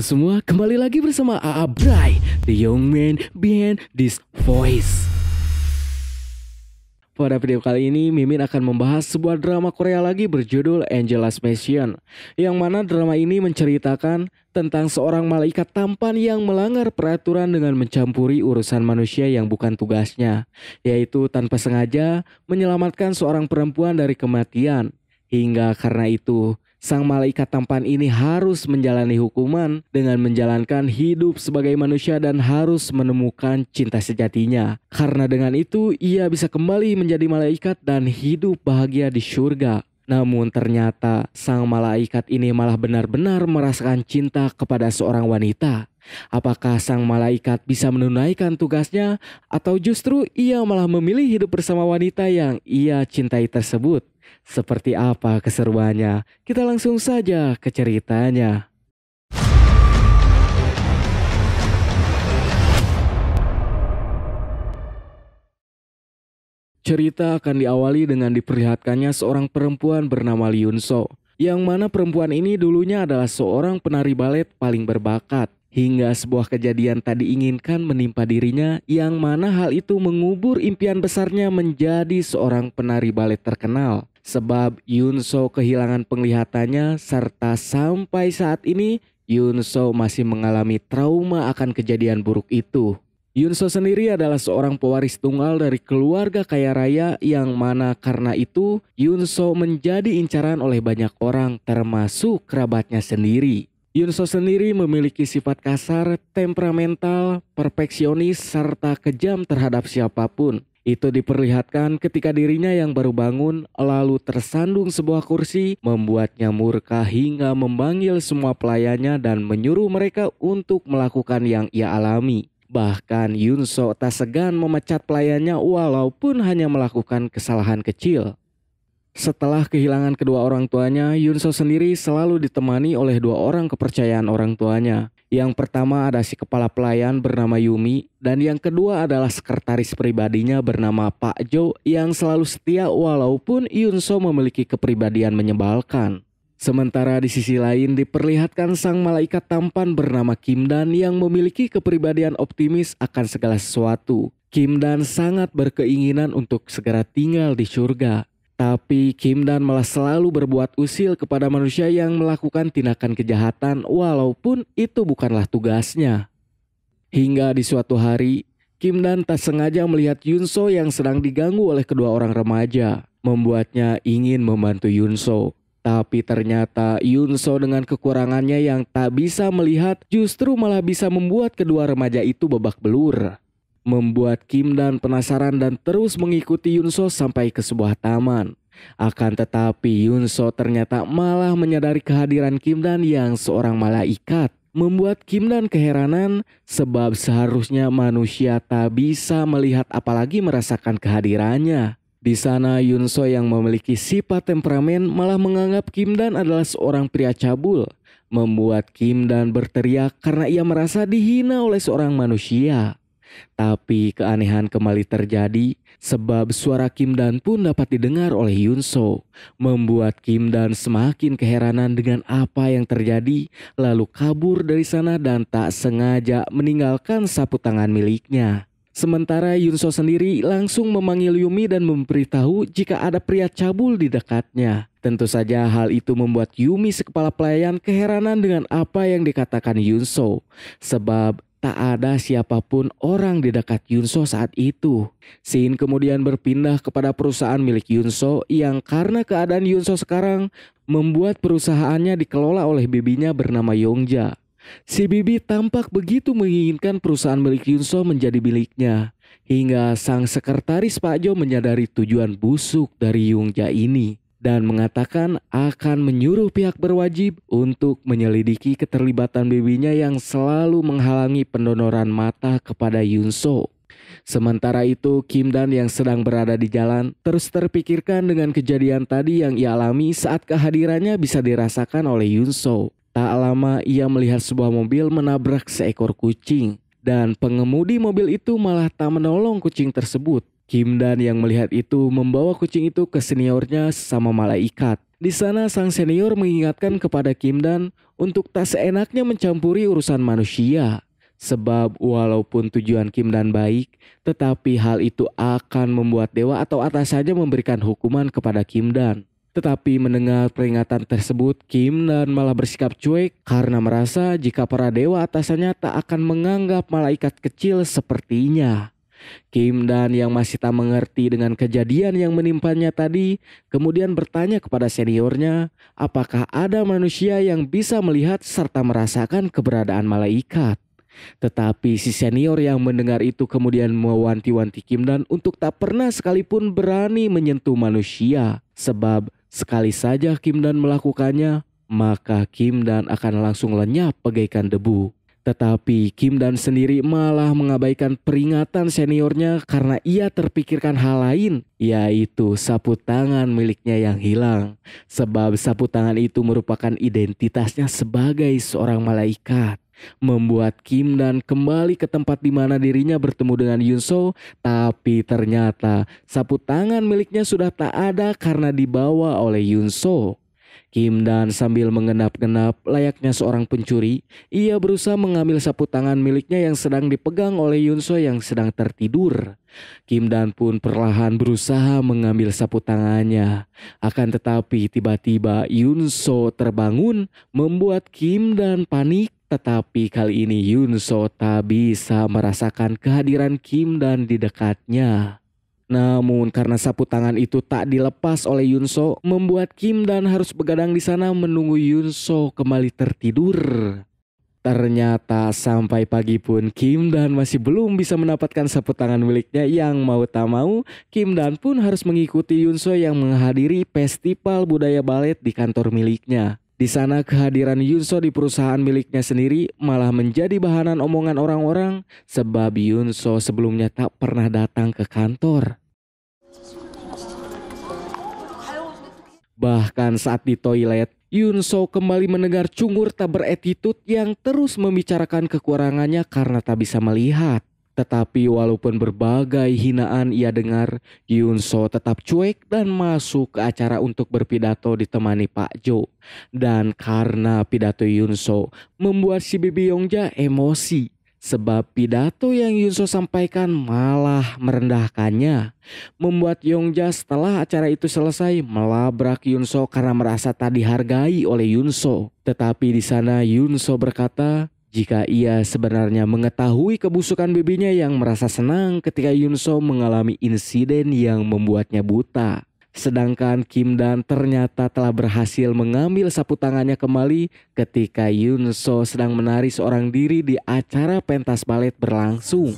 semua, kembali lagi bersama AA Bray, the young man behind this voice. Pada video kali ini, Mimin akan membahas sebuah drama Korea lagi berjudul Angela's Mansion, yang mana drama ini menceritakan tentang seorang malaikat tampan yang melanggar peraturan dengan mencampuri urusan manusia yang bukan tugasnya, yaitu tanpa sengaja menyelamatkan seorang perempuan dari kematian. Hingga karena itu, sang malaikat tampan ini harus menjalani hukuman dengan menjalankan hidup sebagai manusia dan harus menemukan cinta sejatinya. Karena dengan itu ia bisa kembali menjadi malaikat dan hidup bahagia di surga. Namun ternyata sang malaikat ini malah benar-benar merasakan cinta kepada seorang wanita. Apakah sang malaikat bisa menunaikan tugasnya atau justru ia malah memilih hidup bersama wanita yang ia cintai tersebut? Seperti apa keseruannya? Kita langsung saja ke ceritanya. Cerita akan diawali dengan diperlihatkannya seorang perempuan bernama Liunso, yang mana perempuan ini dulunya adalah seorang penari balet paling berbakat. Hingga sebuah kejadian tak diinginkan menimpa dirinya yang mana hal itu mengubur impian besarnya menjadi seorang penari balet terkenal. Sebab Yunso kehilangan penglihatannya serta sampai saat ini Yunso masih mengalami trauma akan kejadian buruk itu. Yunso sendiri adalah seorang pewaris tunggal dari keluarga kaya raya yang mana karena itu Yunso menjadi incaran oleh banyak orang termasuk kerabatnya sendiri. Yunso sendiri memiliki sifat kasar, temperamental, perfeksionis, serta kejam terhadap siapapun. Itu diperlihatkan ketika dirinya yang baru bangun lalu tersandung sebuah kursi membuatnya murka hingga memanggil semua pelayannya dan menyuruh mereka untuk melakukan yang ia alami. Bahkan Yunso tak segan memecat pelayannya walaupun hanya melakukan kesalahan kecil. Setelah kehilangan kedua orang tuanya, Yunso sendiri selalu ditemani oleh dua orang kepercayaan orang tuanya. Yang pertama ada si kepala pelayan bernama Yumi dan yang kedua adalah sekretaris pribadinya bernama Pak Jo yang selalu setia walaupun Yunso memiliki kepribadian menyebalkan. Sementara di sisi lain diperlihatkan sang malaikat tampan bernama Kim Dan yang memiliki kepribadian optimis akan segala sesuatu. Kim Dan sangat berkeinginan untuk segera tinggal di surga tapi Kim Dan malah selalu berbuat usil kepada manusia yang melakukan tindakan kejahatan walaupun itu bukanlah tugasnya. Hingga di suatu hari, Kimdan tak sengaja melihat Yunso yang sedang diganggu oleh kedua orang remaja, membuatnya ingin membantu Yunso. Tapi ternyata Yunso dengan kekurangannya yang tak bisa melihat justru malah bisa membuat kedua remaja itu babak belur membuat Kim Dan penasaran dan terus mengikuti Yunso sampai ke sebuah taman. Akan tetapi Yunso ternyata malah menyadari kehadiran Kim Dan yang seorang malaikat. Membuat Kim Dan keheranan sebab seharusnya manusia tak bisa melihat apalagi merasakan kehadirannya. Di sana Yunso yang memiliki sifat temperamen malah menganggap Kim Dan adalah seorang pria cabul. Membuat Kim Dan berteriak karena ia merasa dihina oleh seorang manusia. Tapi keanehan kembali terjadi sebab suara Kim Dan pun dapat didengar oleh Yun So. Membuat Kim Dan semakin keheranan dengan apa yang terjadi lalu kabur dari sana dan tak sengaja meninggalkan sapu tangan miliknya. Sementara Yun So sendiri langsung memanggil Yumi dan memberitahu jika ada pria cabul di dekatnya. Tentu saja hal itu membuat Yumi sekepala pelayan keheranan dengan apa yang dikatakan Yun So Sebab Tak ada siapapun orang di dekat Yunso saat itu. Sin kemudian berpindah kepada perusahaan milik Yunso yang karena keadaan Yunso sekarang membuat perusahaannya dikelola oleh bibinya bernama Yongja. Si bibi tampak begitu menginginkan perusahaan milik Yunso menjadi miliknya. Hingga sang sekretaris Pak Jo menyadari tujuan busuk dari Yongja ini dan mengatakan akan menyuruh pihak berwajib untuk menyelidiki keterlibatan bibinya yang selalu menghalangi pendonoran mata kepada Yunso. Sementara itu, Kim Dan yang sedang berada di jalan terus terpikirkan dengan kejadian tadi yang ia alami saat kehadirannya bisa dirasakan oleh Yunso. Tak lama ia melihat sebuah mobil menabrak seekor kucing dan pengemudi mobil itu malah tak menolong kucing tersebut. Kimdan yang melihat itu membawa kucing itu ke seniornya sama malaikat. Di sana sang senior mengingatkan kepada Kimdan untuk tak seenaknya mencampuri urusan manusia. Sebab walaupun tujuan Kimdan baik, tetapi hal itu akan membuat dewa atau atasannya memberikan hukuman kepada Kimdan. Tetapi mendengar peringatan tersebut, Kim Dan malah bersikap cuek karena merasa jika para dewa atasannya tak akan menganggap malaikat kecil sepertinya. Kim Dan yang masih tak mengerti dengan kejadian yang menimpanya tadi, kemudian bertanya kepada seniornya, apakah ada manusia yang bisa melihat serta merasakan keberadaan malaikat. Tetapi si senior yang mendengar itu kemudian mewanti-wanti Kim Dan untuk tak pernah sekalipun berani menyentuh manusia. Sebab sekali saja Kim Dan melakukannya, maka Kim Dan akan langsung lenyap bagaikan debu. Tetapi Kim Dan sendiri malah mengabaikan peringatan seniornya karena ia terpikirkan hal lain, yaitu sapu tangan miliknya yang hilang. Sebab sapu tangan itu merupakan identitasnya sebagai seorang malaikat. Membuat Kim Dan kembali ke tempat di mana dirinya bertemu dengan Yunso, tapi ternyata sapu tangan miliknya sudah tak ada karena dibawa oleh Yunso. Kim dan sambil mengenap-genap layaknya seorang pencuri, ia berusaha mengambil sapu tangan miliknya yang sedang dipegang oleh Yunso yang sedang tertidur. Kim Dan pun perlahan berusaha mengambil sapu tangannya. Akan tetapi tiba-tiba Yunso terbangun membuat Kim Dan panik. Tetapi kali ini Yunso tak bisa merasakan kehadiran Kim Dan di dekatnya. Namun karena sapu tangan itu tak dilepas oleh Yunso, membuat Kim Dan harus begadang di sana menunggu Yunso kembali tertidur. Ternyata sampai pagi pun Kim Dan masih belum bisa mendapatkan sapu tangan miliknya yang mau tak mau Kim Dan pun harus mengikuti Yunso yang menghadiri festival budaya balet di kantor miliknya. Di sana kehadiran Yunso di perusahaan miliknya sendiri malah menjadi bahanan omongan orang-orang sebab Yunso sebelumnya tak pernah datang ke kantor. Bahkan saat di toilet, Yun So kembali mendengar cungur tak beretitut yang terus membicarakan kekurangannya karena tak bisa melihat. Tetapi walaupun berbagai hinaan ia dengar, Yun So tetap cuek dan masuk ke acara untuk berpidato ditemani Pak Jo. Dan karena pidato Yun So membuat si Bibi Yongja emosi, Sebab pidato yang Yunso sampaikan malah merendahkannya. Membuat Yongja setelah acara itu selesai melabrak Yunso karena merasa tak dihargai oleh Yunso. Tetapi di sana Yunso berkata, jika ia sebenarnya mengetahui kebusukan bibinya yang merasa senang ketika Yunso mengalami insiden yang membuatnya buta. Sedangkan Kim Dan ternyata telah berhasil mengambil sapu tangannya kembali ketika Yunso So sedang menari seorang diri di acara pentas balet berlangsung.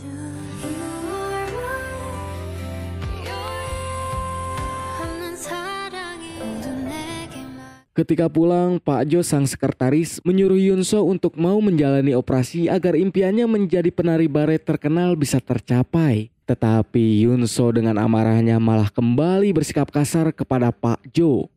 Ketika pulang, Pak Jo sang sekretaris menyuruh Yunso untuk mau menjalani operasi agar impiannya menjadi penari baret terkenal bisa tercapai. Tetapi Yunso dengan amarahnya malah kembali bersikap kasar kepada Pak Jo.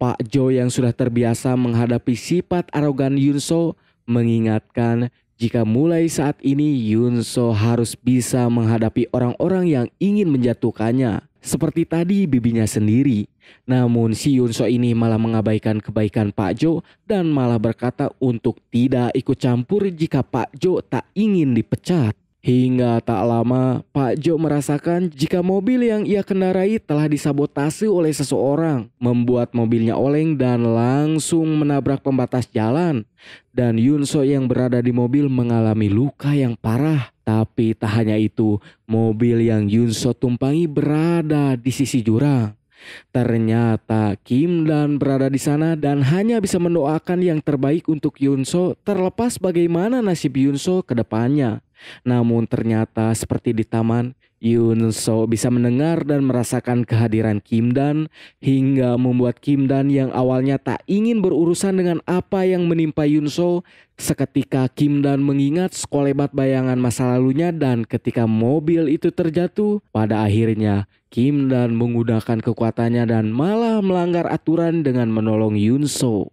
Pak Jo yang sudah terbiasa menghadapi sifat arogan Yunso mengingatkan jika mulai saat ini Yunso harus bisa menghadapi orang-orang yang ingin menjatuhkannya. Seperti tadi bibinya sendiri. Namun si Yunso ini malah mengabaikan kebaikan Pak Jo dan malah berkata untuk tidak ikut campur jika Pak Jo tak ingin dipecat. Hingga tak lama, Pak Jo merasakan jika mobil yang ia kendarai telah disabotase oleh seseorang, membuat mobilnya oleng dan langsung menabrak pembatas jalan. Dan Yunso yang berada di mobil mengalami luka yang parah. Tapi tak hanya itu, mobil yang Yunso tumpangi berada di sisi jurang. Ternyata Kim dan berada di sana dan hanya bisa mendoakan yang terbaik untuk Yunso terlepas bagaimana nasib Yunso ke depannya. Namun ternyata seperti di taman, Yun So bisa mendengar dan merasakan kehadiran Kim Dan hingga membuat Kim Dan yang awalnya tak ingin berurusan dengan apa yang menimpa Yun So seketika Kim Dan mengingat sekolebat bayangan masa lalunya dan ketika mobil itu terjatuh pada akhirnya Kim Dan menggunakan kekuatannya dan malah melanggar aturan dengan menolong Yun So.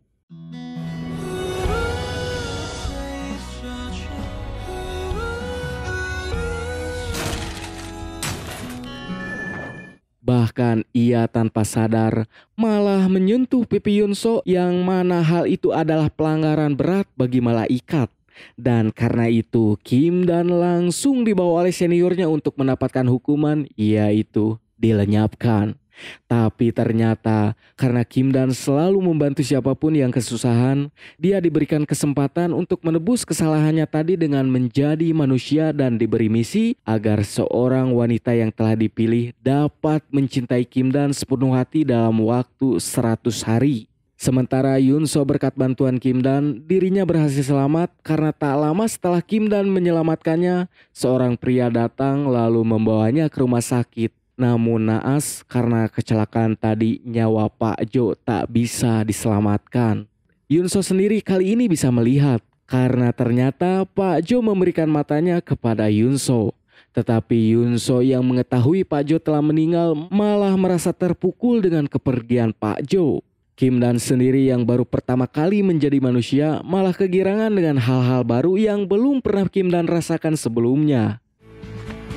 Bahkan ia tanpa sadar malah menyentuh pipi Yunso yang mana hal itu adalah pelanggaran berat bagi malaikat. Dan karena itu Kim Dan langsung dibawa oleh seniornya untuk mendapatkan hukuman yaitu dilenyapkan. Tapi ternyata karena Kim Dan selalu membantu siapapun yang kesusahan, dia diberikan kesempatan untuk menebus kesalahannya tadi dengan menjadi manusia dan diberi misi agar seorang wanita yang telah dipilih dapat mencintai Kim Dan sepenuh hati dalam waktu 100 hari. Sementara So berkat bantuan Kim Dan, dirinya berhasil selamat karena tak lama setelah Kim Dan menyelamatkannya, seorang pria datang lalu membawanya ke rumah sakit namun naas karena kecelakaan tadi nyawa Pak Jo tak bisa diselamatkan. Yunso sendiri kali ini bisa melihat karena ternyata Pak Jo memberikan matanya kepada Yunso. Tetapi Yunso yang mengetahui Pak Jo telah meninggal malah merasa terpukul dengan kepergian Pak Jo. Kim Dan sendiri yang baru pertama kali menjadi manusia malah kegirangan dengan hal-hal baru yang belum pernah Kim Dan rasakan sebelumnya.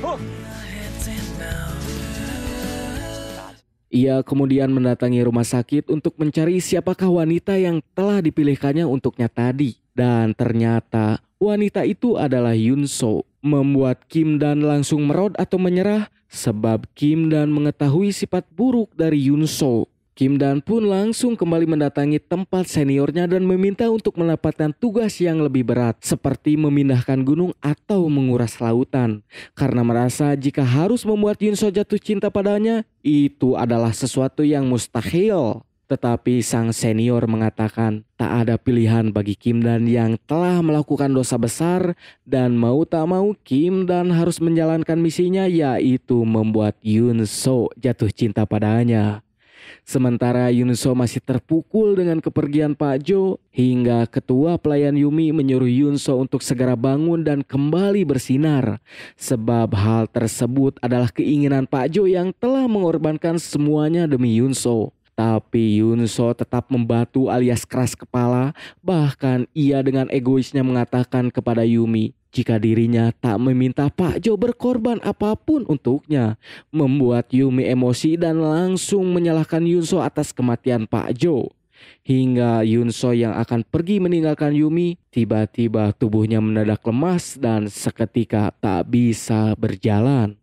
Oh. Ia kemudian mendatangi rumah sakit untuk mencari siapakah wanita yang telah dipilihkannya untuknya tadi. Dan ternyata wanita itu adalah Yun So Membuat Kim Dan langsung merod atau menyerah sebab Kim Dan mengetahui sifat buruk dari Yun So. Kim Dan pun langsung kembali mendatangi tempat seniornya dan meminta untuk mendapatkan tugas yang lebih berat seperti memindahkan gunung atau menguras lautan. Karena merasa jika harus membuat Yun So jatuh cinta padanya, itu adalah sesuatu yang mustahil. Tetapi sang senior mengatakan tak ada pilihan bagi Kim Dan yang telah melakukan dosa besar dan mau tak mau Kim Dan harus menjalankan misinya yaitu membuat Yun So jatuh cinta padanya. Sementara Yunso masih terpukul dengan kepergian Pak Jo, hingga ketua pelayan Yumi menyuruh Yunso untuk segera bangun dan kembali bersinar. Sebab hal tersebut adalah keinginan Pak Jo yang telah mengorbankan semuanya demi Yunso. Tapi Yunso tetap membatu alias keras kepala, bahkan ia dengan egoisnya mengatakan kepada Yumi, jika dirinya tak meminta Pak Jo berkorban apapun untuknya, membuat Yumi emosi dan langsung menyalahkan Yunso atas kematian Pak Jo. Hingga Yunso yang akan pergi meninggalkan Yumi, tiba-tiba tubuhnya mendadak lemas dan seketika tak bisa berjalan.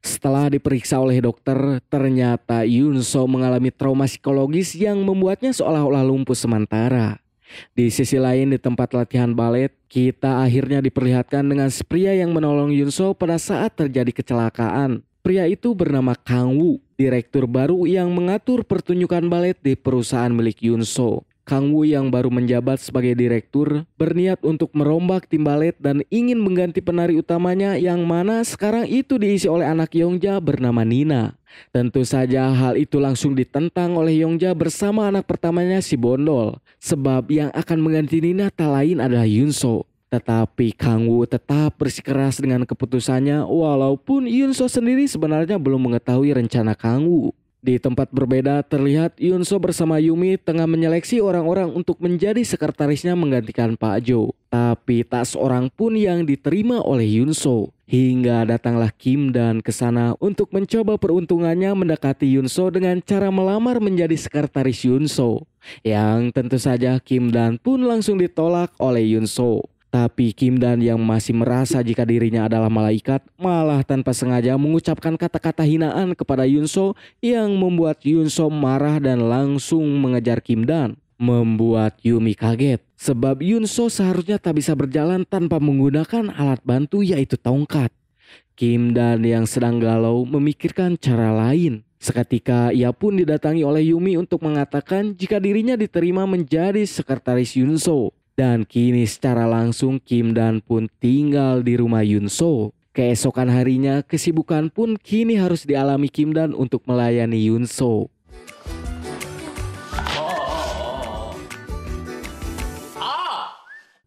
Setelah diperiksa oleh dokter, ternyata Yunso mengalami trauma psikologis yang membuatnya seolah-olah lumpuh sementara. Di sisi lain di tempat latihan balet, kita akhirnya diperlihatkan dengan pria yang menolong Yunso pada saat terjadi kecelakaan. Pria itu bernama Kang Woo, direktur baru yang mengatur pertunjukan balet di perusahaan milik Yunso. Kang Wu yang baru menjabat sebagai direktur berniat untuk merombak tim ballet dan ingin mengganti penari utamanya yang mana sekarang itu diisi oleh anak Yongja bernama Nina. Tentu saja hal itu langsung ditentang oleh Yongja bersama anak pertamanya si Bondol sebab yang akan mengganti Nina tak lain adalah Yunso. Tetapi Kang Wu tetap bersikeras dengan keputusannya walaupun Yunso sendiri sebenarnya belum mengetahui rencana Kang Wu. Di tempat berbeda terlihat Yunso bersama Yumi tengah menyeleksi orang-orang untuk menjadi sekretarisnya menggantikan Pak Jo. Tapi tak seorang pun yang diterima oleh Yunso. Hingga datanglah Kim dan ke sana untuk mencoba peruntungannya mendekati Yunso dengan cara melamar menjadi sekretaris Yunso. Yang tentu saja Kim dan pun langsung ditolak oleh Yunso. Tapi Kim Dan yang masih merasa jika dirinya adalah malaikat malah tanpa sengaja mengucapkan kata-kata hinaan kepada Yunso yang membuat Yunso marah dan langsung mengejar Kim Dan. Membuat Yumi kaget sebab Yunso seharusnya tak bisa berjalan tanpa menggunakan alat bantu yaitu tongkat. Kim Dan yang sedang galau memikirkan cara lain. Seketika ia pun didatangi oleh Yumi untuk mengatakan jika dirinya diterima menjadi sekretaris Yunso. Dan kini secara langsung Kim Dan pun tinggal di rumah Yun So. Keesokan harinya, kesibukan pun kini harus dialami Kim Dan untuk melayani Yun So.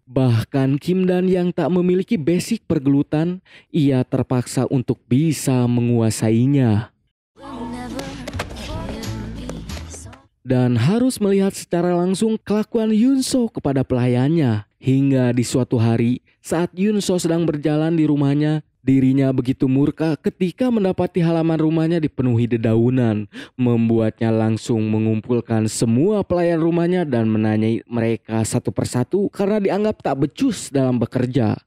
Bahkan Kim Dan yang tak memiliki basic pergelutan, ia terpaksa untuk bisa menguasainya. dan harus melihat secara langsung kelakuan Yunso kepada pelayannya. Hingga di suatu hari saat Yunso sedang berjalan di rumahnya, dirinya begitu murka ketika mendapati halaman rumahnya dipenuhi dedaunan, membuatnya langsung mengumpulkan semua pelayan rumahnya dan menanyai mereka satu persatu karena dianggap tak becus dalam bekerja.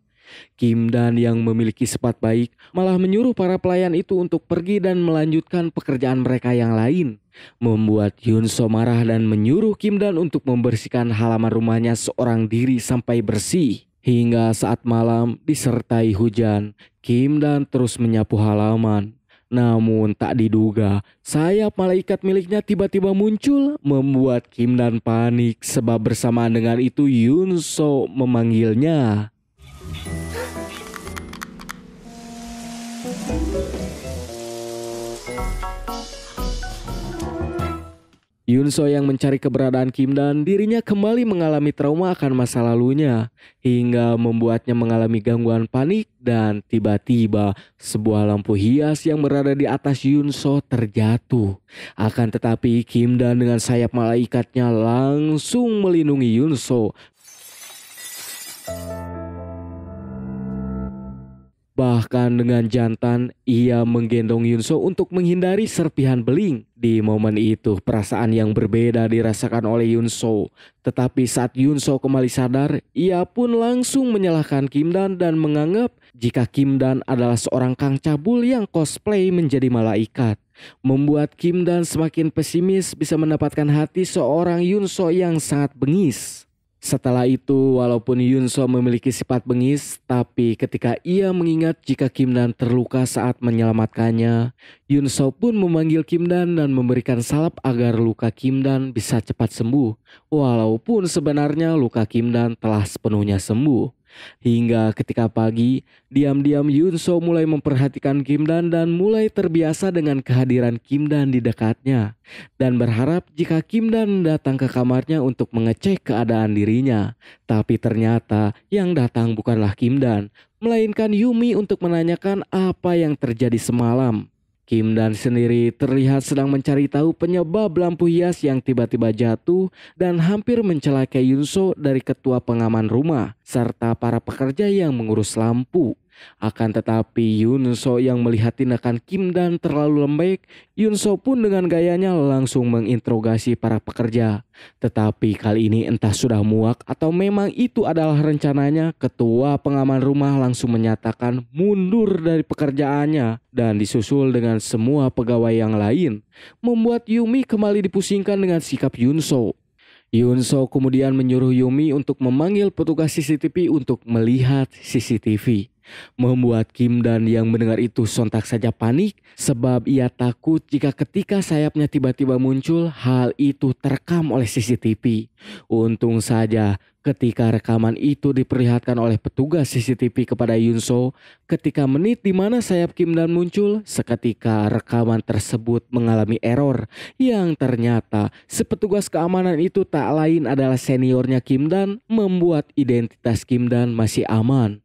Kim Dan yang memiliki sepat baik malah menyuruh para pelayan itu untuk pergi dan melanjutkan pekerjaan mereka yang lain. Membuat Yun So marah dan menyuruh Kim Dan untuk membersihkan halaman rumahnya seorang diri sampai bersih. Hingga saat malam disertai hujan, Kim Dan terus menyapu halaman. Namun tak diduga, sayap malaikat miliknya tiba-tiba muncul membuat Kim Dan panik sebab bersamaan dengan itu Yunso memanggilnya. Yunso yang mencari keberadaan Kim dan dirinya kembali mengalami trauma akan masa lalunya hingga membuatnya mengalami gangguan panik dan tiba-tiba sebuah lampu hias yang berada di atas Yunso terjatuh. Akan tetapi Kim dan dengan sayap malaikatnya langsung melindungi Yunso. Bahkan dengan jantan, ia menggendong Yunso untuk menghindari serpihan beling. Di momen itu, perasaan yang berbeda dirasakan oleh Yunso. Tetapi saat Yunso kembali sadar, ia pun langsung menyalahkan Kim Dan dan menganggap jika Kim Dan adalah seorang Kang Cabul yang cosplay menjadi malaikat. Membuat Kim Dan semakin pesimis bisa mendapatkan hati seorang Yunso yang sangat bengis. Setelah itu, walaupun Yunso memiliki sifat bengis, tapi ketika ia mengingat jika Kim Dan terluka saat menyelamatkannya, Yunso pun memanggil Kim Dan dan memberikan salap agar luka Kim Dan bisa cepat sembuh, walaupun sebenarnya luka Kim Dan telah sepenuhnya sembuh. Hingga ketika pagi, diam-diam Yunso mulai memperhatikan Kim Dan dan mulai terbiasa dengan kehadiran Kim Dan di dekatnya dan berharap jika Kim Dan datang ke kamarnya untuk mengecek keadaan dirinya. Tapi ternyata yang datang bukanlah Kim Dan, melainkan Yumi untuk menanyakan apa yang terjadi semalam. Kim Dan sendiri terlihat sedang mencari tahu penyebab lampu hias yang tiba-tiba jatuh dan hampir mencelakai Yunso dari ketua pengaman rumah serta para pekerja yang mengurus lampu. Akan tetapi Yunso yang melihat tindakan Kim Dan terlalu lembek, Yunso pun dengan gayanya langsung menginterogasi para pekerja. Tetapi kali ini entah sudah muak atau memang itu adalah rencananya, ketua pengaman rumah langsung menyatakan mundur dari pekerjaannya dan disusul dengan semua pegawai yang lain, membuat Yumi kembali dipusingkan dengan sikap Yunso. Yunso kemudian menyuruh Yumi untuk memanggil petugas CCTV untuk melihat CCTV. Membuat Kim dan yang mendengar itu sontak saja panik sebab ia takut jika ketika sayapnya tiba-tiba muncul hal itu terekam oleh CCTV. Untung saja ketika rekaman itu diperlihatkan oleh petugas CCTV kepada Yunso ketika menit di mana sayap Kim dan muncul seketika rekaman tersebut mengalami error yang ternyata sepetugas keamanan itu tak lain adalah seniornya Kim dan membuat identitas Kim dan masih aman.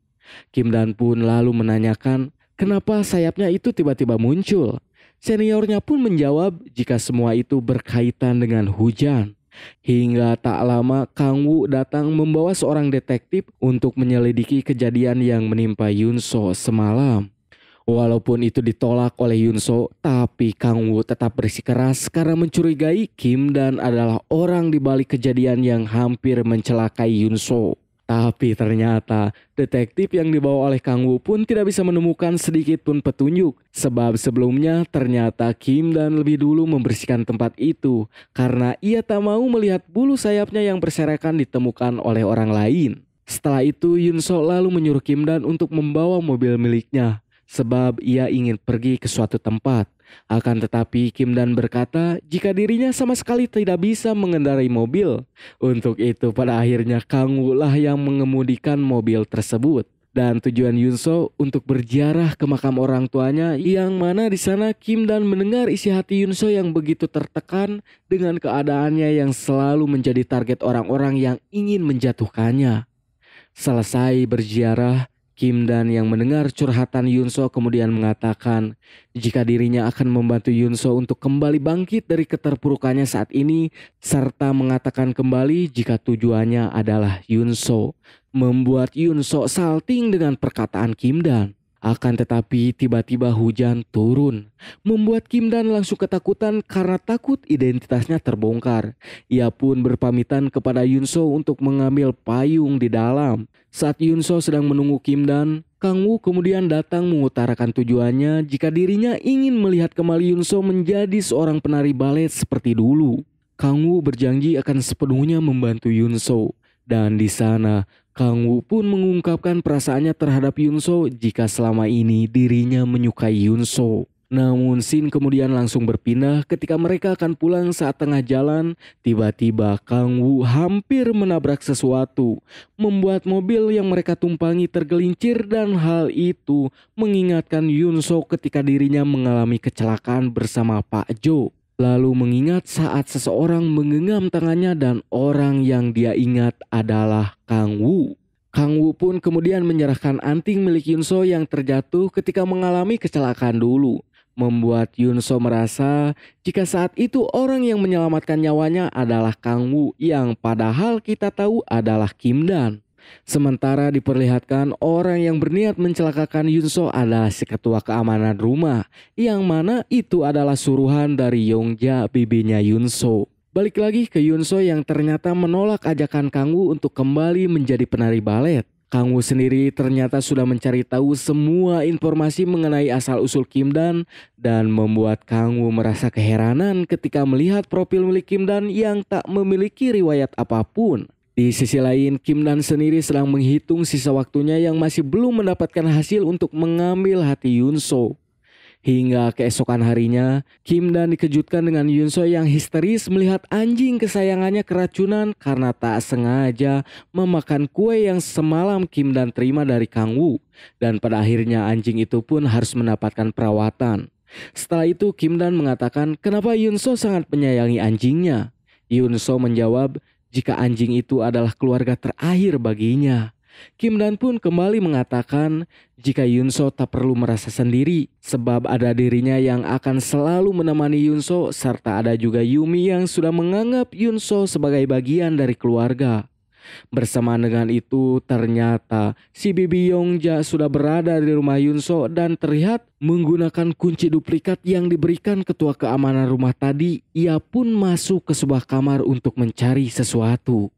Kim Dan pun lalu menanyakan kenapa sayapnya itu tiba-tiba muncul. Seniornya pun menjawab jika semua itu berkaitan dengan hujan. Hingga tak lama Kang Wu datang membawa seorang detektif untuk menyelidiki kejadian yang menimpa Yun So semalam. Walaupun itu ditolak oleh Yun So, tapi Kang Wu tetap bersikeras karena mencurigai Kim dan adalah orang di balik kejadian yang hampir mencelakai Yun So. Tapi ternyata detektif yang dibawa oleh Kang Wu pun tidak bisa menemukan sedikit pun petunjuk sebab sebelumnya ternyata Kim dan lebih dulu membersihkan tempat itu karena ia tak mau melihat bulu sayapnya yang berserakan ditemukan oleh orang lain. Setelah itu Yun So lalu menyuruh Kim Dan untuk membawa mobil miliknya sebab ia ingin pergi ke suatu tempat. Akan tetapi Kim dan berkata jika dirinya sama sekali tidak bisa mengendarai mobil. Untuk itu pada akhirnya Kang Woo lah yang mengemudikan mobil tersebut. Dan tujuan Yunso untuk berziarah ke makam orang tuanya yang mana di sana Kim Dan mendengar isi hati Yunso yang begitu tertekan dengan keadaannya yang selalu menjadi target orang-orang yang ingin menjatuhkannya. Selesai berziarah, Kim Dan yang mendengar curhatan Yunso kemudian mengatakan jika dirinya akan membantu Yunso untuk kembali bangkit dari keterpurukannya saat ini serta mengatakan kembali jika tujuannya adalah Yunso. Membuat Yunso salting dengan perkataan Kim Dan. Akan tetapi tiba-tiba hujan turun, membuat Kim Dan langsung ketakutan karena takut identitasnya terbongkar. Ia pun berpamitan kepada Yunso untuk mengambil payung di dalam. Saat Yunso sedang menunggu Kim Dan, Kang Woo kemudian datang mengutarakan tujuannya jika dirinya ingin melihat kembali Yunso menjadi seorang penari balet seperti dulu. Kang Woo berjanji akan sepenuhnya membantu Yunso. Dan di sana, Kang Wu pun mengungkapkan perasaannya terhadap Yunso jika selama ini dirinya menyukai Yunso. Namun Sin kemudian langsung berpindah ketika mereka akan pulang saat tengah jalan, tiba-tiba Kang Wu hampir menabrak sesuatu, membuat mobil yang mereka tumpangi tergelincir dan hal itu mengingatkan Yunso ketika dirinya mengalami kecelakaan bersama Pak Jo lalu mengingat saat seseorang menggenggam tangannya dan orang yang dia ingat adalah Kang Wu. Kang Wu pun kemudian menyerahkan anting milik Yunso yang terjatuh ketika mengalami kecelakaan dulu. Membuat Yunso merasa jika saat itu orang yang menyelamatkan nyawanya adalah Kang Wu yang padahal kita tahu adalah Kim Dan. Sementara diperlihatkan orang yang berniat mencelakakan Yunso adalah si ketua keamanan rumah, yang mana itu adalah suruhan dari Yongja bibinya Yunso. Balik lagi ke Yunso yang ternyata menolak ajakan Kangwu untuk kembali menjadi penari balet. Kangwu sendiri ternyata sudah mencari tahu semua informasi mengenai asal-usul Kim Dan dan membuat Kangwu merasa keheranan ketika melihat profil milik Kim Dan yang tak memiliki riwayat apapun. Di sisi lain, Kim Nan sendiri sedang menghitung sisa waktunya yang masih belum mendapatkan hasil untuk mengambil hati Yun So. Hingga keesokan harinya, Kim Dan dikejutkan dengan Yun So yang histeris melihat anjing kesayangannya keracunan karena tak sengaja memakan kue yang semalam Kim Dan terima dari Kang Wu. Dan pada akhirnya anjing itu pun harus mendapatkan perawatan. Setelah itu Kim Dan mengatakan kenapa Yun So sangat menyayangi anjingnya. Yun So menjawab jika anjing itu adalah keluarga terakhir baginya. Kim Dan pun kembali mengatakan jika Yunso tak perlu merasa sendiri sebab ada dirinya yang akan selalu menemani Yunso serta ada juga Yumi yang sudah menganggap Yunso sebagai bagian dari keluarga bersama dengan itu, ternyata si Bibi Yongja sudah berada di rumah Yunso dan terlihat menggunakan kunci duplikat yang diberikan ketua keamanan rumah tadi. Ia pun masuk ke sebuah kamar untuk mencari sesuatu.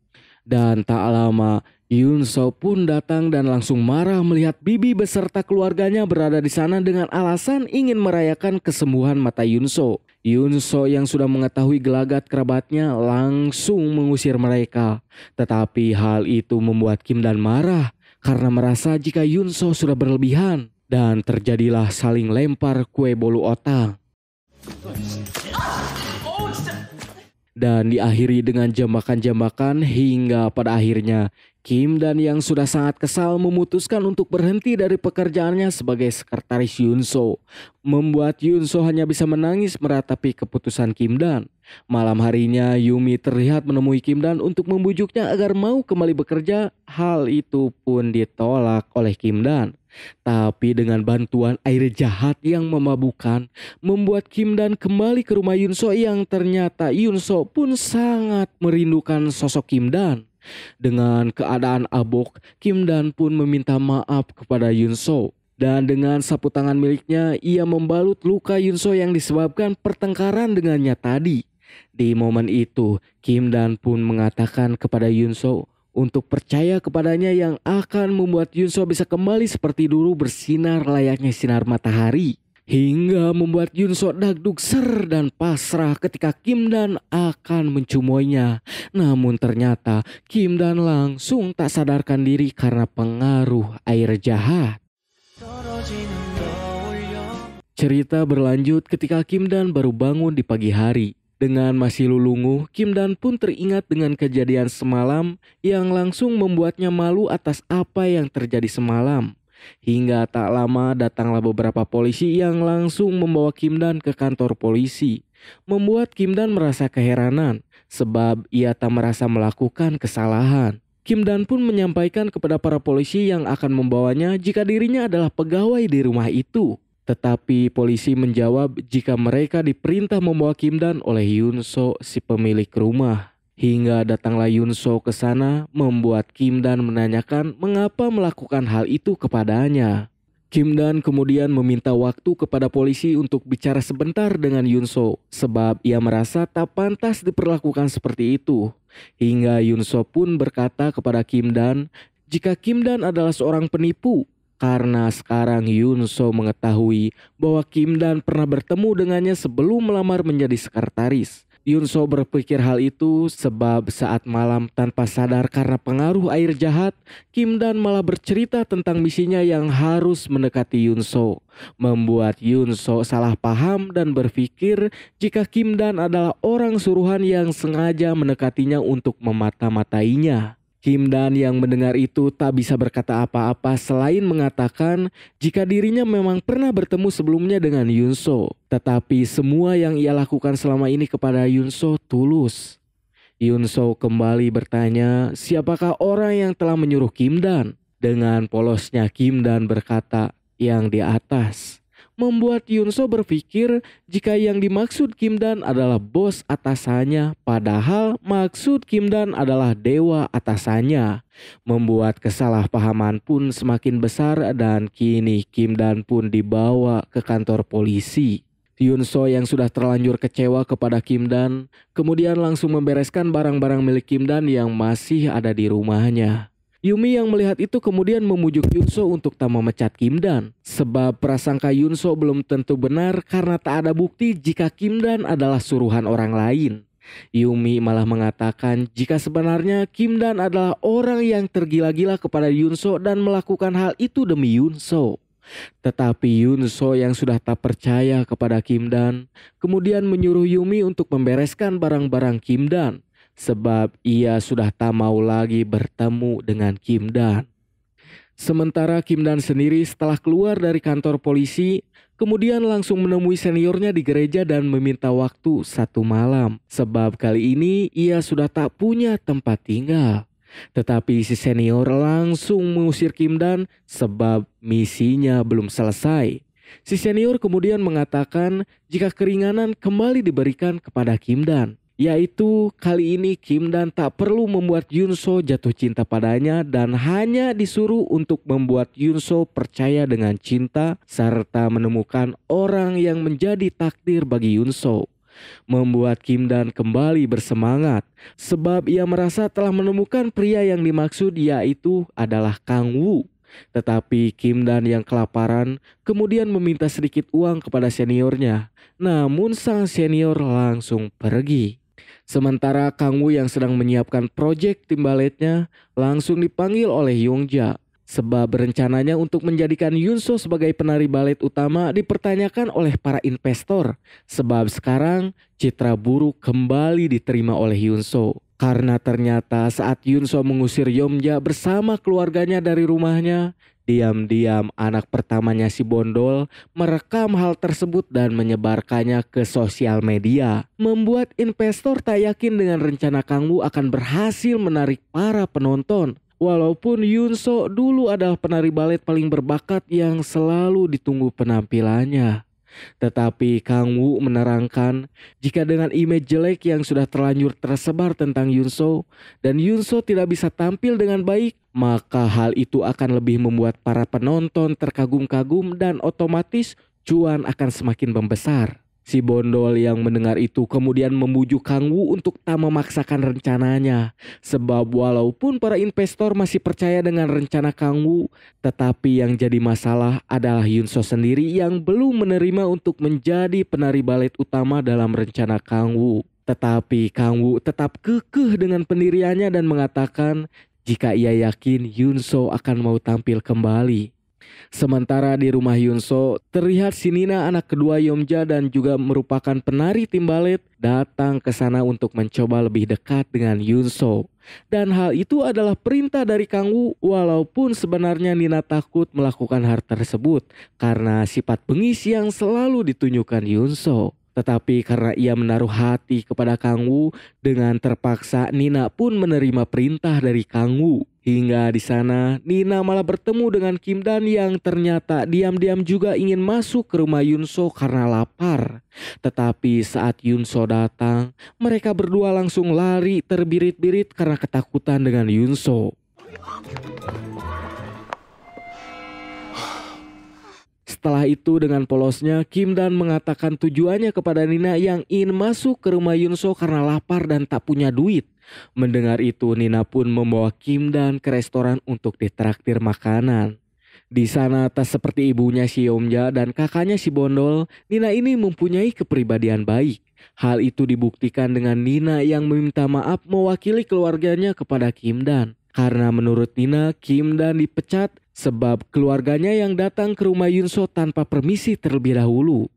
Dan tak lama, Yun So pun datang dan langsung marah melihat Bibi beserta keluarganya berada di sana dengan alasan ingin merayakan kesembuhan mata Yun So. Yun So yang sudah mengetahui gelagat kerabatnya langsung mengusir mereka. Tetapi hal itu membuat Kim Dan marah karena merasa jika Yun So sudah berlebihan. Dan terjadilah saling lempar kue bolu otak. Dan diakhiri dengan jambakan-jambakan hingga pada akhirnya Kim dan yang sudah sangat kesal memutuskan untuk berhenti dari pekerjaannya sebagai sekretaris Yunso. Membuat Yunso hanya bisa menangis meratapi keputusan Kim Dan. Malam harinya Yumi terlihat menemui Kim Dan untuk membujuknya agar mau kembali bekerja. Hal itu pun ditolak oleh Kim Dan. Tapi dengan bantuan air jahat yang memabukan, membuat Kim Dan kembali ke rumah Yunso yang ternyata Yunso pun sangat merindukan sosok Kim Dan. Dengan keadaan abok, Kim Dan pun meminta maaf kepada Yun So. Dan dengan sapu tangan miliknya, ia membalut luka Yun So yang disebabkan pertengkaran dengannya tadi. Di momen itu, Kim Dan pun mengatakan kepada Yun So untuk percaya kepadanya yang akan membuat Yun So bisa kembali seperti dulu bersinar layaknya sinar matahari. Hingga membuat Yunso dagduk ser dan pasrah ketika Kim Dan akan mencumoinya. Namun ternyata Kim Dan langsung tak sadarkan diri karena pengaruh air jahat. Cerita berlanjut ketika Kim Dan baru bangun di pagi hari. Dengan masih lulunguh, Kim Dan pun teringat dengan kejadian semalam yang langsung membuatnya malu atas apa yang terjadi semalam. Hingga tak lama datanglah beberapa polisi yang langsung membawa Kim Dan ke kantor polisi. Membuat Kim Dan merasa keheranan sebab ia tak merasa melakukan kesalahan. Kim Dan pun menyampaikan kepada para polisi yang akan membawanya jika dirinya adalah pegawai di rumah itu. Tetapi polisi menjawab jika mereka diperintah membawa Kim Dan oleh Yunso si pemilik rumah. Hingga datanglah Yunso ke sana membuat Kim Dan menanyakan mengapa melakukan hal itu kepadanya. Kim Dan kemudian meminta waktu kepada polisi untuk bicara sebentar dengan Yunso sebab ia merasa tak pantas diperlakukan seperti itu. Hingga Yunso pun berkata kepada Kim Dan jika Kim Dan adalah seorang penipu karena sekarang Yunso mengetahui bahwa Kim Dan pernah bertemu dengannya sebelum melamar menjadi sekretaris. Yunso berpikir hal itu sebab saat malam tanpa sadar karena pengaruh air jahat, Kim Dan malah bercerita tentang misinya yang harus mendekati Yunso. Membuat Yunso salah paham dan berpikir jika Kim Dan adalah orang suruhan yang sengaja mendekatinya untuk memata-matainya. Himdan yang mendengar itu tak bisa berkata apa-apa selain mengatakan jika dirinya memang pernah bertemu sebelumnya dengan Yunso. Tetapi semua yang ia lakukan selama ini kepada Yunso tulus. Yunso kembali bertanya siapakah orang yang telah menyuruh Kimdan. Dengan polosnya Kimdan berkata yang di atas membuat Yunso berpikir jika yang dimaksud Kim Dan adalah bos atasannya padahal maksud Kim Dan adalah dewa atasannya. Membuat kesalahpahaman pun semakin besar dan kini Kim Dan pun dibawa ke kantor polisi. Yunso yang sudah terlanjur kecewa kepada Kim Dan, kemudian langsung membereskan barang-barang milik Kim Dan yang masih ada di rumahnya. Yumi yang melihat itu kemudian memujuk Yunso untuk tak memecat Kim Dan. Sebab prasangka Yunso belum tentu benar karena tak ada bukti jika Kim Dan adalah suruhan orang lain. Yumi malah mengatakan jika sebenarnya Kim Dan adalah orang yang tergila-gila kepada Yunso dan melakukan hal itu demi Yunso. Tetapi Yunso yang sudah tak percaya kepada Kim Dan kemudian menyuruh Yumi untuk membereskan barang-barang Kim Dan sebab ia sudah tak mau lagi bertemu dengan Kim Dan. Sementara Kim Dan sendiri setelah keluar dari kantor polisi, kemudian langsung menemui seniornya di gereja dan meminta waktu satu malam. Sebab kali ini ia sudah tak punya tempat tinggal. Tetapi si senior langsung mengusir Kim Dan sebab misinya belum selesai. Si senior kemudian mengatakan jika keringanan kembali diberikan kepada Kim Dan. Yaitu kali ini Kim Dan tak perlu membuat Yunso jatuh cinta padanya dan hanya disuruh untuk membuat Yunso percaya dengan cinta serta menemukan orang yang menjadi takdir bagi Yunso membuat Kim Dan kembali bersemangat sebab ia merasa telah menemukan pria yang dimaksud yaitu adalah Kang Woo. Tetapi Kim Dan yang kelaparan kemudian meminta sedikit uang kepada seniornya. Namun sang senior langsung pergi. Sementara Kang Wu yang sedang menyiapkan proyek timbaletnya langsung dipanggil oleh Yongja. Sebab rencananya untuk menjadikan Yun So sebagai penari balet utama dipertanyakan oleh para investor. Sebab sekarang citra buruk kembali diterima oleh So. Karena ternyata saat Yun So mengusir Ja bersama keluarganya dari rumahnya, Diam-diam anak pertamanya si Bondol merekam hal tersebut dan menyebarkannya ke sosial media. Membuat investor tak yakin dengan rencana Kang Wu akan berhasil menarik para penonton. Walaupun So dulu adalah penari balet paling berbakat yang selalu ditunggu penampilannya. Tetapi Kang Wu menerangkan, jika dengan image jelek yang sudah terlanjur tersebar tentang Yunso dan Yunso tidak bisa tampil dengan baik, maka hal itu akan lebih membuat para penonton terkagum-kagum dan otomatis cuan akan semakin membesar. Si Bondol yang mendengar itu kemudian membujuk Kang Wu untuk tak memaksakan rencananya. Sebab walaupun para investor masih percaya dengan rencana Kang Wu, tetapi yang jadi masalah adalah Yun So sendiri yang belum menerima untuk menjadi penari balet utama dalam rencana Kang Wu. Tetapi Kang Wu tetap kekeh dengan pendiriannya dan mengatakan jika ia yakin Yun So akan mau tampil kembali. Sementara di rumah Yunso, terlihat Sinina anak kedua Yomja dan juga merupakan penari tim datang ke sana untuk mencoba lebih dekat dengan Yunso. Dan hal itu adalah perintah dari Kang Wu walaupun sebenarnya Nina takut melakukan hal tersebut karena sifat bengis yang selalu ditunjukkan Yunso. Tetapi karena ia menaruh hati kepada Kang Wu, dengan terpaksa Nina pun menerima perintah dari Kang Wu. Hingga di sana, Nina malah bertemu dengan Kim Dan yang ternyata diam-diam juga ingin masuk ke rumah Yunso karena lapar. Tetapi saat Yunso datang, mereka berdua langsung lari terbirit-birit karena ketakutan dengan Yunso. Setelah itu dengan polosnya Kim Dan mengatakan tujuannya kepada Nina yang ingin masuk ke rumah Yunso karena lapar dan tak punya duit. Mendengar itu Nina pun membawa Kim dan ke restoran untuk ditraktir makanan. Di sana tak seperti ibunya si Yomja dan kakaknya si Bondol, Nina ini mempunyai kepribadian baik. Hal itu dibuktikan dengan Nina yang meminta maaf mewakili keluarganya kepada Kim Dan. Karena menurut Nina, Kim Dan dipecat sebab keluarganya yang datang ke rumah Yunso tanpa permisi terlebih dahulu.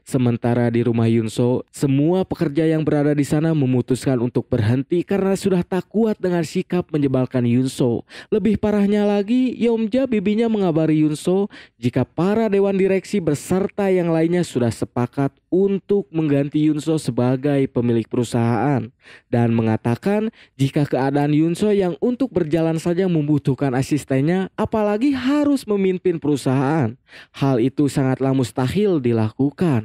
Sementara di rumah Yunso, semua pekerja yang berada di sana memutuskan untuk berhenti karena sudah tak kuat dengan sikap menyebalkan Yunso. Lebih parahnya lagi, Yomja bibinya mengabari Yunso jika para dewan direksi beserta yang lainnya sudah sepakat untuk mengganti Yunso sebagai pemilik perusahaan dan mengatakan jika keadaan Yunso yang untuk berjalan saja membutuhkan asistennya apalagi harus memimpin perusahaan. Hal itu sangatlah mustahil dilakukan.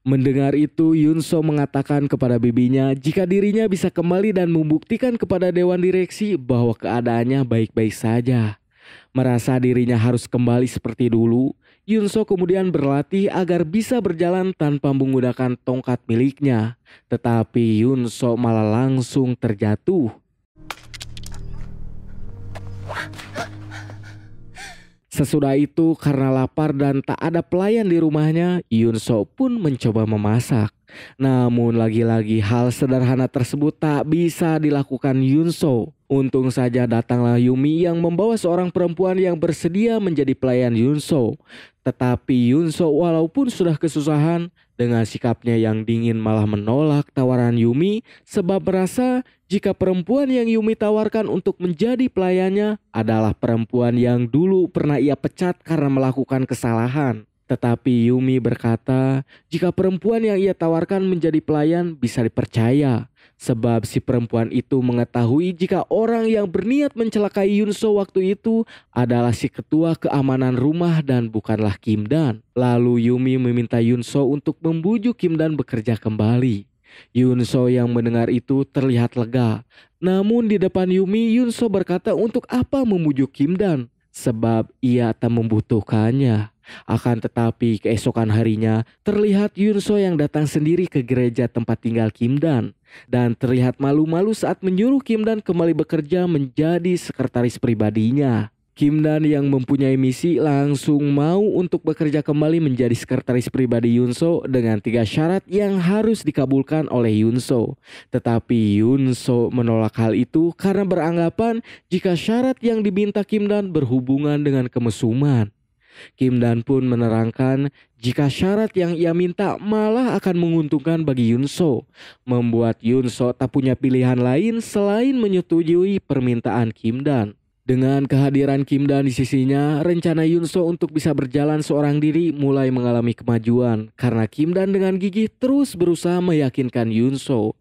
Mendengar itu, Yunso mengatakan kepada bibinya jika dirinya bisa kembali dan membuktikan kepada dewan direksi bahwa keadaannya baik-baik saja. Merasa dirinya harus kembali seperti dulu, Yunso kemudian berlatih agar bisa berjalan tanpa menggunakan tongkat miliknya. Tetapi Yunso malah langsung terjatuh. Sesudah itu karena lapar dan tak ada pelayan di rumahnya, Yunso pun mencoba memasak. Namun lagi-lagi hal sederhana tersebut tak bisa dilakukan Yunso. Untung saja datanglah Yumi yang membawa seorang perempuan yang bersedia menjadi pelayan Yunso. Tetapi Yunso walaupun sudah kesusahan dengan sikapnya yang dingin malah menolak tawaran Yumi sebab merasa jika perempuan yang Yumi tawarkan untuk menjadi pelayannya adalah perempuan yang dulu pernah ia pecat karena melakukan kesalahan. Tetapi Yumi berkata, jika perempuan yang ia tawarkan menjadi pelayan bisa dipercaya. Sebab si perempuan itu mengetahui jika orang yang berniat mencelakai Yunso waktu itu adalah si ketua keamanan rumah dan bukanlah Kim Dan. Lalu Yumi meminta Yunso untuk membujuk Kim Dan bekerja kembali. Yunso yang mendengar itu terlihat lega. Namun di depan Yumi, Yunso berkata untuk apa memujuk Dan? sebab ia tak membutuhkannya. Akan tetapi keesokan harinya terlihat Yunso yang datang sendiri ke gereja tempat tinggal Kim Dan dan terlihat malu-malu saat menyuruh Kim Dan kembali bekerja menjadi sekretaris pribadinya. Kim Dan yang mempunyai misi langsung mau untuk bekerja kembali menjadi sekretaris pribadi Yunso dengan tiga syarat yang harus dikabulkan oleh Yunso. Tetapi Yunso menolak hal itu karena beranggapan jika syarat yang diminta Kim Dan berhubungan dengan kemesuman. Kim Dan pun menerangkan jika syarat yang ia minta malah akan menguntungkan bagi So, membuat So tak punya pilihan lain selain menyetujui permintaan Kim Dan. Dengan kehadiran Kim Dan di sisinya, rencana So untuk bisa berjalan seorang diri mulai mengalami kemajuan karena Kim Dan dengan gigih terus berusaha meyakinkan So.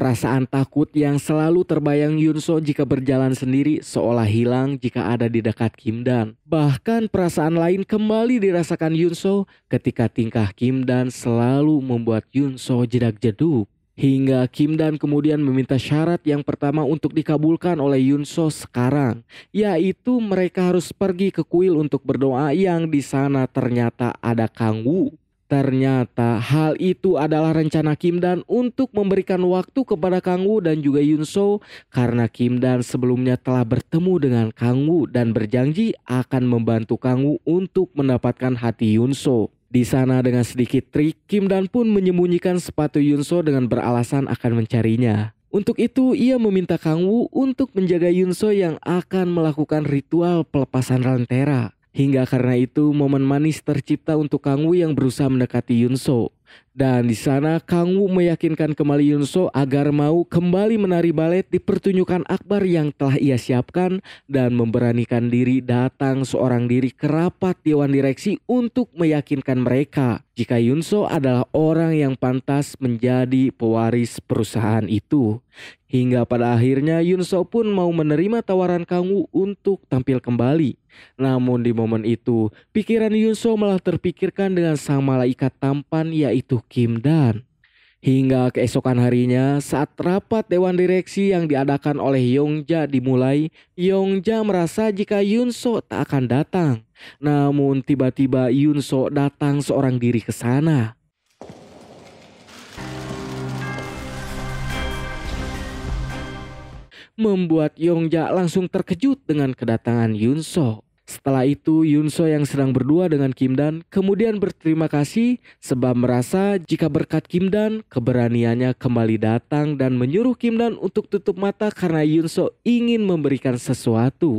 Perasaan takut yang selalu terbayang Yunso jika berjalan sendiri seolah hilang jika ada di dekat Kim Dan. Bahkan perasaan lain kembali dirasakan Yunso ketika tingkah Kim Dan selalu membuat Yunso jedak jeduk. Hingga Kim Dan kemudian meminta syarat yang pertama untuk dikabulkan oleh Yunso sekarang, yaitu mereka harus pergi ke kuil untuk berdoa yang di sana ternyata ada Kang Woo. Ternyata hal itu adalah rencana Kim Dan untuk memberikan waktu kepada Kang Woo dan juga Yun So karena Kim Dan sebelumnya telah bertemu dengan Kang Woo dan berjanji akan membantu Kang Woo untuk mendapatkan hati Yun So. Di sana dengan sedikit trik, Kim Dan pun menyembunyikan sepatu Yun So dengan beralasan akan mencarinya. Untuk itu, ia meminta Kang Woo untuk menjaga Yun So yang akan melakukan ritual pelepasan Lentera. Hingga karena itu momen manis tercipta untuk Kang Woo yang berusaha mendekati Yunso. Dan di sana Kang Wu meyakinkan kembali Yunso agar mau kembali menari balet di pertunjukan akbar yang telah ia siapkan dan memberanikan diri datang seorang diri ke rapat dewan direksi untuk meyakinkan mereka jika Yunso adalah orang yang pantas menjadi pewaris perusahaan itu. Hingga pada akhirnya Yunso pun mau menerima tawaran Kang Wu untuk tampil kembali. Namun di momen itu, pikiran Yunso malah terpikirkan dengan sang malaikat tampan yaitu itu Kim Dan. Hingga keesokan harinya saat rapat dewan direksi yang diadakan oleh Yongja dimulai, Yongja merasa jika Yunso tak akan datang. Namun tiba-tiba Yunso datang seorang diri ke sana. Membuat Yongja langsung terkejut dengan kedatangan Yunso. Setelah itu, Yunso yang sedang berdua dengan Kim Dan kemudian berterima kasih sebab merasa jika berkat Kim Dan, keberaniannya kembali datang dan menyuruh Kim Dan untuk tutup mata karena Yunso ingin memberikan sesuatu.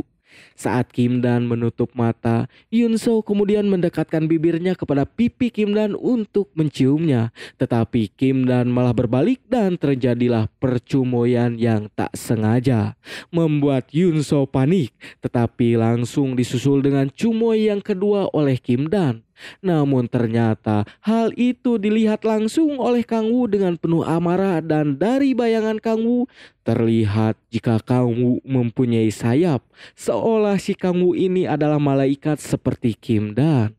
Saat Kim Dan menutup mata, Yun So kemudian mendekatkan bibirnya kepada pipi Kim Dan untuk menciumnya. Tetapi Kim Dan malah berbalik dan terjadilah percumoyan yang tak sengaja. Membuat Yun So panik, tetapi langsung disusul dengan cumoy yang kedua oleh Kim Dan. Namun ternyata hal itu dilihat langsung oleh Kang Wu dengan penuh amarah dan dari bayangan Kang Wu terlihat jika Kang Wu mempunyai sayap seolah si Kang Wu ini adalah malaikat seperti Kim Dan.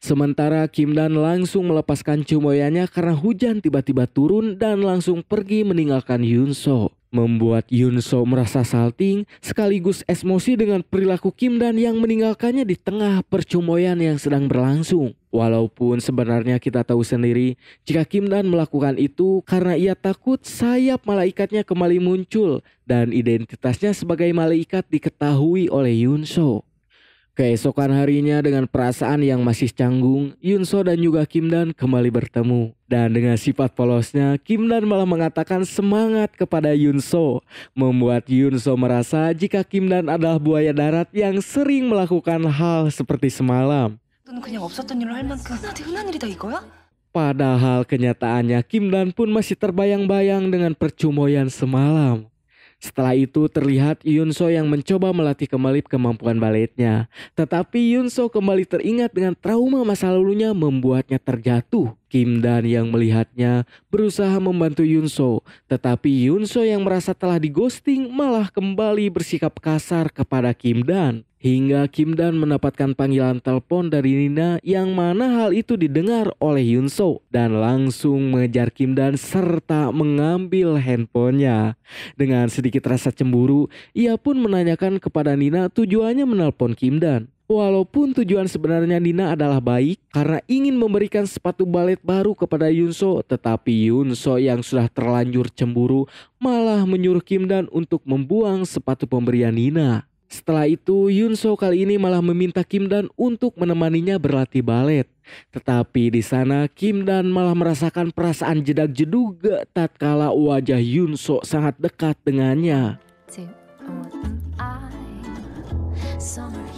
Sementara Kim Dan langsung melepaskan cumoyanya karena hujan tiba-tiba turun dan langsung pergi meninggalkan Yunso membuat Yunso merasa salting sekaligus emosi dengan perilaku Kim Dan yang meninggalkannya di tengah percumoyan yang sedang berlangsung. Walaupun sebenarnya kita tahu sendiri jika Kim Dan melakukan itu karena ia takut sayap malaikatnya kembali muncul dan identitasnya sebagai malaikat diketahui oleh Yunso. Keesokan harinya dengan perasaan yang masih canggung, Yunso dan juga Kim Dan kembali bertemu. Dan dengan sifat polosnya, Kim Dan malah mengatakan semangat kepada Yunso. Membuat Yunso merasa jika Kim Dan adalah buaya darat yang sering melakukan hal seperti semalam. Padahal kenyataannya Kim Dan pun masih terbayang-bayang dengan percumoyan semalam. Setelah itu terlihat Yunso yang mencoba melatih kembali kemampuan baletnya. Tetapi Yunso kembali teringat dengan trauma masa lalunya membuatnya terjatuh. Kim Dan yang melihatnya berusaha membantu Yunso, tetapi Yunso yang merasa telah digosting malah kembali bersikap kasar kepada Kim Dan. Hingga Kim Dan mendapatkan panggilan telepon dari Nina yang mana hal itu didengar oleh Yunso dan langsung mengejar Kim Dan serta mengambil handphonenya. Dengan sedikit rasa cemburu, ia pun menanyakan kepada Nina tujuannya menelpon Kim Dan. Walaupun tujuan sebenarnya Nina adalah baik karena ingin memberikan sepatu balet baru kepada Yunso, tetapi Yunso yang sudah terlanjur cemburu malah menyuruh Kim Dan untuk membuang sepatu pemberian Nina. Setelah itu Yunso kali ini malah meminta Kim Dan untuk menemaninya berlatih balet. Tetapi di sana Kim Dan malah merasakan perasaan jedak jeduga tatkala wajah Yunso sangat dekat dengannya. Two, one, I,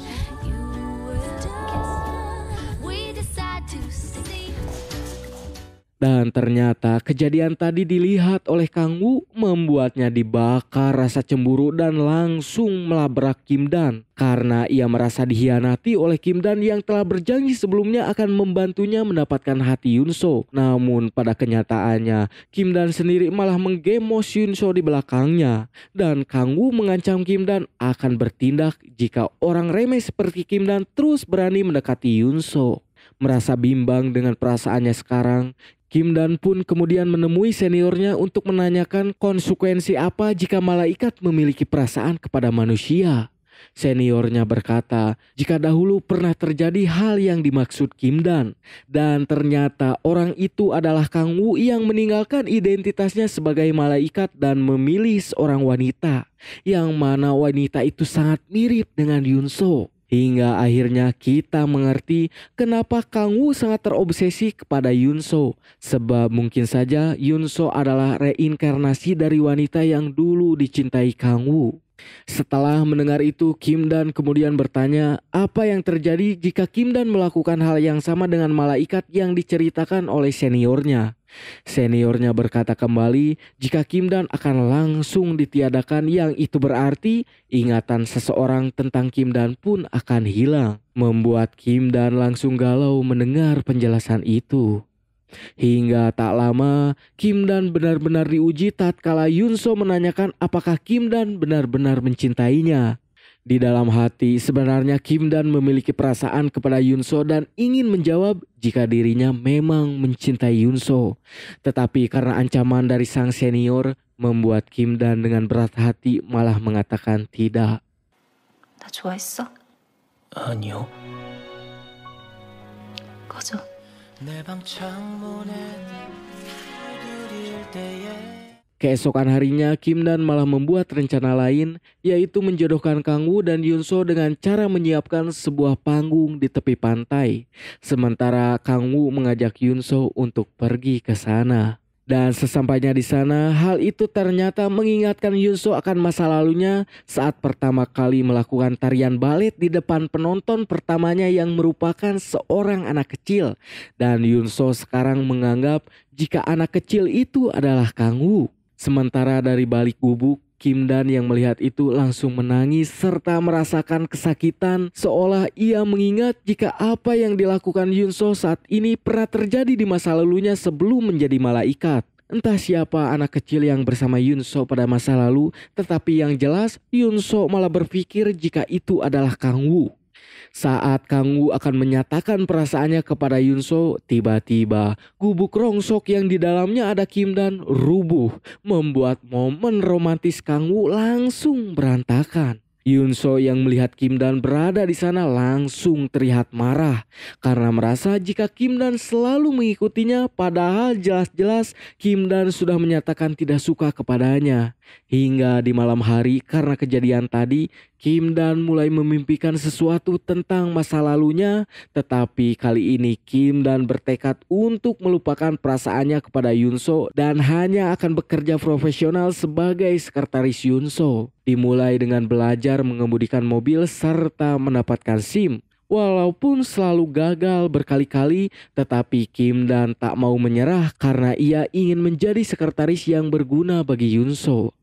Dan ternyata kejadian tadi dilihat oleh Kang Wu membuatnya dibakar rasa cemburu dan langsung melabrak Kim Dan. Karena ia merasa dihianati oleh Kim Dan yang telah berjanji sebelumnya akan membantunya mendapatkan hati Yun So. Namun pada kenyataannya Kim Dan sendiri malah menggemos Yun So di belakangnya. Dan Kang Wu mengancam Kim Dan akan bertindak jika orang remeh seperti Kim Dan terus berani mendekati Yun So. Merasa bimbang dengan perasaannya sekarang, Kim Dan pun kemudian menemui seniornya untuk menanyakan konsekuensi apa jika malaikat memiliki perasaan kepada manusia. Seniornya berkata, jika dahulu pernah terjadi hal yang dimaksud Kim Dan, dan ternyata orang itu adalah Kang Wu yang meninggalkan identitasnya sebagai malaikat dan memilih seorang wanita, yang mana wanita itu sangat mirip dengan Yun Yunso. Hingga akhirnya kita mengerti kenapa Kang Wu sangat terobsesi kepada Yun So Sebab mungkin saja Yun So adalah reinkarnasi dari wanita yang dulu dicintai Kang Wu. Setelah mendengar itu, Kim Dan kemudian bertanya apa yang terjadi jika Kim Dan melakukan hal yang sama dengan malaikat yang diceritakan oleh seniornya. Seniornya berkata kembali, jika Kim Dan akan langsung ditiadakan yang itu berarti ingatan seseorang tentang Kim Dan pun akan hilang. Membuat Kim Dan langsung galau mendengar penjelasan itu. Hingga tak lama, Kim Dan benar-benar diuji tatkala Yunso menanyakan apakah Kim Dan benar-benar mencintainya. Di dalam hati, sebenarnya Kim Dan memiliki perasaan kepada Yunso dan ingin menjawab jika dirinya memang mencintai Yunso. Tetapi karena ancaman dari sang senior, membuat Kim Dan dengan berat hati malah mengatakan tidak. 나 좋아했어? 아니요. 꺼져. Keesokan harinya, Kim Dan malah membuat rencana lain, yaitu menjodohkan Kang Woo dan So dengan cara menyiapkan sebuah panggung di tepi pantai. Sementara Kang Woo mengajak So untuk pergi ke sana. Dan sesampainya di sana, hal itu ternyata mengingatkan Yunso akan masa lalunya saat pertama kali melakukan tarian balet di depan penonton pertamanya yang merupakan seorang anak kecil. Dan Yunso sekarang menganggap jika anak kecil itu adalah Kang Woo. Sementara dari balik gubuk, Kim Dan yang melihat itu langsung menangis serta merasakan kesakitan seolah ia mengingat jika apa yang dilakukan Yun So saat ini pernah terjadi di masa lalunya sebelum menjadi malaikat. Entah siapa anak kecil yang bersama Yun So pada masa lalu, tetapi yang jelas Yun So malah berpikir jika itu adalah Kang Woo. Saat Kang Wu akan menyatakan perasaannya kepada Yunso, tiba-tiba gubuk rongsok yang di dalamnya ada Kim Dan rubuh, membuat momen romantis Kang Wu langsung berantakan. Yunso yang melihat Kim Dan berada di sana langsung terlihat marah karena merasa jika Kim Dan selalu mengikutinya padahal jelas-jelas Kim Dan sudah menyatakan tidak suka kepadanya. Hingga di malam hari karena kejadian tadi Kim Dan mulai memimpikan sesuatu tentang masa lalunya, tetapi kali ini Kim Dan bertekad untuk melupakan perasaannya kepada Yunso dan hanya akan bekerja profesional sebagai sekretaris Yunso. Dimulai dengan belajar mengemudikan mobil serta mendapatkan SIM. Walaupun selalu gagal berkali-kali, tetapi Kim Dan tak mau menyerah karena ia ingin menjadi sekretaris yang berguna bagi Yunso.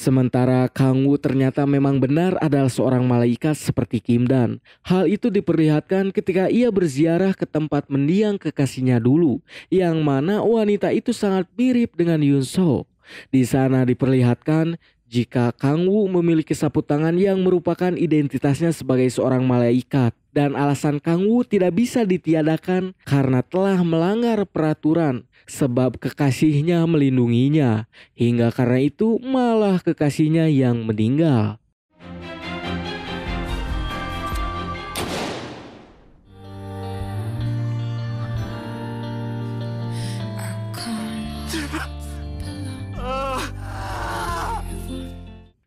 Sementara Kang Wu ternyata memang benar adalah seorang malaikat seperti Kim Dan. Hal itu diperlihatkan ketika ia berziarah ke tempat mendiang kekasihnya dulu, yang mana wanita itu sangat mirip dengan Yun So. Di sana diperlihatkan jika Kang Wu memiliki sapu tangan yang merupakan identitasnya sebagai seorang malaikat dan alasan Kang Wu tidak bisa ditiadakan karena telah melanggar peraturan sebab kekasihnya melindunginya hingga karena itu malah kekasihnya yang meninggal.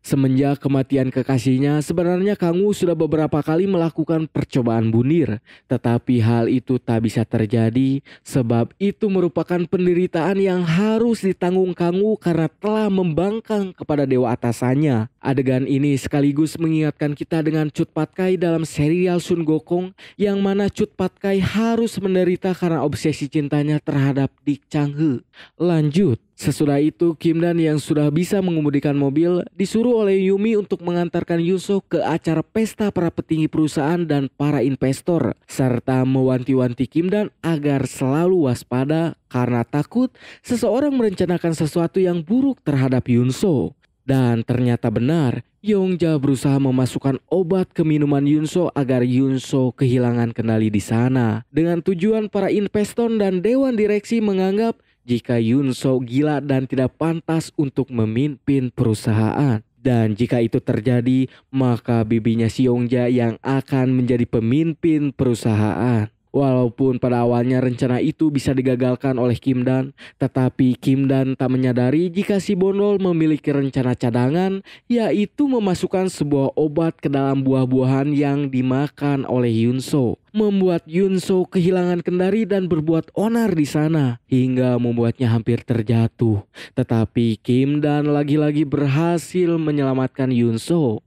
Semenjak kematian kekasihnya, sebenarnya Wu sudah beberapa kali melakukan percobaan bunir, tetapi hal itu tak bisa terjadi sebab itu merupakan penderitaan yang harus ditanggung Wu karena telah membangkang kepada dewa atasannya. Adegan ini sekaligus mengingatkan kita dengan Cut Patkai dalam serial Sun Gokong yang mana Cut Patkai harus menderita karena obsesi cintanya terhadap Dick Chang He. Lanjut, sesudah itu Kim Dan yang sudah bisa mengemudikan mobil disuruh oleh Yumi untuk mengantarkan Yusuf ke acara pesta para petinggi perusahaan dan para investor serta mewanti-wanti Kim Dan agar selalu waspada karena takut seseorang merencanakan sesuatu yang buruk terhadap Yunso. Dan ternyata benar, Yongja berusaha memasukkan obat ke minuman Yunso agar Yunso kehilangan kendali di sana. Dengan tujuan para investor dan dewan direksi menganggap jika Yunso gila dan tidak pantas untuk memimpin perusahaan. Dan jika itu terjadi, maka bibinya si Yongja yang akan menjadi pemimpin perusahaan. Walaupun pada awalnya rencana itu bisa digagalkan oleh Kim Dan, tetapi Kim Dan tak menyadari jika si Bondol memiliki rencana cadangan, yaitu memasukkan sebuah obat ke dalam buah-buahan yang dimakan oleh Yun So, Membuat Yun So kehilangan kendari dan berbuat onar di sana, hingga membuatnya hampir terjatuh. Tetapi Kim Dan lagi-lagi berhasil menyelamatkan Yun So.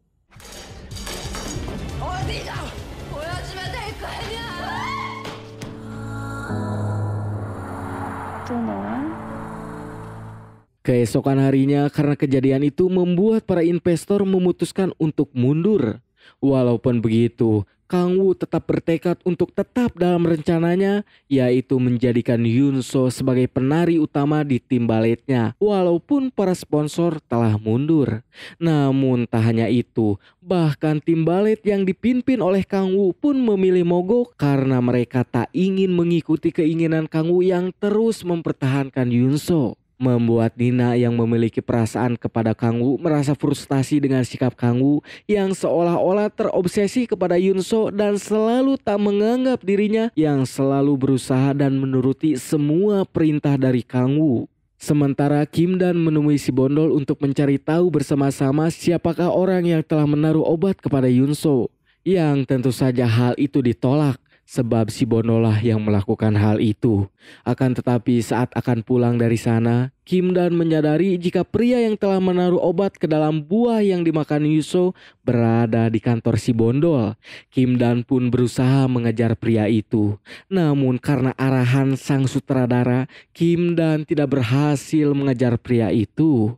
Keesokan harinya karena kejadian itu membuat para investor memutuskan untuk mundur. Walaupun begitu, Kang Wu tetap bertekad untuk tetap dalam rencananya yaitu menjadikan Yun So sebagai penari utama di tim baletnya walaupun para sponsor telah mundur. Namun tak hanya itu, bahkan tim balet yang dipimpin oleh Kang Wu pun memilih mogok karena mereka tak ingin mengikuti keinginan Kang Wu yang terus mempertahankan Yun So membuat Nina yang memiliki perasaan kepada Kang Woo merasa frustasi dengan sikap Kang Woo yang seolah-olah terobsesi kepada Yunso dan selalu tak menganggap dirinya yang selalu berusaha dan menuruti semua perintah dari Kang Woo. Sementara Kim Dan menemui si Bondol untuk mencari tahu bersama-sama siapakah orang yang telah menaruh obat kepada Yunso. Yang tentu saja hal itu ditolak sebab si Bonolah yang melakukan hal itu. Akan tetapi saat akan pulang dari sana, Kim Dan menyadari jika pria yang telah menaruh obat ke dalam buah yang dimakan Yuso berada di kantor si Bondol. Kim Dan pun berusaha mengejar pria itu. Namun karena arahan sang sutradara, Kim Dan tidak berhasil mengejar pria itu.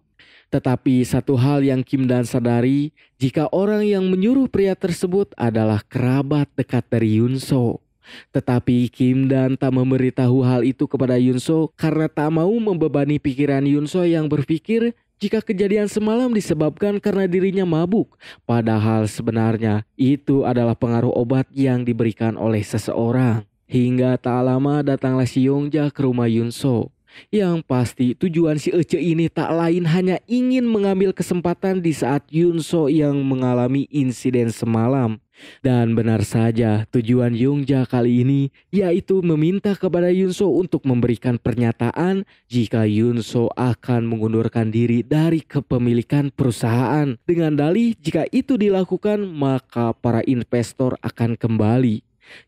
Tetapi satu hal yang Kim Dan sadari, jika orang yang menyuruh pria tersebut adalah kerabat dekat dari Yunso. Tetapi Kim Dan tak memberitahu hal itu kepada Yunso karena tak mau membebani pikiran Yunso yang berpikir jika kejadian semalam disebabkan karena dirinya mabuk. Padahal sebenarnya itu adalah pengaruh obat yang diberikan oleh seseorang. Hingga tak lama datanglah si Yongja ke rumah Yunso. Yang pasti tujuan si Ece ini tak lain hanya ingin mengambil kesempatan di saat Yunso yang mengalami insiden semalam. Dan benar saja tujuan Yongja kali ini yaitu meminta kepada Yunso untuk memberikan pernyataan jika Yunso akan mengundurkan diri dari kepemilikan perusahaan. Dengan dalih jika itu dilakukan maka para investor akan kembali.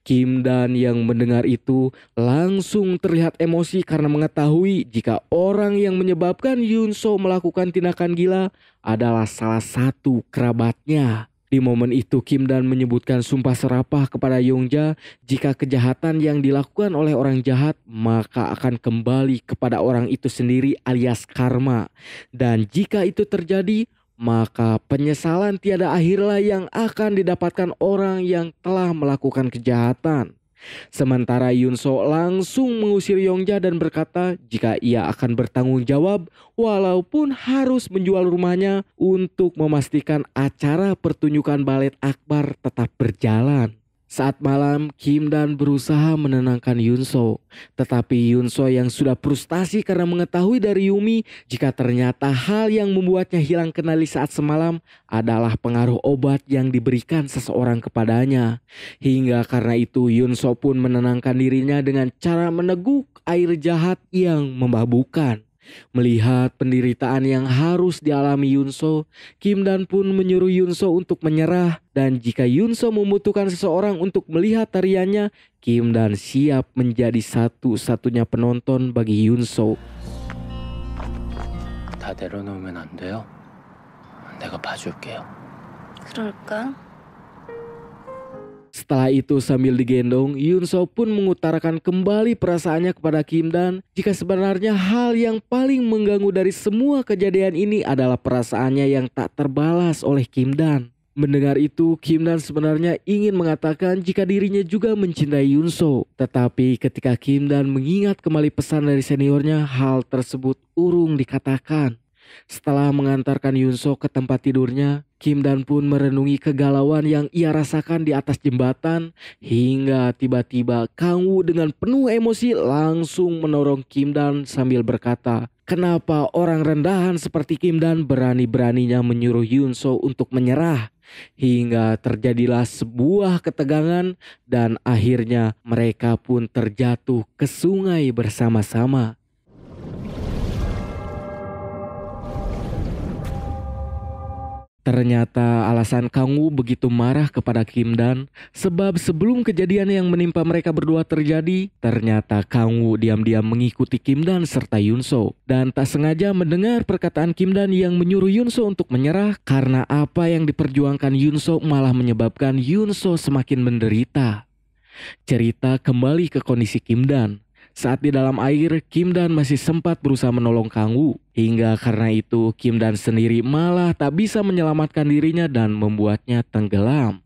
Kim Dan yang mendengar itu langsung terlihat emosi karena mengetahui jika orang yang menyebabkan Yun So melakukan tindakan gila adalah salah satu kerabatnya. Di momen itu Kim Dan menyebutkan sumpah serapah kepada Yong Ja jika kejahatan yang dilakukan oleh orang jahat maka akan kembali kepada orang itu sendiri alias karma. Dan jika itu terjadi maka penyesalan tiada akhirlah yang akan didapatkan orang yang telah melakukan kejahatan. Sementara Yunso langsung mengusir Yongja dan berkata jika ia akan bertanggung jawab walaupun harus menjual rumahnya untuk memastikan acara pertunjukan balet akbar tetap berjalan. Saat malam, Kim Dan berusaha menenangkan Yunso. Tetapi Yunso yang sudah frustasi karena mengetahui dari Yumi jika ternyata hal yang membuatnya hilang kenali saat semalam adalah pengaruh obat yang diberikan seseorang kepadanya. Hingga karena itu Yunso pun menenangkan dirinya dengan cara meneguk air jahat yang membabukan. Melihat penderitaan yang harus dialami Yunso, Kim Dan pun menyuruh Yunso untuk menyerah dan jika Yunso membutuhkan seseorang untuk melihat tariannya, Kim Dan siap menjadi satu-satunya penonton bagi Yunso. 내가 봐줄게요. 그럴까? Setelah itu sambil digendong, Yunso pun mengutarakan kembali perasaannya kepada Kim Dan jika sebenarnya hal yang paling mengganggu dari semua kejadian ini adalah perasaannya yang tak terbalas oleh Kim Dan. Mendengar itu, Kim Dan sebenarnya ingin mengatakan jika dirinya juga mencintai Yunso. Tetapi ketika Kim Dan mengingat kembali pesan dari seniornya, hal tersebut urung dikatakan. Setelah mengantarkan Yunso ke tempat tidurnya, Kim Dan pun merenungi kegalauan yang ia rasakan di atas jembatan hingga tiba-tiba Kang Woo dengan penuh emosi langsung menorong Kim Dan sambil berkata, Kenapa orang rendahan seperti Kim Dan berani-beraninya menyuruh Yun So untuk menyerah? hingga terjadilah sebuah ketegangan dan akhirnya mereka pun terjatuh ke sungai bersama-sama. Ternyata alasan Kang Wu begitu marah kepada Kim Dan sebab sebelum kejadian yang menimpa mereka berdua terjadi, ternyata Kang Wu diam-diam mengikuti Kim Dan serta So dan tak sengaja mendengar perkataan Kim Dan yang menyuruh So untuk menyerah karena apa yang diperjuangkan So malah menyebabkan So semakin menderita. Cerita kembali ke kondisi Kim Dan. Saat di dalam air, Kim Dan masih sempat berusaha menolong Kang Wu. Hingga karena itu, Kim Dan sendiri malah tak bisa menyelamatkan dirinya dan membuatnya tenggelam.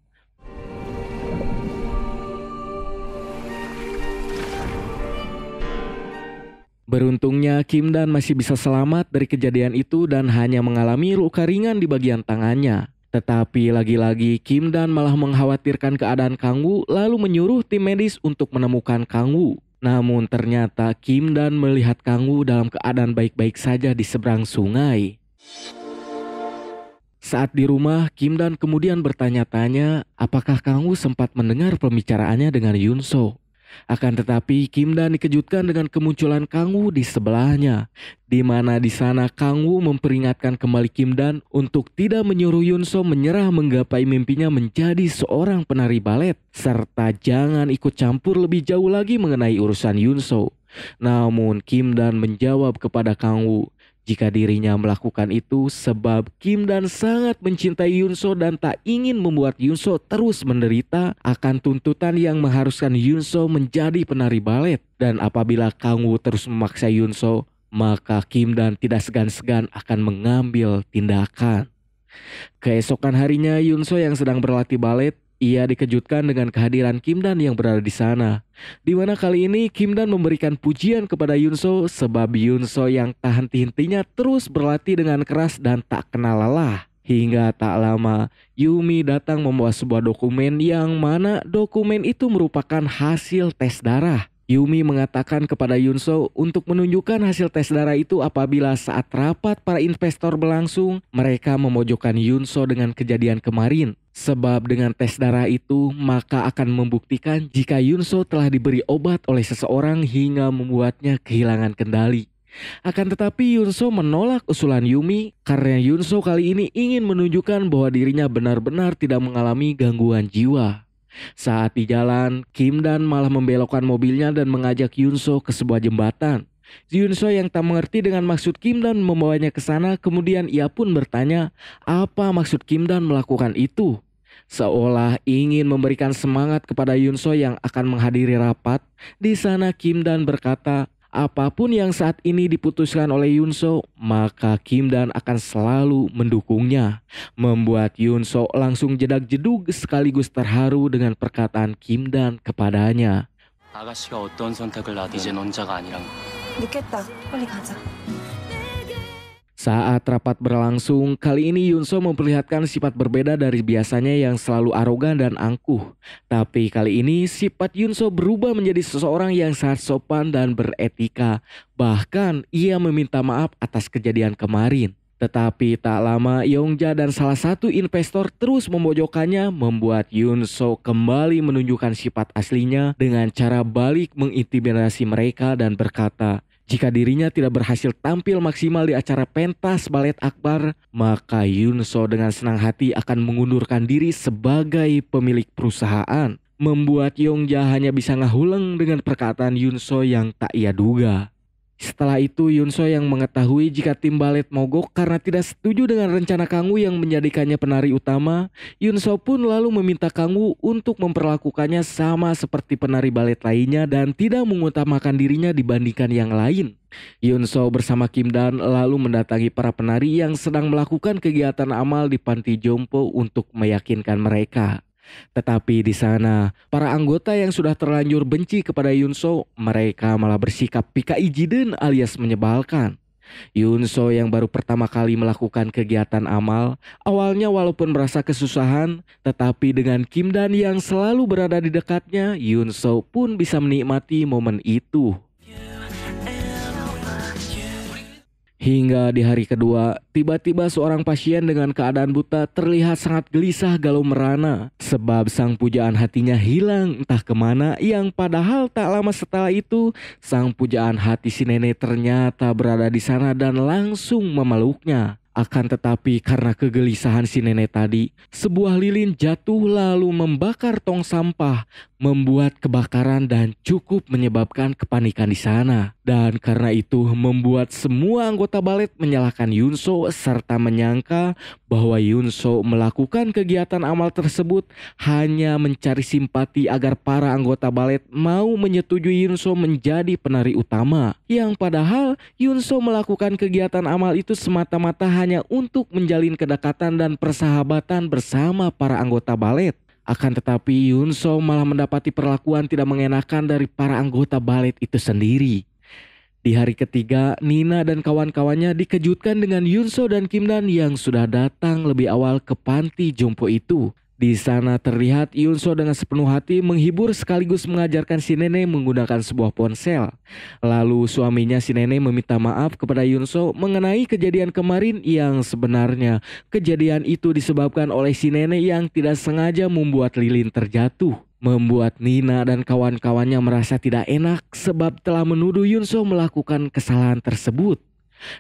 Beruntungnya Kim Dan masih bisa selamat dari kejadian itu dan hanya mengalami luka ringan di bagian tangannya. Tetapi lagi-lagi Kim Dan malah mengkhawatirkan keadaan Kang Wu lalu menyuruh tim medis untuk menemukan Kang Wu. Namun ternyata Kim Dan melihat Kang Woo dalam keadaan baik-baik saja di seberang sungai. Saat di rumah, Kim Dan kemudian bertanya-tanya apakah Kang Woo sempat mendengar pembicaraannya dengan Yunso. Akan tetapi Kim Dan dikejutkan dengan kemunculan Kang Wu di sebelahnya, di mana di sana Kang Wu memperingatkan kembali Kim Dan untuk tidak menyuruh So menyerah menggapai mimpinya menjadi seorang penari balet, serta jangan ikut campur lebih jauh lagi mengenai urusan So. Namun Kim Dan menjawab kepada Kang Wu jika dirinya melakukan itu sebab Kim dan sangat mencintai Yunso dan tak ingin membuat Yunso terus menderita akan tuntutan yang mengharuskan Yunso menjadi penari balet. Dan apabila Kang Woo terus memaksa Yunso, maka Kim dan tidak segan-segan akan mengambil tindakan. Keesokan harinya Yunso yang sedang berlatih balet ia dikejutkan dengan kehadiran Kim Dan yang berada di sana. Di mana kali ini Kim Dan memberikan pujian kepada Yunso sebab Yunso yang tahan tintinya terus berlatih dengan keras dan tak kenal lelah. Hingga tak lama, Yumi datang membawa sebuah dokumen yang mana dokumen itu merupakan hasil tes darah. Yumi mengatakan kepada Yunso untuk menunjukkan hasil tes darah itu apabila saat rapat para investor berlangsung, mereka memojokkan Yunso dengan kejadian kemarin. Sebab dengan tes darah itu, maka akan membuktikan jika Yunso telah diberi obat oleh seseorang hingga membuatnya kehilangan kendali. Akan tetapi Yunso menolak usulan Yumi karena Yunso kali ini ingin menunjukkan bahwa dirinya benar-benar tidak mengalami gangguan jiwa. Saat di jalan, Kim Dan malah membelokkan mobilnya dan mengajak Yunso ke sebuah jembatan. Yunso yang tak mengerti dengan maksud Kim Dan membawanya ke sana, kemudian ia pun bertanya apa maksud Kim Dan melakukan itu. Seolah ingin memberikan semangat kepada Yunso yang akan menghadiri rapat, di sana Kim Dan berkata Apapun yang saat ini diputuskan oleh Yunso, maka Kim Dan akan selalu mendukungnya. Membuat Yunso langsung jedak-jedug sekaligus terharu dengan perkataan Kim Dan kepadanya. 어떤 선택을 이제 늦겠다. 빨리 가자. Saat rapat berlangsung, kali ini Yunso memperlihatkan sifat berbeda dari biasanya yang selalu arogan dan angkuh. Tapi kali ini sifat Yunso berubah menjadi seseorang yang sangat sopan dan beretika. Bahkan ia meminta maaf atas kejadian kemarin. Tetapi tak lama Yongja dan salah satu investor terus memojokkannya membuat Yunso kembali menunjukkan sifat aslinya dengan cara balik mengintimidasi mereka dan berkata, jika dirinya tidak berhasil tampil maksimal di acara pentas balet akbar, maka Yunso dengan senang hati akan mengundurkan diri sebagai pemilik perusahaan. Membuat Yongja hanya bisa ngahuleng dengan perkataan Yunso yang tak ia duga. Setelah itu Yunso yang mengetahui jika tim balet mogok karena tidak setuju dengan rencana Kangwu yang menjadikannya penari utama, Yunso pun lalu meminta Kangwu untuk memperlakukannya sama seperti penari balet lainnya dan tidak mengutamakan dirinya dibandingkan yang lain. Yunso bersama Kim Dan lalu mendatangi para penari yang sedang melakukan kegiatan amal di panti jompo untuk meyakinkan mereka. Tetapi di sana, para anggota yang sudah terlanjur benci kepada Yunso, mereka malah bersikap pika ijiden alias menyebalkan. Yunso yang baru pertama kali melakukan kegiatan amal, awalnya walaupun merasa kesusahan, tetapi dengan Kim Dan yang selalu berada di dekatnya, Yunso pun bisa menikmati momen itu. Hingga di hari kedua, tiba-tiba seorang pasien dengan keadaan buta terlihat sangat gelisah galau merana sebab sang pujaan hatinya hilang entah kemana yang padahal tak lama setelah itu sang pujaan hati si nenek ternyata berada di sana dan langsung memeluknya. Akan tetapi karena kegelisahan si nenek tadi, sebuah lilin jatuh lalu membakar tong sampah, membuat kebakaran dan cukup menyebabkan kepanikan di sana. Dan karena itu membuat semua anggota balet menyalahkan Yunso serta menyangka bahwa Yunso melakukan kegiatan amal tersebut hanya mencari simpati agar para anggota balet mau menyetujui Yunso menjadi penari utama. Yang padahal Yunso melakukan kegiatan amal itu semata-mata hanya untuk menjalin kedekatan dan persahabatan bersama para anggota balet. Akan tetapi Yunso malah mendapati perlakuan tidak mengenakan dari para anggota balet itu sendiri. Di hari ketiga, Nina dan kawan-kawannya dikejutkan dengan Yunso dan Kimdan yang sudah datang lebih awal ke panti jompo itu. Di sana terlihat Yunso dengan sepenuh hati menghibur sekaligus mengajarkan si nenek menggunakan sebuah ponsel. Lalu suaminya si nenek meminta maaf kepada Yunso mengenai kejadian kemarin yang sebenarnya kejadian itu disebabkan oleh si nenek yang tidak sengaja membuat lilin terjatuh. Membuat Nina dan kawan-kawannya merasa tidak enak sebab telah menuduh Yunso melakukan kesalahan tersebut.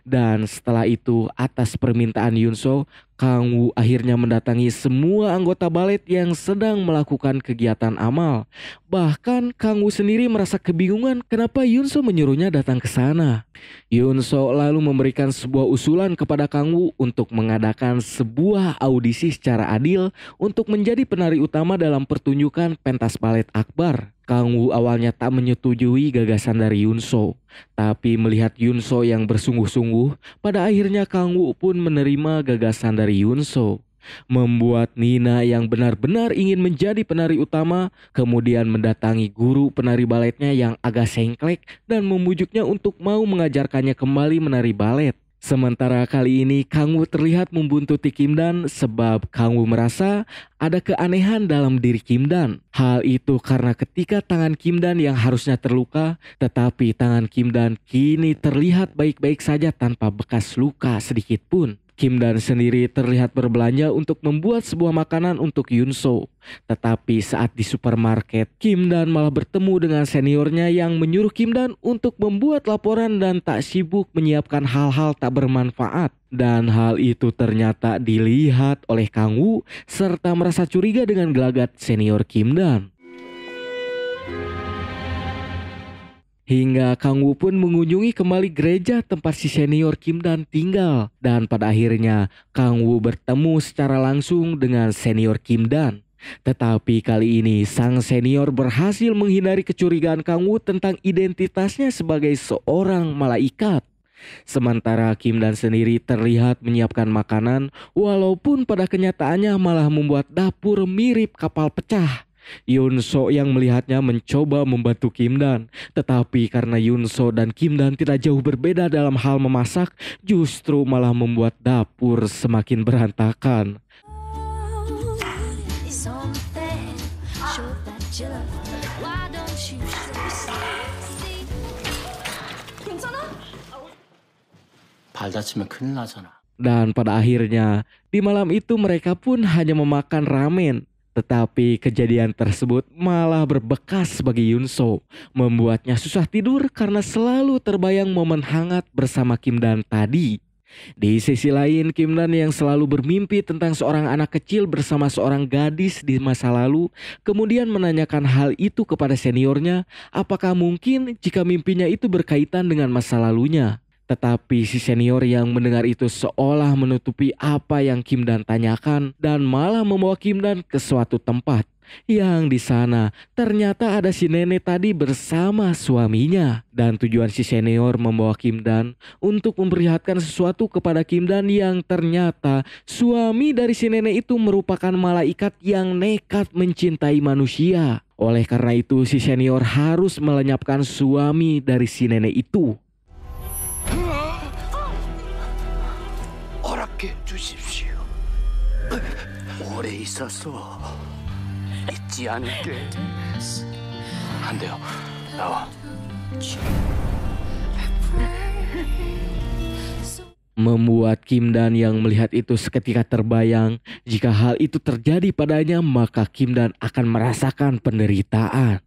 Dan setelah itu atas permintaan Yunso, Kang Wu akhirnya mendatangi semua anggota balet yang sedang melakukan kegiatan amal. Bahkan Kang Wu sendiri merasa kebingungan kenapa Yun So menyuruhnya datang ke sana. Yun So lalu memberikan sebuah usulan kepada Kang Wu untuk mengadakan sebuah audisi secara adil untuk menjadi penari utama dalam pertunjukan pentas balet Akbar. Kang Wu awalnya tak menyetujui gagasan dari Yun So, tapi melihat Yun So yang bersungguh-sungguh, pada akhirnya Kang Wu pun menerima gagasan dari dari Yunso membuat Nina yang benar-benar ingin menjadi penari utama kemudian mendatangi guru penari baletnya yang agak sengklek dan memujuknya untuk mau mengajarkannya kembali menari balet. Sementara kali ini Kang Kangwu terlihat membuntuti Kim Dan sebab Kang Kangwu merasa ada keanehan dalam diri Kim Dan. Hal itu karena ketika tangan Kim Dan yang harusnya terluka, tetapi tangan Kim Dan kini terlihat baik-baik saja tanpa bekas luka sedikit pun. Kim dan sendiri terlihat berbelanja untuk membuat sebuah makanan untuk Yunso. Tetapi saat di supermarket, Kim Dan malah bertemu dengan seniornya yang menyuruh Kim Dan untuk membuat laporan dan tak sibuk menyiapkan hal-hal tak bermanfaat. Dan hal itu ternyata dilihat oleh Kang Woo serta merasa curiga dengan gelagat senior Kim Dan. Hingga Kang Wu pun mengunjungi kembali gereja tempat si senior Kim Dan tinggal. Dan pada akhirnya Kang Wu bertemu secara langsung dengan senior Kim Dan. Tetapi kali ini sang senior berhasil menghindari kecurigaan Kang Wu tentang identitasnya sebagai seorang malaikat. Sementara Kim Dan sendiri terlihat menyiapkan makanan walaupun pada kenyataannya malah membuat dapur mirip kapal pecah. Yunso yang melihatnya mencoba membantu Kim Dan. Tetapi karena Yunso dan Kim Dan tidak jauh berbeda dalam hal memasak, justru malah membuat dapur semakin berantakan. Dan pada akhirnya, di malam itu mereka pun hanya memakan ramen. Tetapi kejadian tersebut malah berbekas bagi Yunso, membuatnya susah tidur karena selalu terbayang momen hangat bersama Kim Dan tadi. Di sisi lain, Kim Dan yang selalu bermimpi tentang seorang anak kecil bersama seorang gadis di masa lalu, kemudian menanyakan hal itu kepada seniornya, apakah mungkin jika mimpinya itu berkaitan dengan masa lalunya. Tetapi si senior yang mendengar itu seolah menutupi apa yang Kim Dan tanyakan dan malah membawa Kim Dan ke suatu tempat yang di sana ternyata ada si nenek tadi bersama suaminya dan tujuan si senior membawa Kim Dan untuk memperlihatkan sesuatu kepada Kim Dan yang ternyata suami dari si nenek itu merupakan malaikat yang nekat mencintai manusia. Oleh karena itu si senior harus melenyapkan suami dari si nenek itu. 주십시오. 오래 있어서 잊지 않을게. 안 돼요. 나와. Membuat Kim Dan yang melihat itu seketika terbayang jika hal itu terjadi padanya maka Kim Dan akan merasakan penderitaan.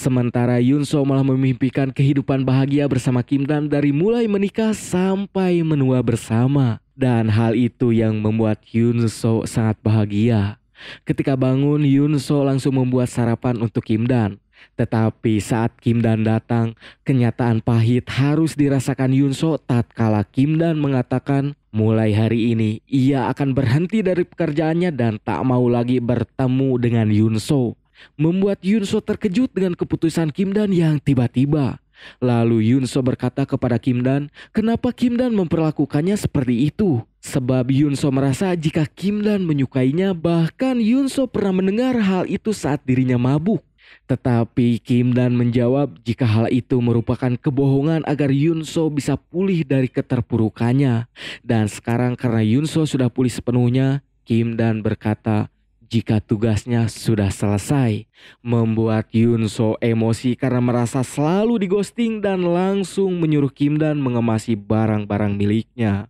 Sementara Yunso malah memimpikan kehidupan bahagia bersama Kim Dan dari mulai menikah sampai menua bersama. Dan hal itu yang membuat Yunso sangat bahagia. Ketika bangun, Yunso langsung membuat sarapan untuk Kim Dan. Tetapi saat Kim Dan datang, kenyataan pahit harus dirasakan Yunso tatkala Kim Dan mengatakan mulai hari ini ia akan berhenti dari pekerjaannya dan tak mau lagi bertemu dengan Yunso membuat Yunso terkejut dengan keputusan Kim Dan yang tiba-tiba. Lalu Yunso berkata kepada Kim Dan, kenapa Kim Dan memperlakukannya seperti itu? Sebab Yunso merasa jika Kim Dan menyukainya, bahkan Yunso pernah mendengar hal itu saat dirinya mabuk. Tetapi Kim Dan menjawab jika hal itu merupakan kebohongan agar Yunso bisa pulih dari keterpurukannya. Dan sekarang karena Yunso sudah pulih sepenuhnya, Kim Dan berkata, jika tugasnya sudah selesai, membuat Yunso emosi karena merasa selalu digosting dan langsung menyuruh Kim Dan mengemasi barang-barang miliknya.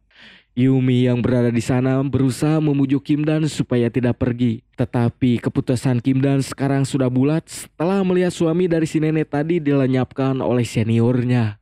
Yumi yang berada di sana berusaha memujuk Kim Dan supaya tidak pergi. Tetapi keputusan Kim Dan sekarang sudah bulat setelah melihat suami dari si nenek tadi dilenyapkan oleh seniornya.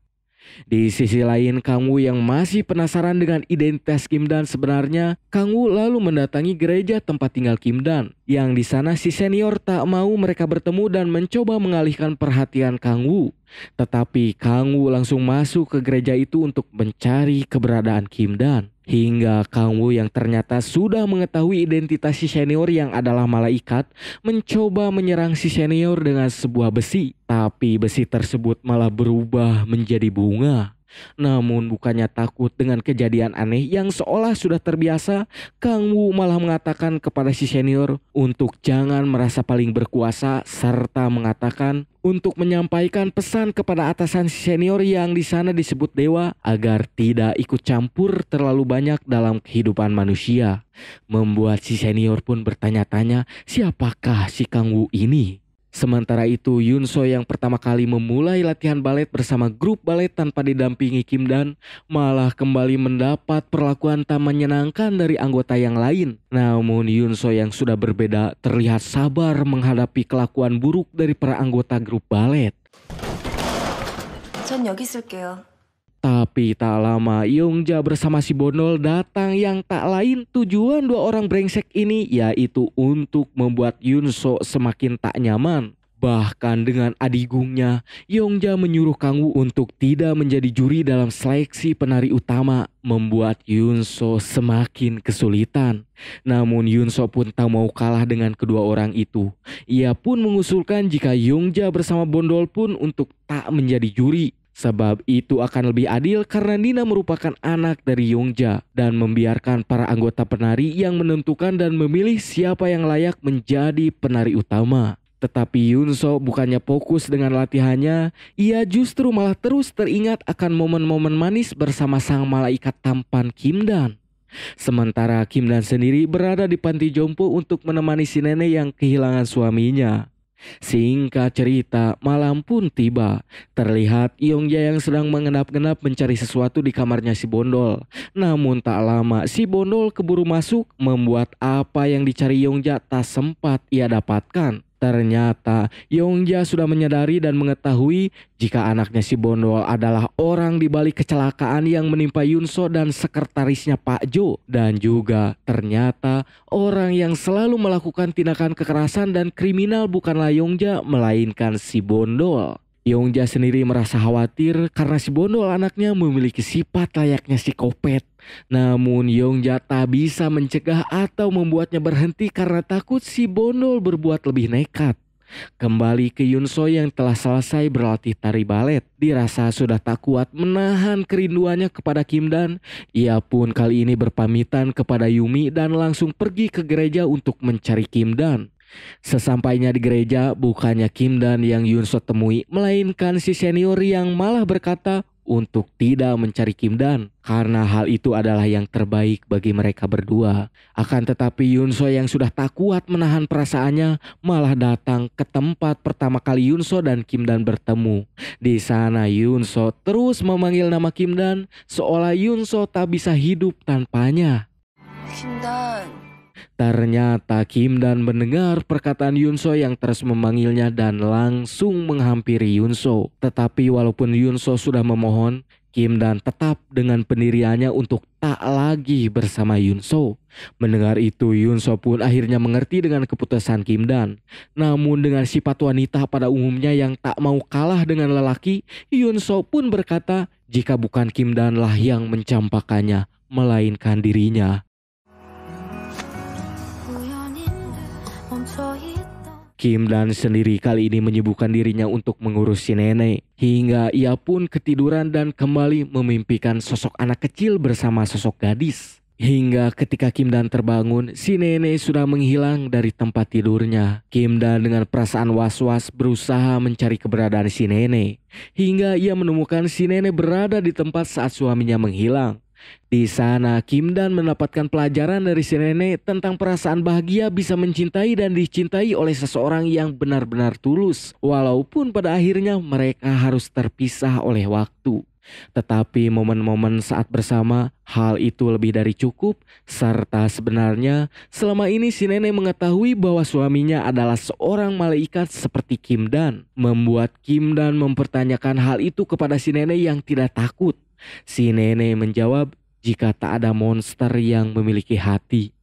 Di sisi lain, Kang Wu yang masih penasaran dengan identitas Kim Dan sebenarnya, Kang Wu lalu mendatangi gereja tempat tinggal Kim Dan. Yang di sana si senior tak mau mereka bertemu dan mencoba mengalihkan perhatian Kang Wu. Tetapi Kang Wu langsung masuk ke gereja itu untuk mencari keberadaan Kim Dan. Hingga kamu yang ternyata sudah mengetahui identitas si senior yang adalah malaikat, mencoba menyerang si senior dengan sebuah besi, tapi besi tersebut malah berubah menjadi bunga. Namun bukannya takut dengan kejadian aneh yang seolah sudah terbiasa, Kang Wu malah mengatakan kepada si senior untuk jangan merasa paling berkuasa serta mengatakan untuk menyampaikan pesan kepada atasan si senior yang di sana disebut dewa agar tidak ikut campur terlalu banyak dalam kehidupan manusia. Membuat si senior pun bertanya-tanya siapakah si Kang Wu ini. Sementara itu, So yang pertama kali memulai latihan balet bersama grup balet tanpa didampingi Kim Dan malah kembali mendapat perlakuan tak menyenangkan dari anggota yang lain. Namun So yang sudah berbeda terlihat sabar menghadapi kelakuan buruk dari para anggota grup balet. Tapi tak lama Yongja bersama si Bonol datang yang tak lain tujuan dua orang brengsek ini yaitu untuk membuat Yunso semakin tak nyaman. Bahkan dengan adigungnya, Yongja menyuruh Kang Woo untuk tidak menjadi juri dalam seleksi penari utama, membuat Yunso semakin kesulitan. Namun Yunso pun tak mau kalah dengan kedua orang itu. Ia pun mengusulkan jika Yongja bersama Bondol pun untuk tak menjadi juri Sebab itu akan lebih adil karena Nina merupakan anak dari Yongja dan membiarkan para anggota penari yang menentukan dan memilih siapa yang layak menjadi penari utama. Tetapi Yunso bukannya fokus dengan latihannya, ia justru malah terus teringat akan momen-momen manis bersama sang malaikat tampan Kim Dan. Sementara Kim Dan sendiri berada di panti jompo untuk menemani si nenek yang kehilangan suaminya. Singkat cerita, malam pun tiba. Terlihat Yongja yang sedang mengenap-genap mencari sesuatu di kamarnya si Bondol. Namun tak lama, si Bondol keburu masuk membuat apa yang dicari Yongja tak sempat ia dapatkan. Ternyata Yongja sudah menyadari dan mengetahui jika anaknya si Bondol adalah orang di balik kecelakaan yang menimpa Yunso dan sekretarisnya Pak Jo. Dan juga ternyata orang yang selalu melakukan tindakan kekerasan dan kriminal bukanlah Yongja melainkan si Bondol. Yongja sendiri merasa khawatir karena si Bondol anaknya memiliki sifat layaknya si kopet. Namun Yongja tak bisa mencegah atau membuatnya berhenti karena takut si Bondol berbuat lebih nekat. Kembali ke Yunso yang telah selesai berlatih tari balet, dirasa sudah tak kuat menahan kerinduannya kepada Kim Dan. Ia pun kali ini berpamitan kepada Yumi dan langsung pergi ke gereja untuk mencari Kim Dan. Sesampainya di gereja, bukannya Kim Dan yang Yunso temui, melainkan si senior yang malah berkata, untuk tidak mencari Kim Dan karena hal itu adalah yang terbaik bagi mereka berdua. Akan tetapi Yunso yang sudah tak kuat menahan perasaannya malah datang ke tempat pertama kali Yunso dan Kim Dan bertemu. Di sana Yunso terus memanggil nama Kim Dan seolah Yunso tak bisa hidup tanpanya. Kim Dan, Ternyata Kim Dan mendengar perkataan Yunso yang terus memanggilnya dan langsung menghampiri Yunso. Tetapi walaupun Yunso sudah memohon, Kim Dan tetap dengan pendiriannya untuk tak lagi bersama Yunso. Mendengar itu Yunso pun akhirnya mengerti dengan keputusan Kim Dan. Namun dengan sifat wanita pada umumnya yang tak mau kalah dengan lelaki, Yunso pun berkata jika bukan Kim Dan lah yang mencampakannya, melainkan dirinya. Kim Dan sendiri kali ini menyibukkan dirinya untuk mengurus si nenek. Hingga ia pun ketiduran dan kembali memimpikan sosok anak kecil bersama sosok gadis. Hingga ketika Kim Dan terbangun, si nenek sudah menghilang dari tempat tidurnya. Kim Dan dengan perasaan was-was berusaha mencari keberadaan si nenek. Hingga ia menemukan si nenek berada di tempat saat suaminya menghilang. Di sana, Kim Dan mendapatkan pelajaran dari si nenek tentang perasaan bahagia bisa mencintai dan dicintai oleh seseorang yang benar-benar tulus, walaupun pada akhirnya mereka harus terpisah oleh waktu. Tetapi momen-momen saat bersama, hal itu lebih dari cukup, serta sebenarnya selama ini si nenek mengetahui bahwa suaminya adalah seorang malaikat seperti Kim Dan, membuat Kim Dan mempertanyakan hal itu kepada si nenek yang tidak takut. Si nenek menjawab, "Jika tak ada monster yang memiliki hati."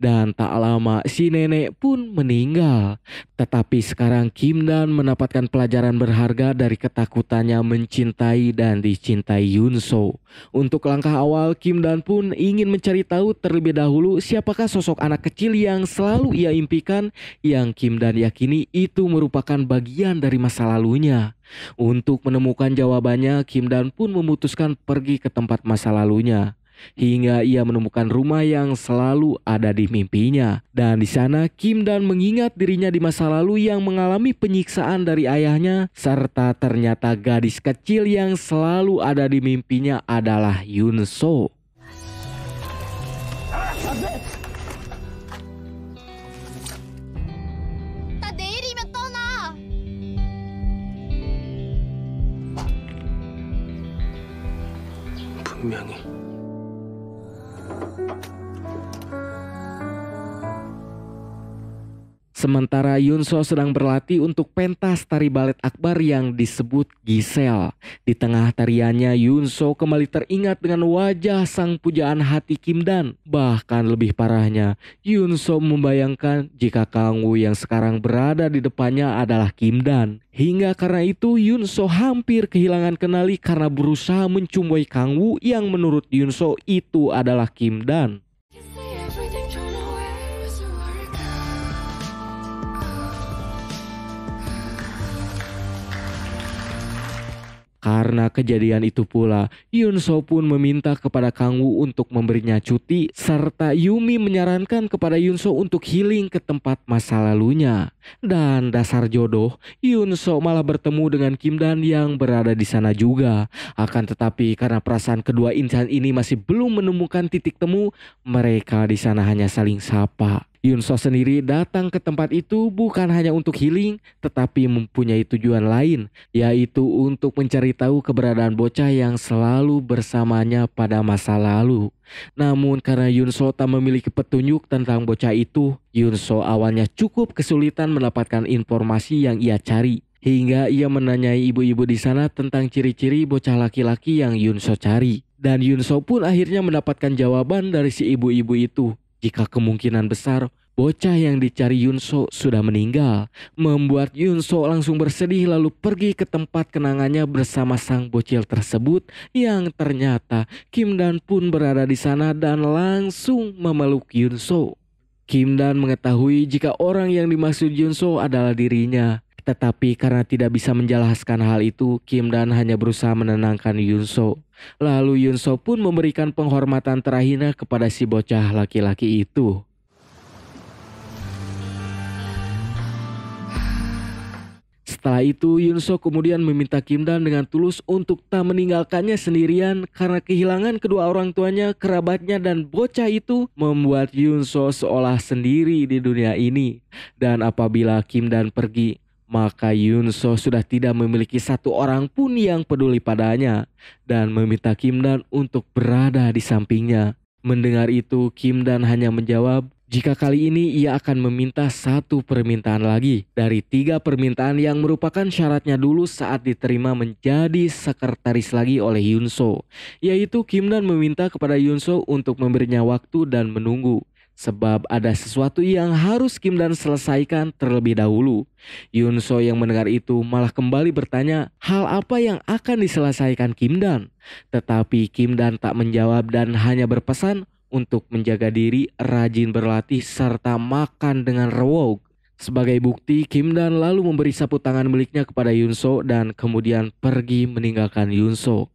Dan tak lama si nenek pun meninggal. Tetapi sekarang Kim Dan mendapatkan pelajaran berharga dari ketakutannya mencintai dan dicintai Yunso. Untuk langkah awal Kim Dan pun ingin mencari tahu terlebih dahulu siapakah sosok anak kecil yang selalu ia impikan yang Kim Dan yakini itu merupakan bagian dari masa lalunya. Untuk menemukan jawabannya, Kim Dan pun memutuskan pergi ke tempat masa lalunya hingga ia menemukan rumah yang selalu ada di mimpinya. Dan di sana Kim Dan mengingat dirinya di masa lalu yang mengalami penyiksaan dari ayahnya serta ternyata gadis kecil yang selalu ada di mimpinya adalah Yun So. Sementara Yunso sedang berlatih untuk pentas tari balet akbar yang disebut Giselle. Di tengah tariannya Yunso kembali teringat dengan wajah sang pujaan hati Kim Dan. Bahkan lebih parahnya, Yunso membayangkan jika Kang Woo yang sekarang berada di depannya adalah Kim Dan. Hingga karena itu Yunso hampir kehilangan kenali karena berusaha mencumbui Kang Woo yang menurut Yunso itu adalah Kim Dan. Karena kejadian itu pula, Yun So pun meminta kepada Kang Woo untuk memberinya cuti serta Yumi menyarankan kepada Yun So untuk healing ke tempat masa lalunya. Dan dasar jodoh, Yunso So malah bertemu dengan Kim Dan yang berada di sana juga. Akan tetapi karena perasaan kedua insan ini masih belum menemukan titik temu, mereka di sana hanya saling sapa. Yunso So sendiri datang ke tempat itu bukan hanya untuk healing, tetapi mempunyai tujuan lain, yaitu untuk mencari tahu keberadaan bocah yang selalu bersamanya pada masa lalu. Namun karena Yunso tak memiliki petunjuk tentang bocah itu, Yunso awalnya cukup kesulitan mendapatkan informasi yang ia cari. Hingga ia menanyai ibu-ibu di sana tentang ciri-ciri bocah laki-laki yang Yunso cari. Dan Yunso pun akhirnya mendapatkan jawaban dari si ibu-ibu itu. Jika kemungkinan besar Bocah yang dicari Yunso sudah meninggal, membuat Yunso langsung bersedih lalu pergi ke tempat kenangannya bersama sang bocil tersebut yang ternyata Kim Dan pun berada di sana dan langsung memeluk Yunso. Kim Dan mengetahui jika orang yang dimaksud Yunso adalah dirinya. Tetapi karena tidak bisa menjelaskan hal itu, Kim Dan hanya berusaha menenangkan Yunso. Lalu Yunso pun memberikan penghormatan terakhirnya kepada si bocah laki-laki itu. Setelah itu, Yunso kemudian meminta Kim Dan dengan tulus untuk tak meninggalkannya sendirian karena kehilangan kedua orang tuanya, kerabatnya, dan bocah itu membuat Yunso seolah sendiri di dunia ini. Dan apabila Kim Dan pergi, maka Yunso sudah tidak memiliki satu orang pun yang peduli padanya dan meminta Kim Dan untuk berada di sampingnya. Mendengar itu, Kim Dan hanya menjawab, jika kali ini ia akan meminta satu permintaan lagi dari tiga permintaan yang merupakan syaratnya dulu saat diterima menjadi sekretaris lagi oleh Yunso, yaitu Kim Dan meminta kepada Yunso untuk memberinya waktu dan menunggu. Sebab ada sesuatu yang harus Kim Dan selesaikan terlebih dahulu. Yunso yang mendengar itu malah kembali bertanya hal apa yang akan diselesaikan Kim Dan. Tetapi Kim Dan tak menjawab dan hanya berpesan untuk menjaga diri, rajin berlatih, serta makan dengan rewok. Sebagai bukti, Kim Dan lalu memberi sapu tangan miliknya kepada Yunso dan kemudian pergi meninggalkan Yunso.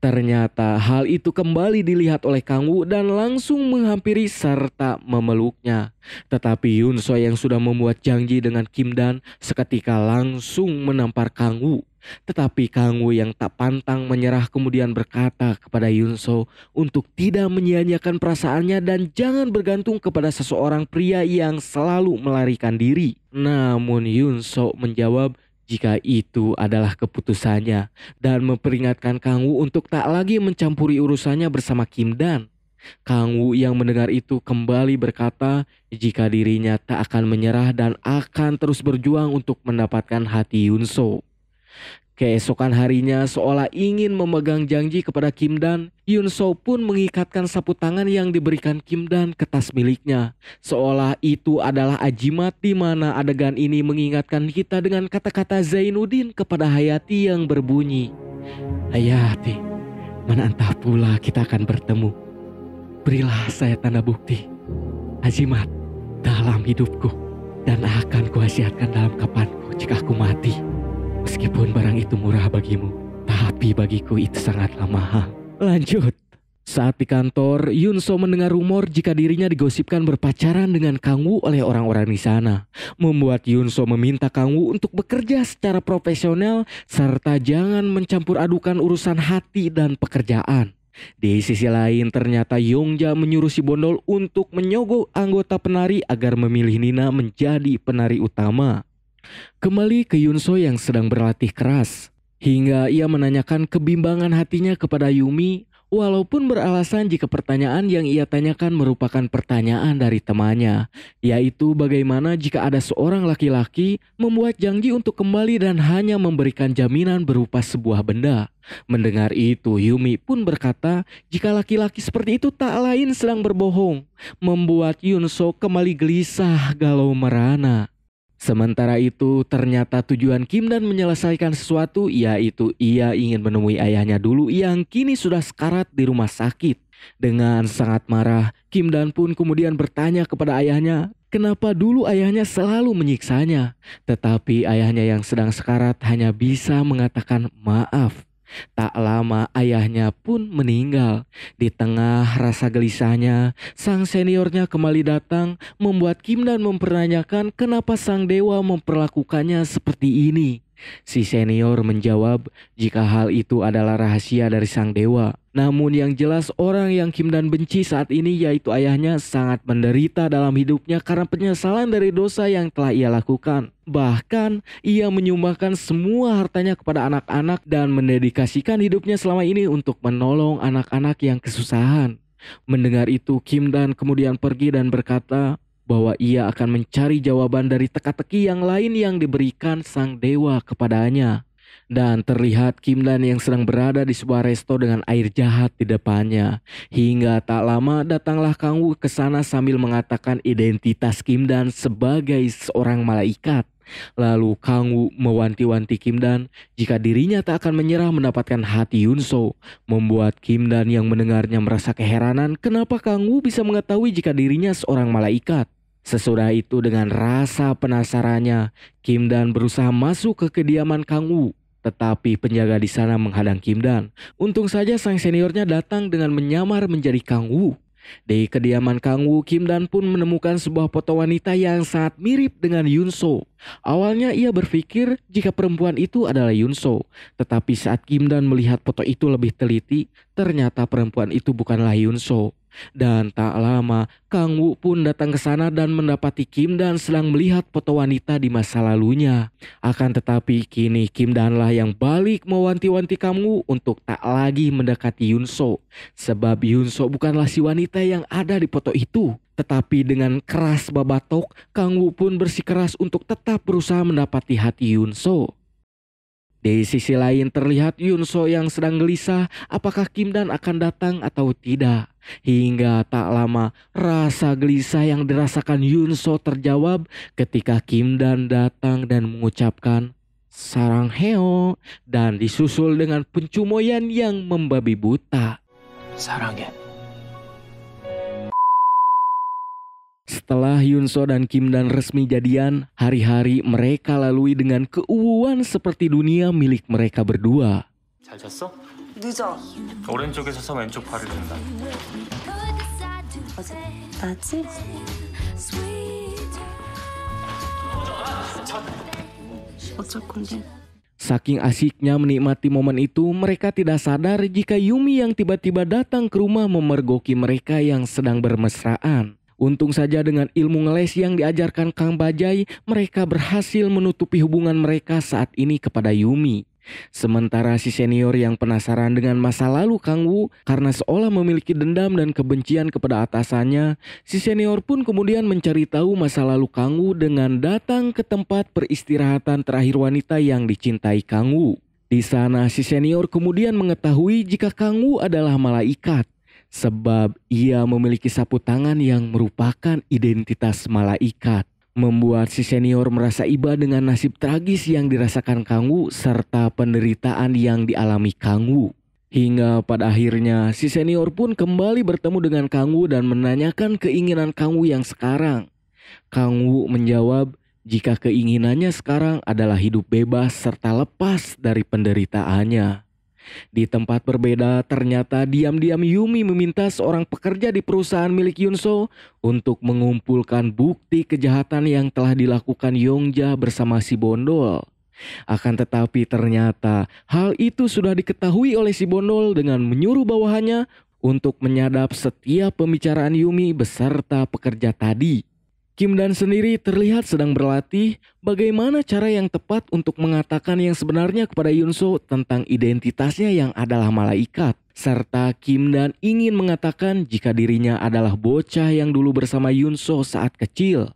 Ternyata hal itu kembali dilihat oleh Kang Wu dan langsung menghampiri serta memeluknya. Tetapi Yunso yang sudah membuat janji dengan Kim Dan seketika langsung menampar Kang Wu. Tetapi Kang Wu yang tak pantang menyerah kemudian berkata kepada Yunso untuk tidak menyia-nyiakan perasaannya dan jangan bergantung kepada seseorang pria yang selalu melarikan diri. Namun Yunso menjawab jika itu adalah keputusannya dan memperingatkan Kang Wu untuk tak lagi mencampuri urusannya bersama Kim Dan. Kang Wu yang mendengar itu kembali berkata jika dirinya tak akan menyerah dan akan terus berjuang untuk mendapatkan hati Yunso. Keesokan harinya seolah ingin memegang janji kepada Kim Dan, Yun So pun mengikatkan sapu tangan yang diberikan Kim Dan ke tas miliknya. Seolah itu adalah ajimat di mana adegan ini mengingatkan kita dengan kata-kata Zainuddin kepada Hayati yang berbunyi. Hayati, mana entah pula kita akan bertemu. Berilah saya tanda bukti. Ajimat dalam hidupku dan akan kuasiatkan dalam kapanku jika aku mati. Meskipun barang itu murah bagimu, tapi bagiku itu sangatlah mahal. Lanjut. Saat di kantor, Yunso mendengar rumor jika dirinya digosipkan berpacaran dengan Kang Wu oleh orang-orang di sana. Membuat Yunso meminta Kang Wu untuk bekerja secara profesional serta jangan mencampur adukan urusan hati dan pekerjaan. Di sisi lain ternyata Yongja menyuruh si Bondol untuk menyogok anggota penari agar memilih Nina menjadi penari utama. Kembali ke Yunso yang sedang berlatih keras, hingga ia menanyakan kebimbangan hatinya kepada Yumi walaupun beralasan jika pertanyaan yang ia tanyakan merupakan pertanyaan dari temannya, yaitu bagaimana jika ada seorang laki-laki membuat janji untuk kembali dan hanya memberikan jaminan berupa sebuah benda. Mendengar itu, Yumi pun berkata, jika laki-laki seperti itu tak lain sedang berbohong, membuat Yunso kembali gelisah galau merana. Sementara itu, ternyata tujuan Kim Dan menyelesaikan sesuatu yaitu ia ingin menemui ayahnya dulu yang kini sudah sekarat di rumah sakit. Dengan sangat marah, Kim Dan pun kemudian bertanya kepada ayahnya kenapa dulu ayahnya selalu menyiksanya. Tetapi ayahnya yang sedang sekarat hanya bisa mengatakan maaf. Tak lama ayahnya pun meninggal. Di tengah rasa gelisahnya, sang seniornya kembali datang membuat Kim Dan mempertanyakan kenapa sang dewa memperlakukannya seperti ini. Si senior menjawab jika hal itu adalah rahasia dari sang dewa. Namun yang jelas orang yang Kim Dan benci saat ini yaitu ayahnya sangat menderita dalam hidupnya karena penyesalan dari dosa yang telah ia lakukan. Bahkan ia menyumbangkan semua hartanya kepada anak-anak dan mendedikasikan hidupnya selama ini untuk menolong anak-anak yang kesusahan. Mendengar itu Kim Dan kemudian pergi dan berkata bahwa ia akan mencari jawaban dari teka-teki yang lain yang diberikan sang dewa kepadanya. Dan terlihat Kim Dan yang sedang berada di sebuah resto dengan air jahat di depannya. Hingga tak lama datanglah Kang Wu ke sana sambil mengatakan identitas Kim Dan sebagai seorang malaikat. Lalu Kang Wu mewanti-wanti Kim Dan jika dirinya tak akan menyerah mendapatkan hati Yunso. Membuat Kim Dan yang mendengarnya merasa keheranan kenapa Kang Wu bisa mengetahui jika dirinya seorang malaikat. Sesudah itu dengan rasa penasarannya, Kim Dan berusaha masuk ke kediaman Kang Wu. Tetapi penjaga di sana menghadang Kim Dan. Untung saja sang seniornya datang dengan menyamar menjadi Kang Wu. Di kediaman Kang Wu, Kim Dan pun menemukan sebuah foto wanita yang sangat mirip dengan Yun So. Awalnya ia berpikir jika perempuan itu adalah Yun So. Tetapi saat Kim Dan melihat foto itu lebih teliti, ternyata perempuan itu bukanlah Yun So. Dan tak lama, Kang Wu pun datang ke sana dan mendapati Kim Dan sedang melihat foto wanita di masa lalunya. Akan tetapi kini Kim Dan lah yang balik mewanti-wanti Kang Wu untuk tak lagi mendekati Yun So, Sebab Yun So bukanlah si wanita yang ada di foto itu. Tetapi dengan keras babatok, Kang Wu pun bersikeras untuk tetap berusaha mendapati hati Yun So. Di sisi lain terlihat Yunso yang sedang gelisah apakah Kim Dan akan datang atau tidak. Hingga tak lama rasa gelisah yang dirasakan Yunso terjawab ketika Kim Dan datang dan mengucapkan sarang heo dan disusul dengan pencumoyan yang membabi buta. Sarang ya. Setelah Yunso dan Kim Dan resmi jadian, hari-hari mereka lalui dengan keuuan seperti dunia milik mereka berdua. Saking asiknya menikmati momen itu, mereka tidak sadar jika Yumi yang tiba-tiba datang ke rumah memergoki mereka yang sedang bermesraan. Untung saja dengan ilmu ngeles yang diajarkan Kang Bajai, mereka berhasil menutupi hubungan mereka saat ini kepada Yumi. Sementara si senior yang penasaran dengan masa lalu Kang Wu karena seolah memiliki dendam dan kebencian kepada atasannya, si senior pun kemudian mencari tahu masa lalu Kang Wu dengan datang ke tempat peristirahatan terakhir wanita yang dicintai Kang Wu. Di sana si senior kemudian mengetahui jika Kang Wu adalah malaikat sebab ia memiliki sapu tangan yang merupakan identitas malaikat. Membuat si senior merasa iba dengan nasib tragis yang dirasakan Kangwu serta penderitaan yang dialami Kangwu. Hingga pada akhirnya si senior pun kembali bertemu dengan Kangwu dan menanyakan keinginan Kangwu yang sekarang. Kangwu menjawab jika keinginannya sekarang adalah hidup bebas serta lepas dari penderitaannya. Di tempat berbeda, ternyata diam-diam Yumi meminta seorang pekerja di perusahaan milik Yunso untuk mengumpulkan bukti kejahatan yang telah dilakukan Yongja bersama si Bondol. Akan tetapi ternyata hal itu sudah diketahui oleh si Bondol dengan menyuruh bawahannya untuk menyadap setiap pembicaraan Yumi beserta pekerja tadi. Kim Dan sendiri terlihat sedang berlatih bagaimana cara yang tepat untuk mengatakan yang sebenarnya kepada Yunso tentang identitasnya yang adalah malaikat. Serta Kim Dan ingin mengatakan jika dirinya adalah bocah yang dulu bersama Yunso saat kecil.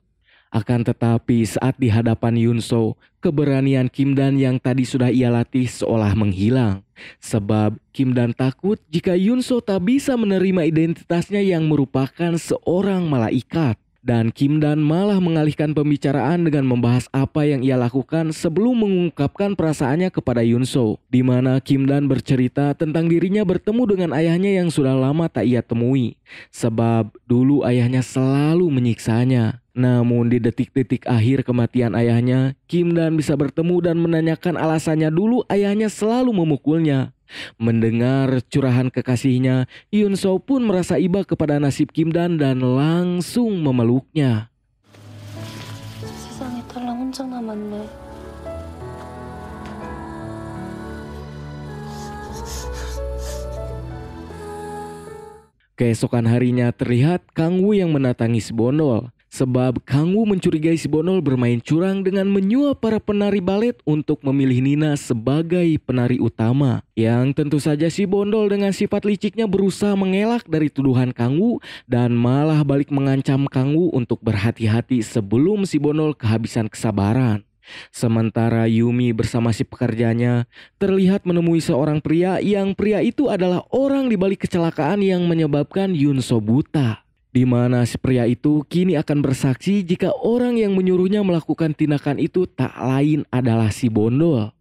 Akan tetapi saat di hadapan Yunso, keberanian Kim Dan yang tadi sudah ia latih seolah menghilang. Sebab Kim Dan takut jika Yunso tak bisa menerima identitasnya yang merupakan seorang malaikat. Dan Kim Dan malah mengalihkan pembicaraan dengan membahas apa yang ia lakukan sebelum mengungkapkan perasaannya kepada Yun So. Di mana Kim Dan bercerita tentang dirinya bertemu dengan ayahnya yang sudah lama tak ia temui. Sebab dulu ayahnya selalu menyiksanya. Namun di detik-detik akhir kematian ayahnya, Kim Dan bisa bertemu dan menanyakan alasannya dulu ayahnya selalu memukulnya. Mendengar curahan kekasihnya, Yun So pun merasa iba kepada nasib Kim Dan dan langsung memeluknya. Keesokan harinya terlihat Kang Wu yang menatangis bondol. Sebab Kangwu mencurigai si Bonol bermain curang dengan menyuap para penari balet untuk memilih Nina sebagai penari utama. Yang tentu saja si Bondol dengan sifat liciknya berusaha mengelak dari tuduhan Kangwu dan malah balik mengancam Kangwu untuk berhati-hati sebelum si Bonol kehabisan kesabaran. Sementara Yumi bersama si pekerjanya terlihat menemui seorang pria yang pria itu adalah orang di balik kecelakaan yang menyebabkan Yunso buta di mana si pria itu kini akan bersaksi jika orang yang menyuruhnya melakukan tindakan itu tak lain adalah si Bondol.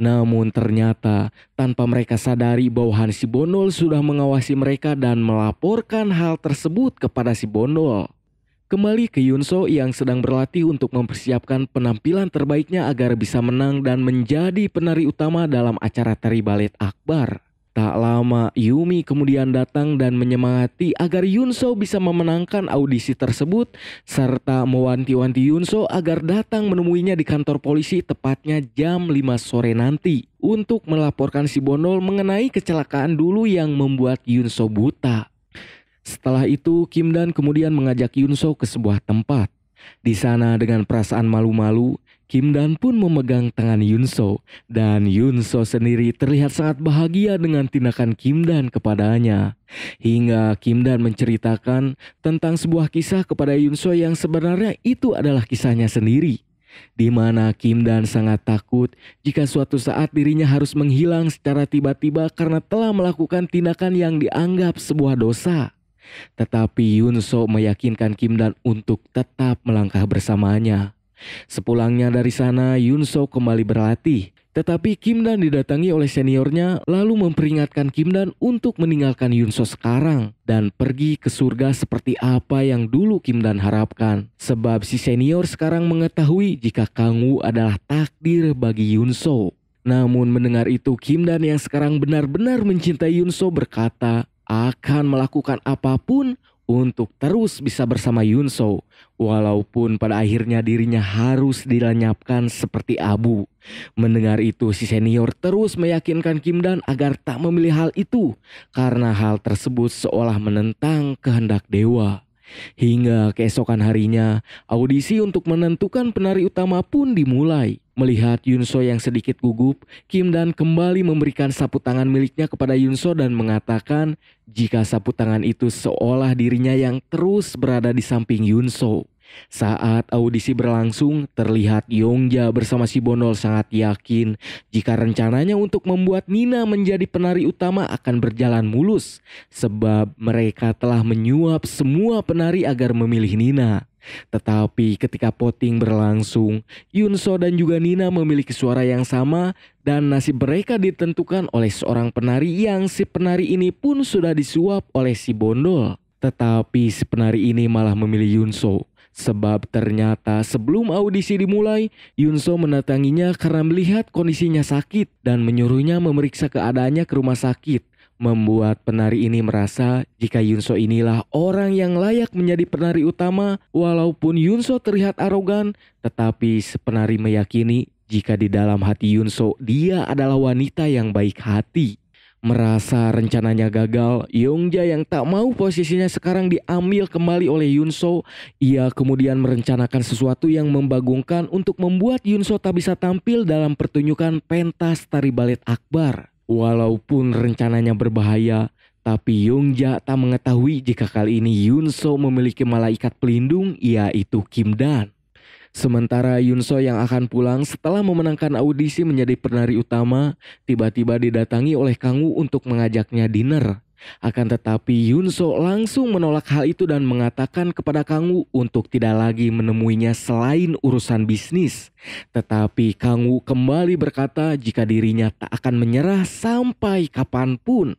Namun ternyata tanpa mereka sadari Han si Bondol sudah mengawasi mereka dan melaporkan hal tersebut kepada si Bondol. Kembali ke Yunso yang sedang berlatih untuk mempersiapkan penampilan terbaiknya agar bisa menang dan menjadi penari utama dalam acara tari balet Akbar. Tak lama, Yumi kemudian datang dan menyemangati agar Yunso bisa memenangkan audisi tersebut serta mewanti-wanti Yunso agar datang menemuinya di kantor polisi tepatnya jam 5 sore nanti untuk melaporkan si Bondol mengenai kecelakaan dulu yang membuat Yunso buta. Setelah itu, Kim Dan kemudian mengajak Yunso ke sebuah tempat. Di sana dengan perasaan malu-malu, Kim Dan pun memegang tangan Yunso dan Yunso sendiri terlihat sangat bahagia dengan tindakan Kim Dan kepadanya. Hingga Kim Dan menceritakan tentang sebuah kisah kepada Yunso yang sebenarnya itu adalah kisahnya sendiri. Di mana Kim Dan sangat takut jika suatu saat dirinya harus menghilang secara tiba-tiba karena telah melakukan tindakan yang dianggap sebuah dosa. Tetapi Yunso meyakinkan Kim Dan untuk tetap melangkah bersamanya. Sepulangnya dari sana, Yunso kembali berlatih. Tetapi Kim Dan didatangi oleh seniornya lalu memperingatkan Kim Dan untuk meninggalkan Yunso sekarang dan pergi ke surga seperti apa yang dulu Kim Dan harapkan. Sebab si senior sekarang mengetahui jika Kang Woo adalah takdir bagi Yunso. Namun mendengar itu Kim Dan yang sekarang benar-benar mencintai Yunso berkata akan melakukan apapun untuk terus bisa bersama Yunso walaupun pada akhirnya dirinya harus dilenyapkan seperti abu. Mendengar itu si senior terus meyakinkan Kim Dan agar tak memilih hal itu karena hal tersebut seolah menentang kehendak dewa. Hingga keesokan harinya audisi untuk menentukan penari utama pun dimulai. Melihat Yunso yang sedikit gugup, Kim Dan kembali memberikan sapu tangan miliknya kepada Yunso dan mengatakan jika sapu tangan itu seolah dirinya yang terus berada di samping Yunso. Saat audisi berlangsung, terlihat Yongja bersama si Bonol sangat yakin jika rencananya untuk membuat Nina menjadi penari utama akan berjalan mulus sebab mereka telah menyuap semua penari agar memilih Nina. Tetapi ketika voting berlangsung, Yunso dan juga Nina memiliki suara yang sama dan nasib mereka ditentukan oleh seorang penari yang si penari ini pun sudah disuap oleh si Bondol. Tetapi si penari ini malah memilih Yunso. Sebab ternyata sebelum audisi dimulai, Yunso mendatanginya karena melihat kondisinya sakit dan menyuruhnya memeriksa keadaannya ke rumah sakit membuat penari ini merasa jika Yunso inilah orang yang layak menjadi penari utama walaupun Yunso terlihat arogan tetapi penari meyakini jika di dalam hati Yunso dia adalah wanita yang baik hati. Merasa rencananya gagal, Yongja yang tak mau posisinya sekarang diambil kembali oleh Yunso. Ia kemudian merencanakan sesuatu yang membagungkan untuk membuat Yunso tak bisa tampil dalam pertunjukan pentas tari balet akbar. Walaupun rencananya berbahaya, tapi Yongja tak mengetahui jika kali ini Yunso memiliki malaikat pelindung yaitu Kim Dan. Sementara Yunso yang akan pulang setelah memenangkan audisi menjadi penari utama, tiba-tiba didatangi oleh Kang Woo untuk mengajaknya dinner. Akan tetapi Yunso langsung menolak hal itu dan mengatakan kepada Kang Wu untuk tidak lagi menemuinya selain urusan bisnis. Tetapi Kang Wu kembali berkata jika dirinya tak akan menyerah sampai kapanpun.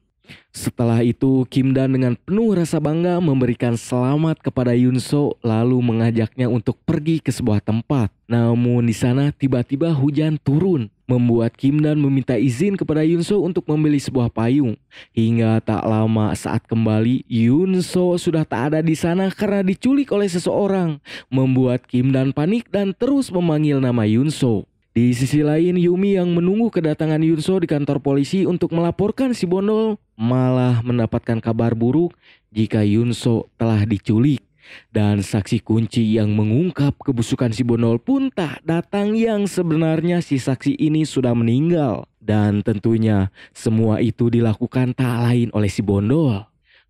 Setelah itu Kim Dan dengan penuh rasa bangga memberikan selamat kepada Yunso lalu mengajaknya untuk pergi ke sebuah tempat. Namun di sana tiba-tiba hujan turun membuat Kim Dan meminta izin kepada Yunso untuk membeli sebuah payung. Hingga tak lama saat kembali, Yunso sudah tak ada di sana karena diculik oleh seseorang, membuat Kim Dan panik dan terus memanggil nama Yunso. Di sisi lain, Yumi yang menunggu kedatangan Yunso di kantor polisi untuk melaporkan si Bondol malah mendapatkan kabar buruk jika Yunso telah diculik. Dan saksi kunci yang mengungkap kebusukan si Bonol pun tak datang yang sebenarnya si saksi ini sudah meninggal. Dan tentunya semua itu dilakukan tak lain oleh si Bondol.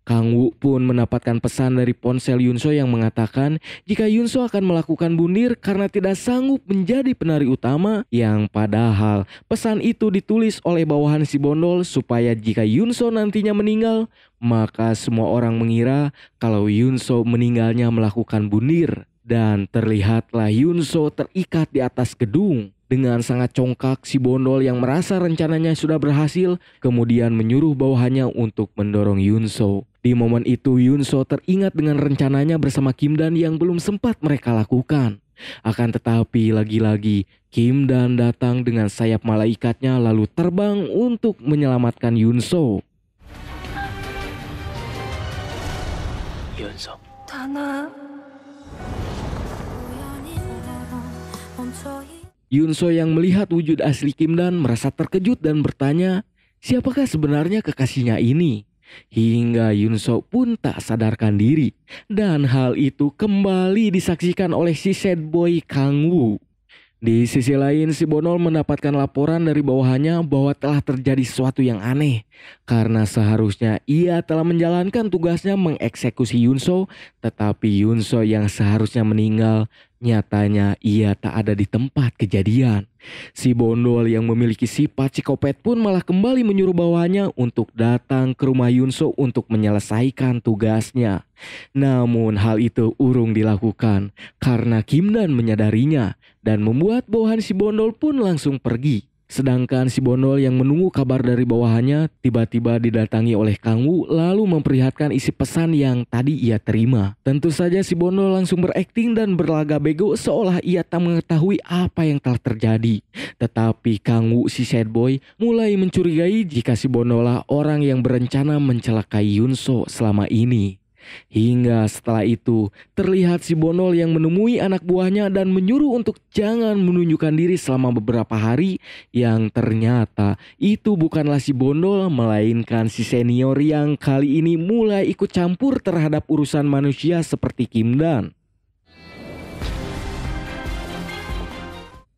Kang Wu pun mendapatkan pesan dari ponsel Yunso yang mengatakan jika Yunso akan melakukan bunir karena tidak sanggup menjadi penari utama yang padahal pesan itu ditulis oleh bawahan si Bondol supaya jika Yunso nantinya meninggal maka semua orang mengira kalau Yunso meninggalnya melakukan bunir dan terlihatlah Yunso terikat di atas gedung dengan sangat congkak, si Bondol yang merasa rencananya sudah berhasil, kemudian menyuruh bawahannya untuk mendorong Yunso. Di momen itu, Yunso teringat dengan rencananya bersama Kim Dan yang belum sempat mereka lakukan. Akan tetapi lagi-lagi Kim Dan datang dengan sayap malaikatnya lalu terbang untuk menyelamatkan Yunso. Yunso. Tanah Yunso yang melihat wujud asli Kim Dan merasa terkejut dan bertanya, siapakah sebenarnya kekasihnya ini? Hingga Yunso pun tak sadarkan diri. Dan hal itu kembali disaksikan oleh si sad boy Kang Woo. Di sisi lain, si Bonol mendapatkan laporan dari bawahannya bahwa telah terjadi sesuatu yang aneh. Karena seharusnya ia telah menjalankan tugasnya mengeksekusi Yunso, tetapi Yunso yang seharusnya meninggal Nyatanya ia tak ada di tempat kejadian. Si Bondol yang memiliki sifat psikopat pun malah kembali menyuruh bawahnya untuk datang ke rumah Yunso untuk menyelesaikan tugasnya. Namun hal itu urung dilakukan karena Kim Dan menyadarinya dan membuat bawahan si Bondol pun langsung pergi. Sedangkan si Bondol yang menunggu kabar dari bawahannya tiba-tiba didatangi oleh Kang Wu lalu memperlihatkan isi pesan yang tadi ia terima. Tentu saja si Bondol langsung berakting dan berlaga bego seolah ia tak mengetahui apa yang telah terjadi. Tetapi Kang Wu si sad boy mulai mencurigai jika si lah orang yang berencana mencelakai Yunso selama ini. Hingga setelah itu, terlihat si Bonol yang menemui anak buahnya dan menyuruh untuk jangan menunjukkan diri selama beberapa hari yang ternyata itu bukanlah si Bonol melainkan si senior yang kali ini mulai ikut campur terhadap urusan manusia seperti Kim Dan.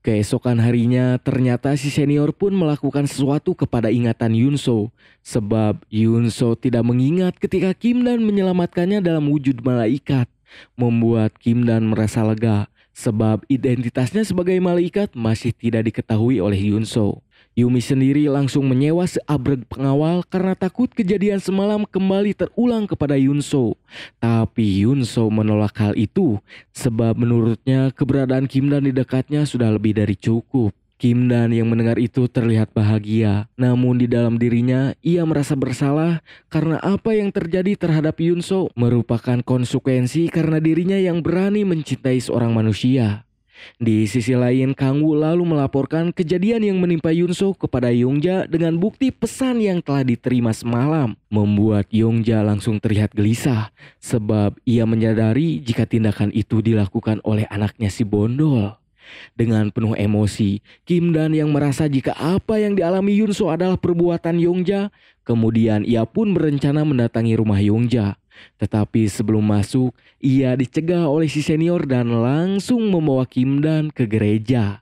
Keesokan harinya, ternyata si senior pun melakukan sesuatu kepada ingatan Yunso, sebab Yunso tidak mengingat ketika Kim Dan menyelamatkannya dalam wujud malaikat, membuat Kim Dan merasa lega, sebab identitasnya sebagai malaikat masih tidak diketahui oleh Yunso. Yumi sendiri langsung menyewa seabreg pengawal karena takut kejadian semalam kembali terulang kepada Yunso. Tapi Yunso menolak hal itu sebab menurutnya keberadaan Kim Dan di dekatnya sudah lebih dari cukup. Kim Dan yang mendengar itu terlihat bahagia. Namun di dalam dirinya ia merasa bersalah karena apa yang terjadi terhadap Yunso merupakan konsekuensi karena dirinya yang berani mencintai seorang manusia. Di sisi lain, Kang Wu lalu melaporkan kejadian yang menimpa Yunso kepada Yongja dengan bukti pesan yang telah diterima semalam. Membuat Yongja langsung terlihat gelisah sebab ia menyadari jika tindakan itu dilakukan oleh anaknya si Bondol. Dengan penuh emosi, Kim Dan yang merasa jika apa yang dialami Yunso adalah perbuatan Yongja, kemudian ia pun berencana mendatangi rumah Yongja tetapi sebelum masuk, ia dicegah oleh si senior dan langsung membawa Kim Dan ke gereja.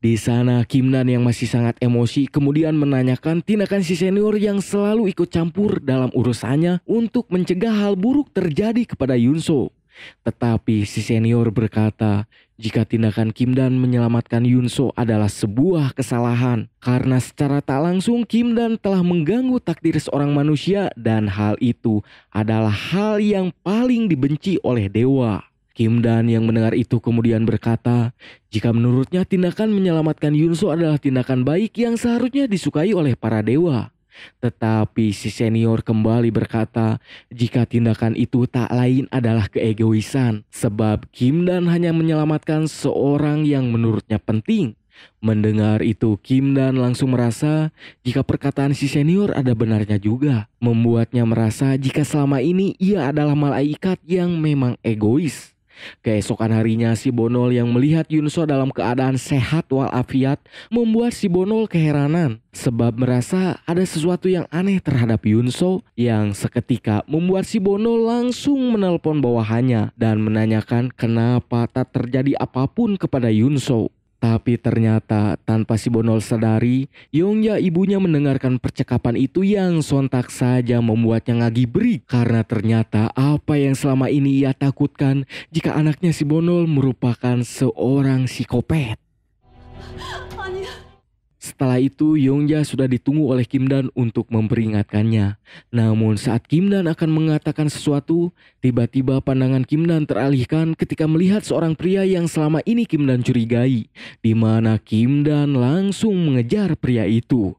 Di sana Kim Dan yang masih sangat emosi kemudian menanyakan tindakan si senior yang selalu ikut campur dalam urusannya untuk mencegah hal buruk terjadi kepada Yunso. Tetapi si senior berkata, jika tindakan Kim Dan menyelamatkan Yunso adalah sebuah kesalahan. Karena secara tak langsung Kim Dan telah mengganggu takdir seorang manusia dan hal itu adalah hal yang paling dibenci oleh dewa. Kim Dan yang mendengar itu kemudian berkata, jika menurutnya tindakan menyelamatkan Yunso adalah tindakan baik yang seharusnya disukai oleh para dewa. Tetapi si senior kembali berkata jika tindakan itu tak lain adalah keegoisan sebab Kim Dan hanya menyelamatkan seorang yang menurutnya penting. Mendengar itu Kim Dan langsung merasa jika perkataan si senior ada benarnya juga. Membuatnya merasa jika selama ini ia adalah malaikat yang memang egois. Keesokan harinya si Bonol yang melihat Yunso dalam keadaan sehat walafiat membuat si Bonol keheranan sebab merasa ada sesuatu yang aneh terhadap Yunso yang seketika membuat si Bonol langsung menelpon bawahannya dan menanyakan kenapa tak terjadi apapun kepada Yunso. Tapi ternyata tanpa si Bonol sadari, Yongya ibunya mendengarkan percakapan itu yang sontak saja membuatnya ngagi beri karena ternyata apa yang selama ini ia takutkan jika anaknya si Bonol merupakan seorang psikopat. Setelah itu, Yongja sudah ditunggu oleh Kim Dan untuk memperingatkannya. Namun saat Kim Dan akan mengatakan sesuatu, tiba-tiba pandangan Kim Dan teralihkan ketika melihat seorang pria yang selama ini Kim Dan curigai, di mana Kim Dan langsung mengejar pria itu.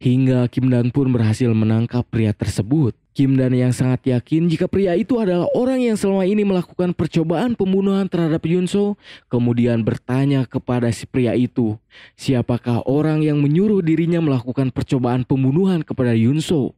Hingga Kim Dan pun berhasil menangkap pria tersebut. Kim Dan yang sangat yakin jika pria itu adalah orang yang selama ini melakukan percobaan pembunuhan terhadap Yunso, kemudian bertanya kepada si pria itu, siapakah orang yang menyuruh dirinya melakukan percobaan pembunuhan kepada Yunso?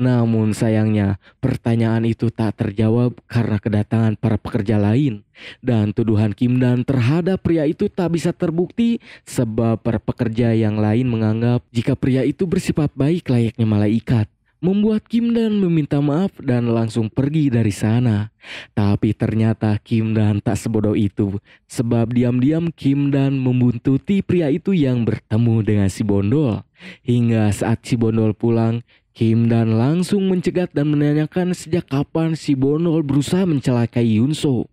Namun sayangnya, pertanyaan itu tak terjawab karena kedatangan para pekerja lain dan tuduhan Kim Dan terhadap pria itu tak bisa terbukti sebab para pekerja yang lain menganggap jika pria itu bersifat baik layaknya malaikat. Membuat Kim Dan meminta maaf dan langsung pergi dari sana. Tapi ternyata Kim Dan tak sebodoh itu, sebab diam-diam Kim Dan membuntuti pria itu yang bertemu dengan si Bondol. Hingga saat si Bondol pulang, Kim dan langsung mencegat dan menanyakan sejak kapan si Bonol berusaha mencelakai Yunso.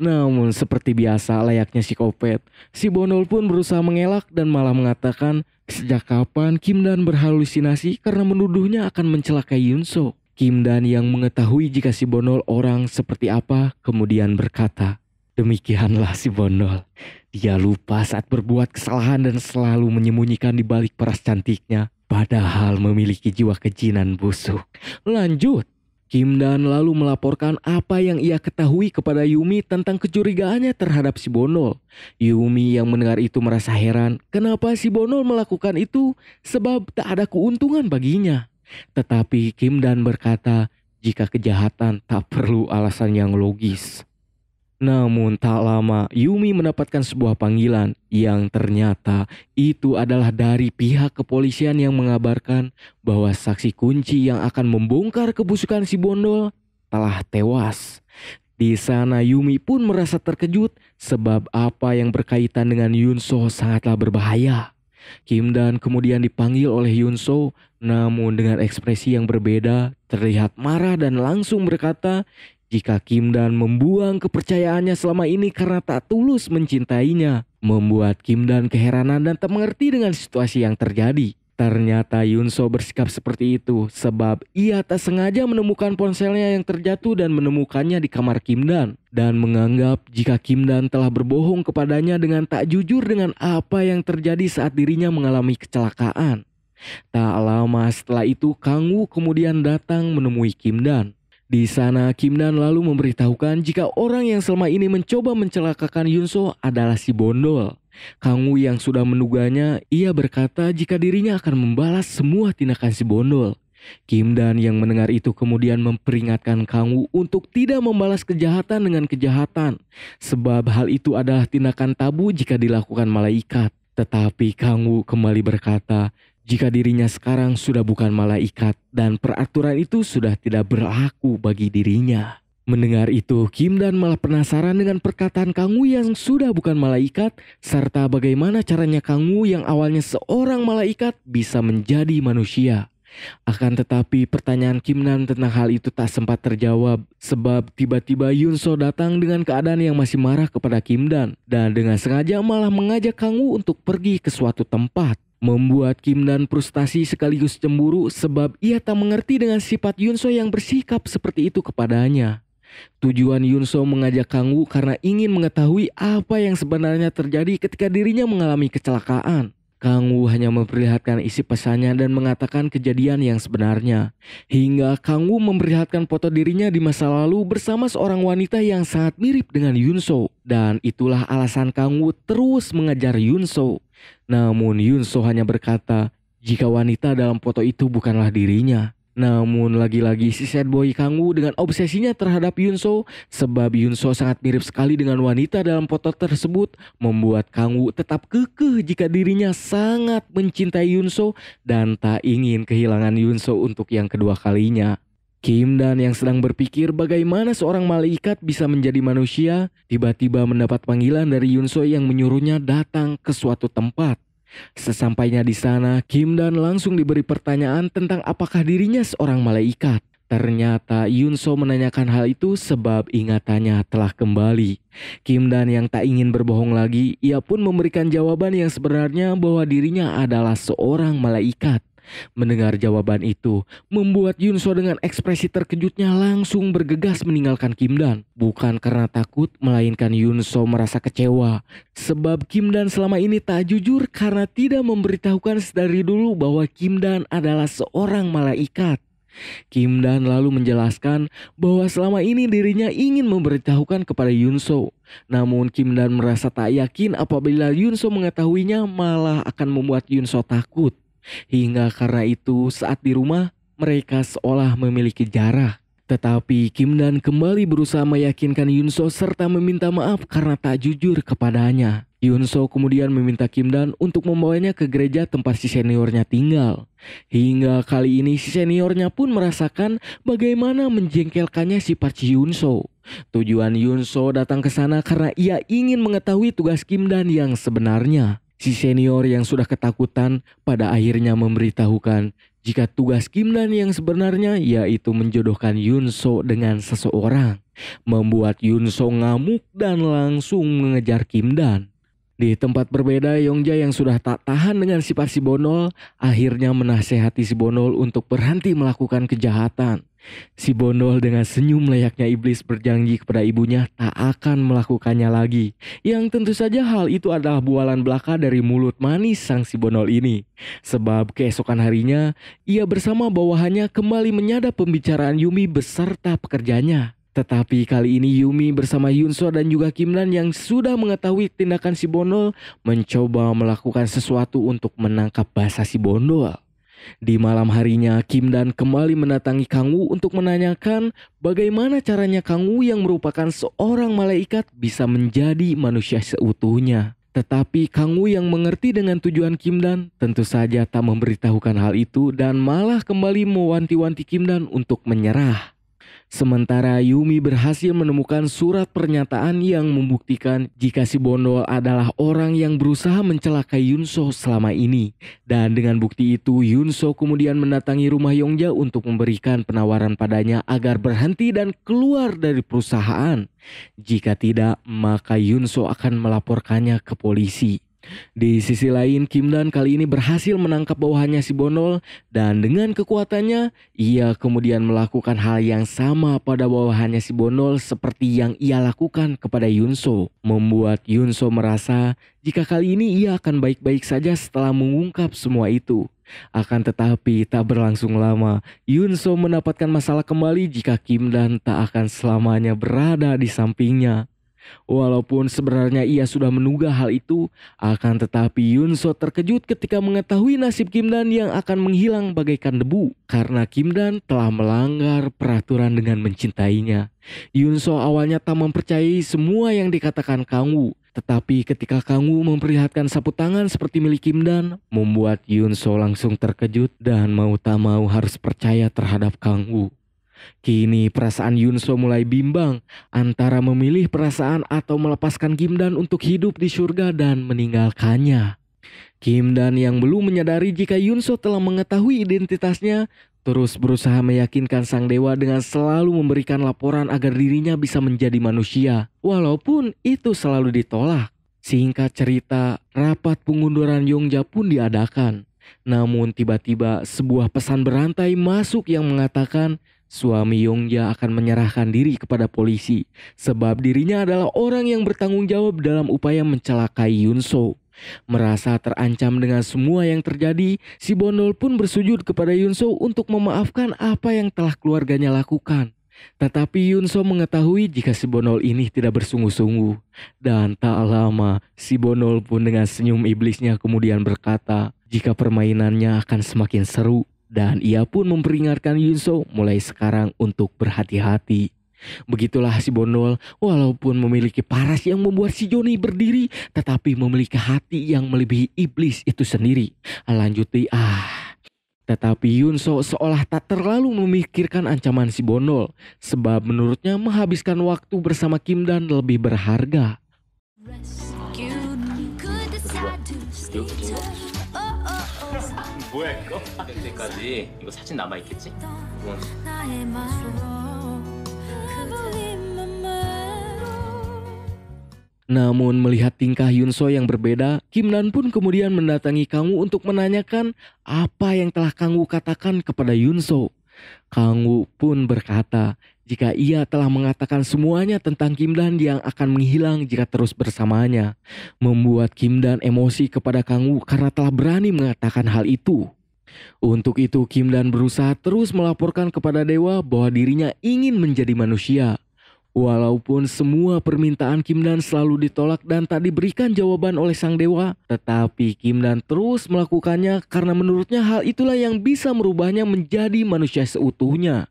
Namun seperti biasa layaknya si Kopet, si Bonol pun berusaha mengelak dan malah mengatakan sejak kapan Kim Dan berhalusinasi karena menuduhnya akan mencelakai Yunso. Kim Dan yang mengetahui jika si Bonol orang seperti apa kemudian berkata, Demikianlah si Bonol. Dia lupa saat berbuat kesalahan dan selalu menyembunyikan di balik peras cantiknya Padahal memiliki jiwa kejinan busuk. Lanjut. Kim Dan lalu melaporkan apa yang ia ketahui kepada Yumi tentang kecurigaannya terhadap si Bonol. Yumi yang mendengar itu merasa heran kenapa si Bonol melakukan itu sebab tak ada keuntungan baginya. Tetapi Kim Dan berkata jika kejahatan tak perlu alasan yang logis. Namun tak lama Yumi mendapatkan sebuah panggilan yang ternyata itu adalah dari pihak kepolisian yang mengabarkan bahwa saksi kunci yang akan membongkar kebusukan si Bondol telah tewas. Di sana Yumi pun merasa terkejut sebab apa yang berkaitan dengan Yunso sangatlah berbahaya. Kim Dan kemudian dipanggil oleh Yunso namun dengan ekspresi yang berbeda terlihat marah dan langsung berkata jika Kim Dan membuang kepercayaannya selama ini karena tak tulus mencintainya, membuat Kim Dan keheranan dan tak mengerti dengan situasi yang terjadi. Ternyata Yun So bersikap seperti itu sebab ia tak sengaja menemukan ponselnya yang terjatuh dan menemukannya di kamar Kim Dan dan menganggap jika Kim Dan telah berbohong kepadanya dengan tak jujur dengan apa yang terjadi saat dirinya mengalami kecelakaan. Tak lama setelah itu Kang Woo kemudian datang menemui Kim Dan. Di sana Kim Dan lalu memberitahukan jika orang yang selama ini mencoba mencelakakan Yunso adalah si Bondol. Kang Wu yang sudah menduganya ia berkata jika dirinya akan membalas semua tindakan si Bondol. Kim Dan yang mendengar itu kemudian memperingatkan Kang Wu untuk tidak membalas kejahatan dengan kejahatan, sebab hal itu adalah tindakan tabu jika dilakukan malaikat. Tetapi Kang Wu kembali berkata, jika dirinya sekarang sudah bukan malaikat dan peraturan itu sudah tidak berlaku bagi dirinya. Mendengar itu, Kim Dan malah penasaran dengan perkataan Kang Wu yang sudah bukan malaikat serta bagaimana caranya Kang Wu yang awalnya seorang malaikat bisa menjadi manusia. Akan tetapi pertanyaan Kim Nam tentang hal itu tak sempat terjawab sebab tiba-tiba Yun So datang dengan keadaan yang masih marah kepada Kim Dan dan dengan sengaja malah mengajak Kang Woo untuk pergi ke suatu tempat. Membuat Kim dan frustasi sekaligus cemburu sebab ia tak mengerti dengan sifat Yunso yang bersikap seperti itu kepadanya. Tujuan Yunso mengajak Kang Woo karena ingin mengetahui apa yang sebenarnya terjadi ketika dirinya mengalami kecelakaan. Kang Woo hanya memperlihatkan isi pesannya dan mengatakan kejadian yang sebenarnya. Hingga Kang Woo memperlihatkan foto dirinya di masa lalu bersama seorang wanita yang sangat mirip dengan Yunso. Dan itulah alasan Kang Woo terus mengejar Yunso. Namun Yunso hanya berkata jika wanita dalam foto itu bukanlah dirinya. Namun lagi-lagi si sad boy dengan obsesinya terhadap Yunso sebab Yunso sangat mirip sekali dengan wanita dalam foto tersebut membuat Kangwu tetap kekeh jika dirinya sangat mencintai Yunso dan tak ingin kehilangan Yunso untuk yang kedua kalinya. Kim dan yang sedang berpikir bagaimana seorang malaikat bisa menjadi manusia, tiba-tiba mendapat panggilan dari Yunso yang menyuruhnya datang ke suatu tempat. Sesampainya di sana, Kim dan langsung diberi pertanyaan tentang apakah dirinya seorang malaikat. Ternyata Yunso menanyakan hal itu sebab ingatannya telah kembali. Kim Dan yang tak ingin berbohong lagi, ia pun memberikan jawaban yang sebenarnya bahwa dirinya adalah seorang malaikat. Mendengar jawaban itu, membuat Yunso dengan ekspresi terkejutnya langsung bergegas meninggalkan Kim Dan. Bukan karena takut, melainkan Yunso merasa kecewa. Sebab Kim Dan selama ini tak jujur karena tidak memberitahukan sedari dulu bahwa Kim Dan adalah seorang malaikat. Kim Dan lalu menjelaskan bahwa selama ini dirinya ingin memberitahukan kepada Yunso. Namun Kim Dan merasa tak yakin apabila Yunso mengetahuinya malah akan membuat Yunso takut. Hingga karena itu saat di rumah mereka seolah memiliki jarak. Tetapi Kim Dan kembali berusaha meyakinkan Yunso serta meminta maaf karena tak jujur kepadanya. Yunso kemudian meminta Kim Dan untuk membawanya ke gereja tempat si seniornya tinggal. Hingga kali ini si seniornya pun merasakan bagaimana menjengkelkannya sifat Yunso. Tujuan Yunso datang ke sana karena ia ingin mengetahui tugas Kim Dan yang sebenarnya. Si senior yang sudah ketakutan pada akhirnya memberitahukan jika tugas Kimdan yang sebenarnya yaitu menjodohkan Yun Yunso dengan seseorang, membuat Yun Yunso ngamuk dan langsung mengejar Kimdan. Di tempat berbeda, Yongja yang sudah tak tahan dengan sifat si Bonol akhirnya menasehati si Bonol untuk berhenti melakukan kejahatan. Si Bondol dengan senyum layaknya iblis berjanji kepada ibunya tak akan melakukannya lagi. Yang tentu saja hal itu adalah bualan belaka dari mulut manis sang si Bondol ini. Sebab keesokan harinya, ia bersama bawahannya kembali menyadap pembicaraan Yumi beserta pekerjanya. Tetapi kali ini Yumi bersama Yunso dan juga Kimlan yang sudah mengetahui tindakan si Bondol mencoba melakukan sesuatu untuk menangkap bahasa si Bondol. Di malam harinya, Kim dan kembali mendatangi Kang Wu untuk menanyakan bagaimana caranya Kang Wu yang merupakan seorang malaikat bisa menjadi manusia seutuhnya. Tetapi Kang Wu yang mengerti dengan tujuan Kim Dan tentu saja tak memberitahukan hal itu dan malah kembali mewanti-wanti Kim Dan untuk menyerah. Sementara Yumi berhasil menemukan surat pernyataan yang membuktikan jika si Bondol adalah orang yang berusaha mencelakai Yunso selama ini. Dan dengan bukti itu Yunso kemudian mendatangi rumah Yongja untuk memberikan penawaran padanya agar berhenti dan keluar dari perusahaan. Jika tidak maka Yunso akan melaporkannya ke polisi. Di sisi lain, Kim Dan kali ini berhasil menangkap bawahannya si Bonol dan dengan kekuatannya, ia kemudian melakukan hal yang sama pada bawahannya si Bonol seperti yang ia lakukan kepada Yunso. Membuat Yunso merasa jika kali ini ia akan baik-baik saja setelah mengungkap semua itu. Akan tetapi tak berlangsung lama, Yunso mendapatkan masalah kembali jika Kim Dan tak akan selamanya berada di sampingnya. Walaupun sebenarnya ia sudah menunggu hal itu, akan tetapi Yunso terkejut ketika mengetahui nasib Kim Dan yang akan menghilang bagaikan debu karena Kim Dan telah melanggar peraturan dengan mencintainya. Yunso awalnya tak mempercayai semua yang dikatakan Kang Wu, tetapi ketika Kang Wu memperlihatkan sapu tangan seperti milik Kim Dan, membuat Yunso langsung terkejut dan mau tak mau harus percaya terhadap Kang Wu. Kini perasaan Yunso mulai bimbang antara memilih perasaan atau melepaskan Kim Dan untuk hidup di surga dan meninggalkannya. Kim Dan yang belum menyadari jika Yunso telah mengetahui identitasnya terus berusaha meyakinkan sang dewa dengan selalu memberikan laporan agar dirinya bisa menjadi manusia, walaupun itu selalu ditolak. Singkat cerita, rapat pengunduran Yongja pun diadakan. Namun tiba-tiba sebuah pesan berantai masuk yang mengatakan Suami Yongja akan menyerahkan diri kepada polisi sebab dirinya adalah orang yang bertanggung jawab dalam upaya mencelakai Yunso. Merasa terancam dengan semua yang terjadi, si Bondol pun bersujud kepada Yunso untuk memaafkan apa yang telah keluarganya lakukan. Tetapi Yunso mengetahui jika si Bonol ini tidak bersungguh-sungguh. Dan tak lama, si Bonol pun dengan senyum iblisnya kemudian berkata, jika permainannya akan semakin seru, dan ia pun memperingatkan Yunso mulai sekarang untuk berhati-hati. Begitulah si Bondol walaupun memiliki paras yang membuat si Joni berdiri tetapi memiliki hati yang melebihi iblis itu sendiri. Lanjuti ah. Tetapi Yunso seolah tak terlalu memikirkan ancaman si Bondol sebab menurutnya menghabiskan waktu bersama Kim Dan lebih berharga. Rescued, 뭐야 이거? 이거 사진 남아 Namun melihat tingkah Yunso yang berbeda, Kim Kimnan pun kemudian mendatangi Kangwu untuk menanyakan apa yang telah Kangwu katakan kepada Yunso. Kangwu pun berkata, jika ia telah mengatakan semuanya tentang Kimdan yang akan menghilang jika terus bersamanya, membuat Kimdan emosi kepada Kang Wu karena telah berani mengatakan hal itu. Untuk itu Kimdan berusaha terus melaporkan kepada dewa bahwa dirinya ingin menjadi manusia. Walaupun semua permintaan Kimdan selalu ditolak dan tak diberikan jawaban oleh sang dewa, tetapi Kimdan terus melakukannya karena menurutnya hal itulah yang bisa merubahnya menjadi manusia seutuhnya.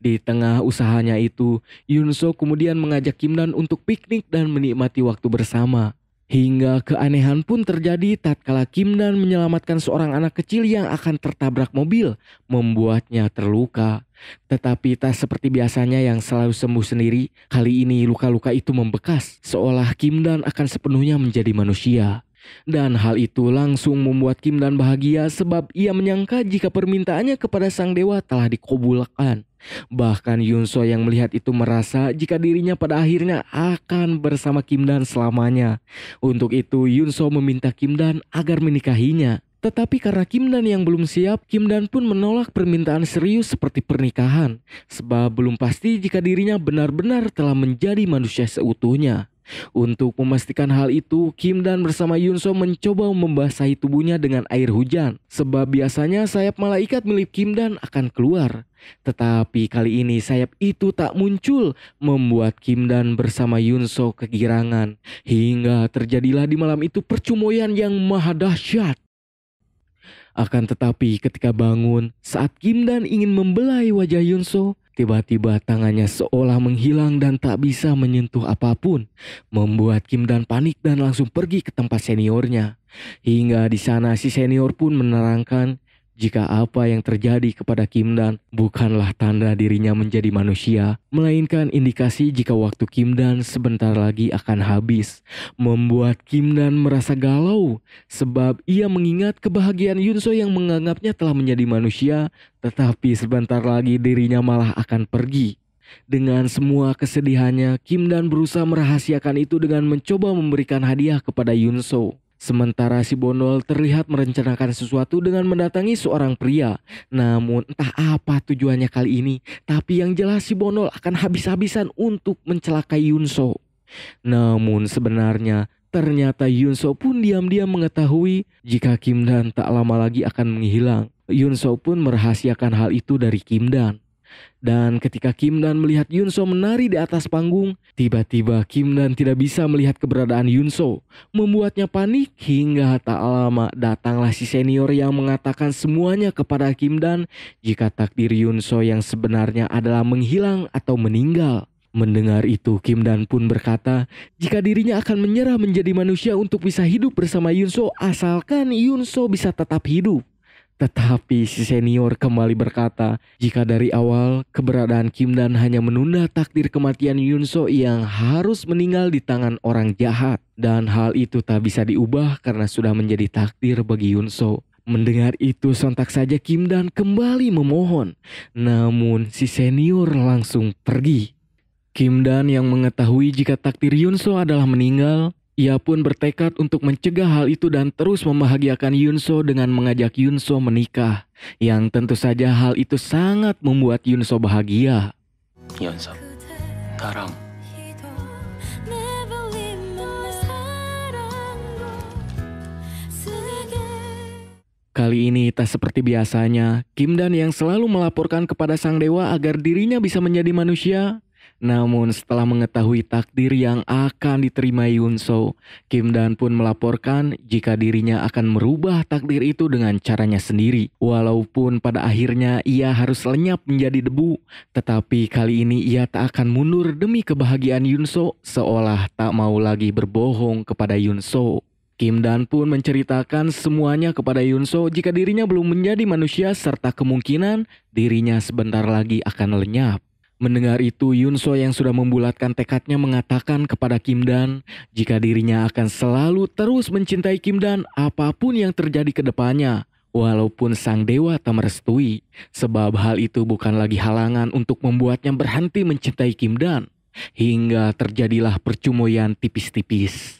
Di tengah usahanya itu, Yunso kemudian mengajak Kim untuk piknik dan menikmati waktu bersama. Hingga keanehan pun terjadi tatkala Kim Dan menyelamatkan seorang anak kecil yang akan tertabrak mobil, membuatnya terluka. Tetapi tak seperti biasanya yang selalu sembuh sendiri, kali ini luka-luka itu membekas, seolah Kim akan sepenuhnya menjadi manusia. Dan hal itu langsung membuat Kim Dan bahagia sebab ia menyangka jika permintaannya kepada sang dewa telah dikabulkan. Bahkan Yunso yang melihat itu merasa jika dirinya pada akhirnya akan bersama Kim Dan selamanya. Untuk itu Yunso meminta Kim Dan agar menikahinya. Tetapi karena Kim Dan yang belum siap, Kim Dan pun menolak permintaan serius seperti pernikahan. Sebab belum pasti jika dirinya benar-benar telah menjadi manusia seutuhnya. Untuk memastikan hal itu, Kim Dan bersama Yunso mencoba membasahi tubuhnya dengan air hujan. Sebab biasanya sayap malaikat milik Kim Dan akan keluar. Tetapi kali ini sayap itu tak muncul, membuat Kim Dan bersama Yunso kegirangan. Hingga terjadilah di malam itu percumoyan yang maha dahsyat. Akan tetapi ketika bangun, saat Kim Dan ingin membelai wajah Yunso, Tiba-tiba tangannya seolah menghilang dan tak bisa menyentuh apapun, membuat Kim Dan panik dan langsung pergi ke tempat seniornya. Hingga di sana si senior pun menerangkan jika apa yang terjadi kepada Kim Dan bukanlah tanda dirinya menjadi manusia, melainkan indikasi jika waktu Kim Dan sebentar lagi akan habis, membuat Kim Dan merasa galau sebab ia mengingat kebahagiaan Yunso yang menganggapnya telah menjadi manusia, tetapi sebentar lagi dirinya malah akan pergi. Dengan semua kesedihannya, Kim Dan berusaha merahasiakan itu dengan mencoba memberikan hadiah kepada Yunso. Sementara si Bondol terlihat merencanakan sesuatu dengan mendatangi seorang pria. Namun entah apa tujuannya kali ini, tapi yang jelas si Bondol akan habis-habisan untuk mencelakai Yunso. Namun sebenarnya ternyata Yunso pun diam-diam mengetahui jika Kim Dan tak lama lagi akan menghilang. Yunso pun merahasiakan hal itu dari Kim Dan. Dan ketika Kim Dan melihat Yunso menari di atas panggung, tiba-tiba Kim Dan tidak bisa melihat keberadaan Yunso. Membuatnya panik hingga tak lama datanglah si senior yang mengatakan semuanya kepada Kim Dan jika takdir Yunso yang sebenarnya adalah menghilang atau meninggal. Mendengar itu Kim Dan pun berkata jika dirinya akan menyerah menjadi manusia untuk bisa hidup bersama Yunso asalkan Yunso bisa tetap hidup. Tetapi si senior kembali berkata, jika dari awal keberadaan Kim Dan hanya menunda takdir kematian Yunso yang harus meninggal di tangan orang jahat. Dan hal itu tak bisa diubah karena sudah menjadi takdir bagi Yunso. Mendengar itu sontak saja Kim Dan kembali memohon. Namun si senior langsung pergi. Kim Dan yang mengetahui jika takdir Yunso adalah meninggal, ia pun bertekad untuk mencegah hal itu dan terus membahagiakan Yunso dengan mengajak Yunso menikah. Yang tentu saja hal itu sangat membuat Yunso bahagia. Yunso, tarang. Kali ini tak seperti biasanya, Kim Dan yang selalu melaporkan kepada sang dewa agar dirinya bisa menjadi manusia, namun setelah mengetahui takdir yang akan diterima Yunso, Kim Dan pun melaporkan jika dirinya akan merubah takdir itu dengan caranya sendiri. Walaupun pada akhirnya ia harus lenyap menjadi debu, tetapi kali ini ia tak akan mundur demi kebahagiaan Yunso seolah tak mau lagi berbohong kepada Yunso. Kim Dan pun menceritakan semuanya kepada Yunso jika dirinya belum menjadi manusia serta kemungkinan dirinya sebentar lagi akan lenyap. Mendengar itu, Yunso yang sudah membulatkan tekadnya mengatakan kepada Kim Dan jika dirinya akan selalu terus mencintai Kim Dan apapun yang terjadi ke depannya. Walaupun sang dewa tak merestui, sebab hal itu bukan lagi halangan untuk membuatnya berhenti mencintai Kim Dan. Hingga terjadilah percumoyan tipis-tipis.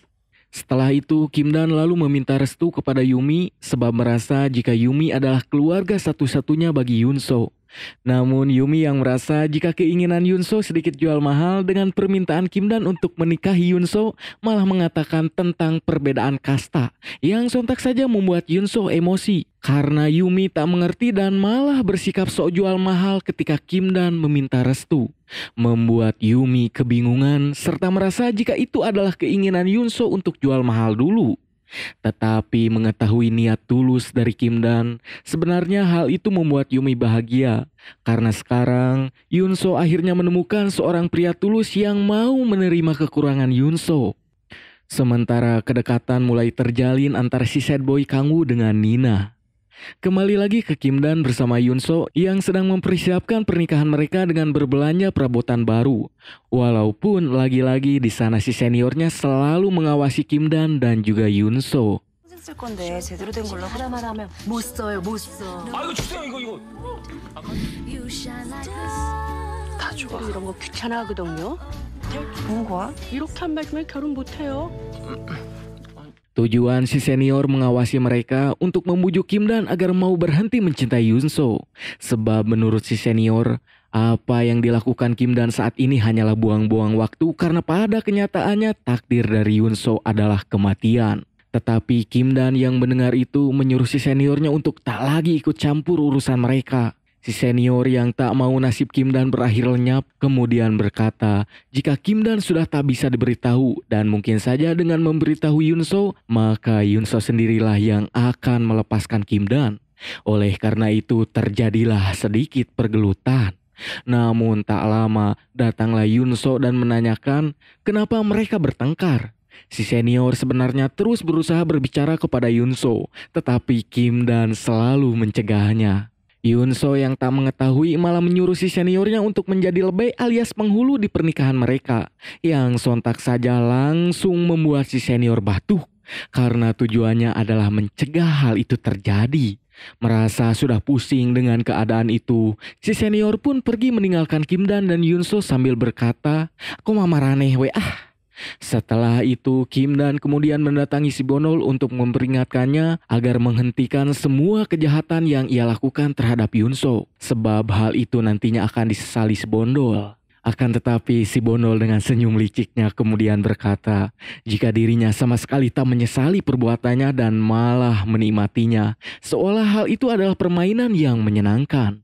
Setelah itu, Kim Dan lalu meminta restu kepada Yumi sebab merasa jika Yumi adalah keluarga satu-satunya bagi Yunso. Namun Yumi yang merasa jika keinginan Yunso sedikit jual mahal dengan permintaan Kim Dan untuk menikahi Yunso malah mengatakan tentang perbedaan kasta yang sontak saja membuat Yunso emosi karena Yumi tak mengerti dan malah bersikap sok jual mahal ketika Kim Dan meminta restu. Membuat Yumi kebingungan serta merasa jika itu adalah keinginan Yunso untuk jual mahal dulu. Tetapi mengetahui niat tulus dari Kim Dan, sebenarnya hal itu membuat Yumi bahagia. Karena sekarang, Yunso akhirnya menemukan seorang pria tulus yang mau menerima kekurangan Yunso. Sementara kedekatan mulai terjalin antara si sad boy Kangwoo dengan Nina. Kembali lagi ke Kim Dan bersama Yunso yang sedang mempersiapkan pernikahan mereka dengan berbelanja perabotan baru. Walaupun lagi-lagi di sana si seniornya selalu mengawasi Kim Dan dan juga Yunso. 이런 거뭔 거야? 이렇게 한 말씀을 결혼 못 해요. Tujuan si senior mengawasi mereka untuk membujuk Kim Dan agar mau berhenti mencintai So. Sebab menurut si senior, apa yang dilakukan Kim Dan saat ini hanyalah buang-buang waktu karena pada kenyataannya takdir dari So adalah kematian. Tetapi Kim Dan yang mendengar itu menyuruh si seniornya untuk tak lagi ikut campur urusan mereka. Si senior yang tak mau nasib Kim Dan berakhir lenyap kemudian berkata, jika Kim Dan sudah tak bisa diberitahu dan mungkin saja dengan memberitahu Yunso, maka Yunso sendirilah yang akan melepaskan Kim Dan. Oleh karena itu terjadilah sedikit pergelutan. Namun tak lama datanglah Yunso dan menanyakan kenapa mereka bertengkar. Si senior sebenarnya terus berusaha berbicara kepada Yunso, tetapi Kim Dan selalu mencegahnya. Yunso yang tak mengetahui malah menyuruh si seniornya untuk menjadi lebay alias penghulu di pernikahan mereka. Yang sontak saja langsung membuat si senior batuk karena tujuannya adalah mencegah hal itu terjadi. Merasa sudah pusing dengan keadaan itu, si senior pun pergi meninggalkan Kim Dan dan Yunso sambil berkata, Aku mama raneh we ah. Setelah itu, Kim Dan kemudian mendatangi si Bonol untuk memperingatkannya agar menghentikan semua kejahatan yang ia lakukan terhadap Yunso. Sebab hal itu nantinya akan disesali si Bonol. Akan tetapi si Bonol dengan senyum liciknya kemudian berkata, jika dirinya sama sekali tak menyesali perbuatannya dan malah menikmatinya, seolah hal itu adalah permainan yang menyenangkan.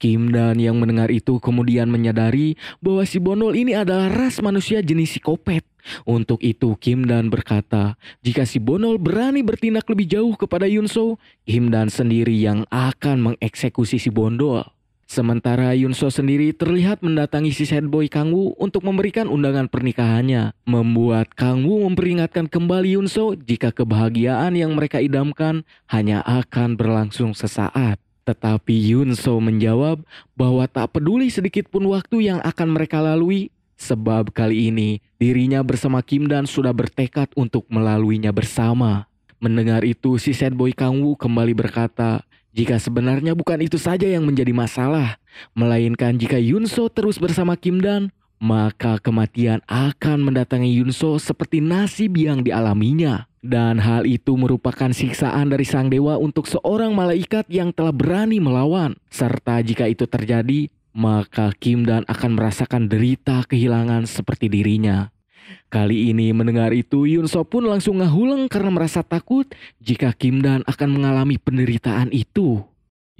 Kim Dan yang mendengar itu kemudian menyadari bahwa si Bonol ini adalah ras manusia jenis psikopat. Untuk itu Kim Dan berkata, jika si Bonol berani bertindak lebih jauh kepada Yun Yunso, Kim Dan sendiri yang akan mengeksekusi si Bondol. Sementara Yun Yunso sendiri terlihat mendatangi si sad boy Kang Woo untuk memberikan undangan pernikahannya. Membuat Kang Woo memperingatkan kembali Yun Yunso jika kebahagiaan yang mereka idamkan hanya akan berlangsung sesaat. Tetapi Yun Yunso menjawab bahwa tak peduli sedikit pun waktu yang akan mereka lalui, Sebab kali ini dirinya bersama Kim Dan sudah bertekad untuk melaluinya bersama. Mendengar itu si sad boy Kang Woo kembali berkata, jika sebenarnya bukan itu saja yang menjadi masalah, melainkan jika Yunso terus bersama Kim Dan, maka kematian akan mendatangi Yunso seperti nasib yang dialaminya. Dan hal itu merupakan siksaan dari sang dewa untuk seorang malaikat yang telah berani melawan. Serta jika itu terjadi, maka Kim Dan akan merasakan derita kehilangan seperti dirinya. Kali ini mendengar itu Yun So pun langsung ngahuleng karena merasa takut jika Kim Dan akan mengalami penderitaan itu.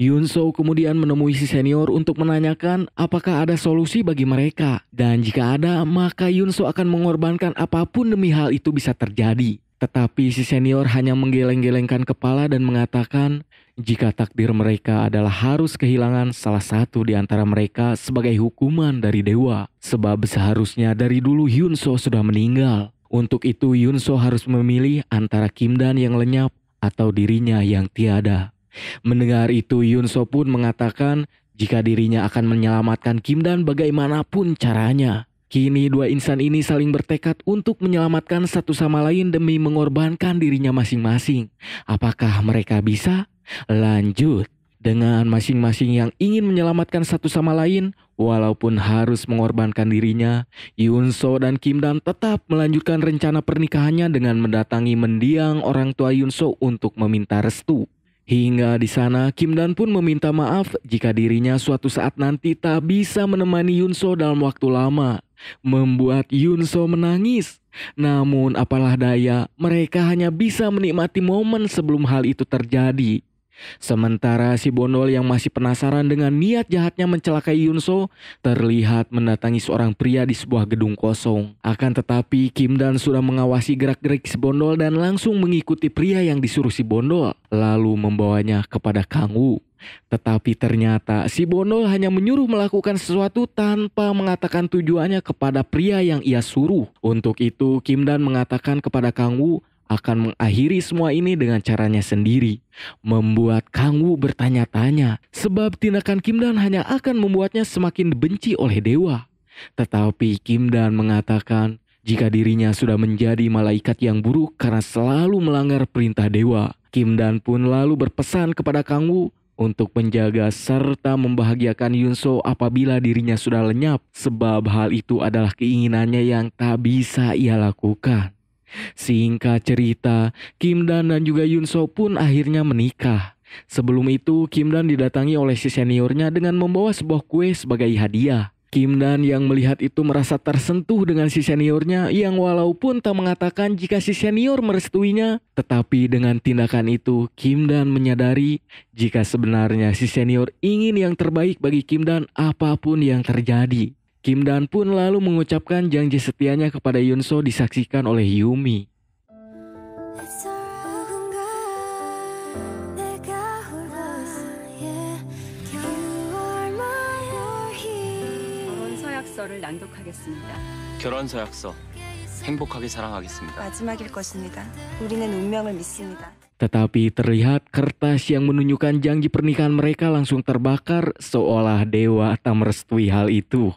Yun So kemudian menemui si senior untuk menanyakan apakah ada solusi bagi mereka. Dan jika ada, maka Yun So akan mengorbankan apapun demi hal itu bisa terjadi. Tetapi si senior hanya menggeleng-gelengkan kepala dan mengatakan jika takdir mereka adalah harus kehilangan salah satu di antara mereka sebagai hukuman dari dewa. Sebab seharusnya dari dulu Yunso sudah meninggal. Untuk itu Yunso harus memilih antara Kim Dan yang lenyap atau dirinya yang tiada. Mendengar itu Yunso pun mengatakan jika dirinya akan menyelamatkan Kim Dan bagaimanapun caranya. Kini dua insan ini saling bertekad untuk menyelamatkan satu sama lain demi mengorbankan dirinya masing-masing. Apakah mereka bisa? Lanjut. Dengan masing-masing yang ingin menyelamatkan satu sama lain, walaupun harus mengorbankan dirinya, Yunso dan Kim Dan tetap melanjutkan rencana pernikahannya dengan mendatangi mendiang orang tua Yunso untuk meminta restu. Hingga di sana, Kim Dan pun meminta maaf jika dirinya suatu saat nanti tak bisa menemani Yunso dalam waktu lama, membuat Yunso menangis. Namun apalah daya, mereka hanya bisa menikmati momen sebelum hal itu terjadi. Sementara si Bondol yang masih penasaran dengan niat jahatnya mencelakai Yunso terlihat mendatangi seorang pria di sebuah gedung kosong. Akan tetapi Kim Dan sudah mengawasi gerak-gerik si Bondol dan langsung mengikuti pria yang disuruh si Bondol lalu membawanya kepada Kang Wu. Tetapi ternyata si Bondol hanya menyuruh melakukan sesuatu tanpa mengatakan tujuannya kepada pria yang ia suruh. Untuk itu Kim Dan mengatakan kepada Kang Wu akan mengakhiri semua ini dengan caranya sendiri, membuat Kang Wu bertanya-tanya, sebab tindakan Kim Dan hanya akan membuatnya semakin dibenci oleh dewa. Tetapi Kim Dan mengatakan jika dirinya sudah menjadi malaikat yang buruk karena selalu melanggar perintah dewa. Kim Dan pun lalu berpesan kepada Kang Wu untuk menjaga serta membahagiakan Yun Yunso apabila dirinya sudah lenyap sebab hal itu adalah keinginannya yang tak bisa ia lakukan. Singkat cerita, Kim Dan dan juga Yun So pun akhirnya menikah. Sebelum itu, Kim Dan didatangi oleh si seniornya dengan membawa sebuah kue sebagai hadiah. Kim Dan yang melihat itu merasa tersentuh dengan si seniornya yang walaupun tak mengatakan jika si senior merestuinya, tetapi dengan tindakan itu Kim Dan menyadari jika sebenarnya si senior ingin yang terbaik bagi Kim Dan apapun yang terjadi. Kim Dan pun lalu mengucapkan janji setianya kepada Yunso disaksikan oleh Yumi. Tetapi terlihat kertas yang menunjukkan janji pernikahan mereka langsung terbakar seolah dewa tak merestui hal itu.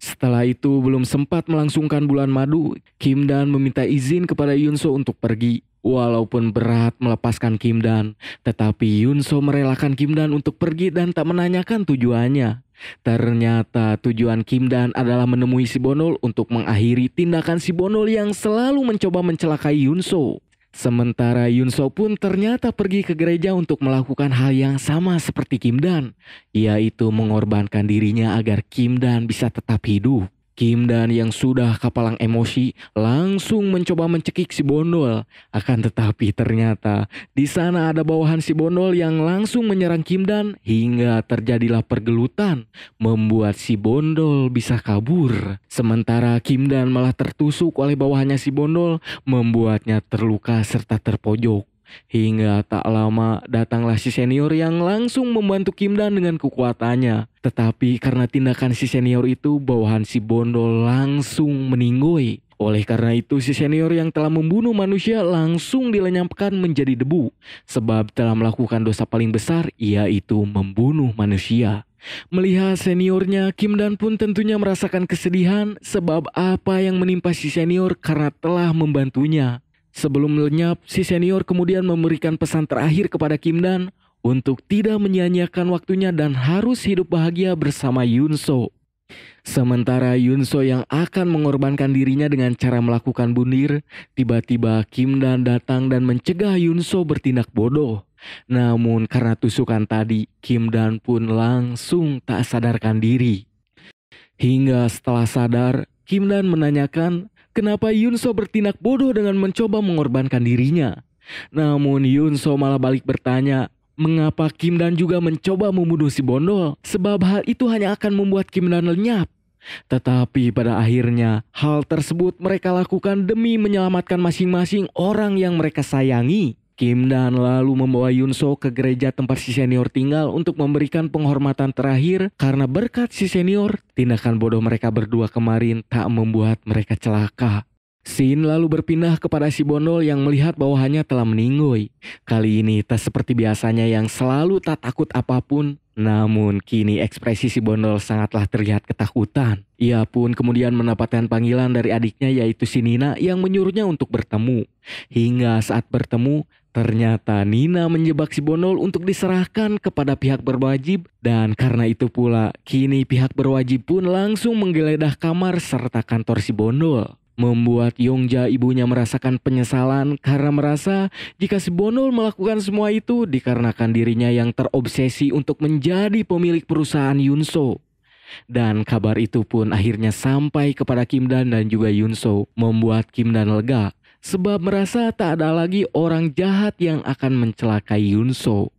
Setelah itu belum sempat melangsungkan bulan madu, Kim Dan meminta izin kepada Yunso untuk pergi. Walaupun berat melepaskan Kim Dan, tetapi Yunso merelakan Kim Dan untuk pergi dan tak menanyakan tujuannya. Ternyata tujuan Kim Dan adalah menemui si Bonol untuk mengakhiri tindakan si Bonol yang selalu mencoba mencelakai Yunso. Sementara Yunso pun ternyata pergi ke gereja untuk melakukan hal yang sama seperti Kim Dan, yaitu mengorbankan dirinya agar Kim Dan bisa tetap hidup. Kim dan yang sudah kapalang emosi langsung mencoba mencekik si Bondol. Akan tetapi ternyata di sana ada bawahan si Bondol yang langsung menyerang Kim Dan hingga terjadilah pergelutan membuat si Bondol bisa kabur. Sementara Kim Dan malah tertusuk oleh bawahannya si Bondol membuatnya terluka serta terpojok. Hingga tak lama datanglah si senior yang langsung membantu Kim Dan dengan kekuatannya. Tetapi karena tindakan si senior itu bawahan si Bondol langsung meninggoy. Oleh karena itu si senior yang telah membunuh manusia langsung dilenyapkan menjadi debu. Sebab telah melakukan dosa paling besar yaitu membunuh manusia. Melihat seniornya, Kim Dan pun tentunya merasakan kesedihan sebab apa yang menimpa si senior karena telah membantunya. Sebelum lenyap, si senior kemudian memberikan pesan terakhir kepada Kim Dan untuk tidak menyia-nyiakan waktunya dan harus hidup bahagia bersama Yunso. Sementara Yunso yang akan mengorbankan dirinya dengan cara melakukan bunir, tiba-tiba Kim Dan datang dan mencegah Yunso bertindak bodoh. Namun karena tusukan tadi, Kim Dan pun langsung tak sadarkan diri. Hingga setelah sadar, Kim Dan menanyakan kenapa Yunso bertindak bodoh dengan mencoba mengorbankan dirinya. Namun Yunso malah balik bertanya, mengapa Kim Dan juga mencoba membunuh si Bondol? Sebab hal itu hanya akan membuat Kim Dan lenyap. Tetapi pada akhirnya, hal tersebut mereka lakukan demi menyelamatkan masing-masing orang yang mereka sayangi. Kim Dan lalu membawa Yunso ke gereja tempat si senior tinggal untuk memberikan penghormatan terakhir karena berkat si senior, tindakan bodoh mereka berdua kemarin tak membuat mereka celaka. Sin lalu berpindah kepada si Bondol yang melihat bawahannya telah meninggoy. Kali ini tak seperti biasanya yang selalu tak takut apapun, namun kini ekspresi si Bondol sangatlah terlihat ketakutan. Ia pun kemudian mendapatkan panggilan dari adiknya yaitu si Nina yang menyuruhnya untuk bertemu. Hingga saat bertemu, Ternyata Nina menjebak si Bonol untuk diserahkan kepada pihak berwajib dan karena itu pula kini pihak berwajib pun langsung menggeledah kamar serta kantor si Bonol. Membuat Yongja ibunya merasakan penyesalan karena merasa jika si Bonol melakukan semua itu dikarenakan dirinya yang terobsesi untuk menjadi pemilik perusahaan Yunso. Dan kabar itu pun akhirnya sampai kepada Kim Dan dan juga Yunso membuat Kim Dan lega sebab merasa tak ada lagi orang jahat yang akan mencelakai Yunso.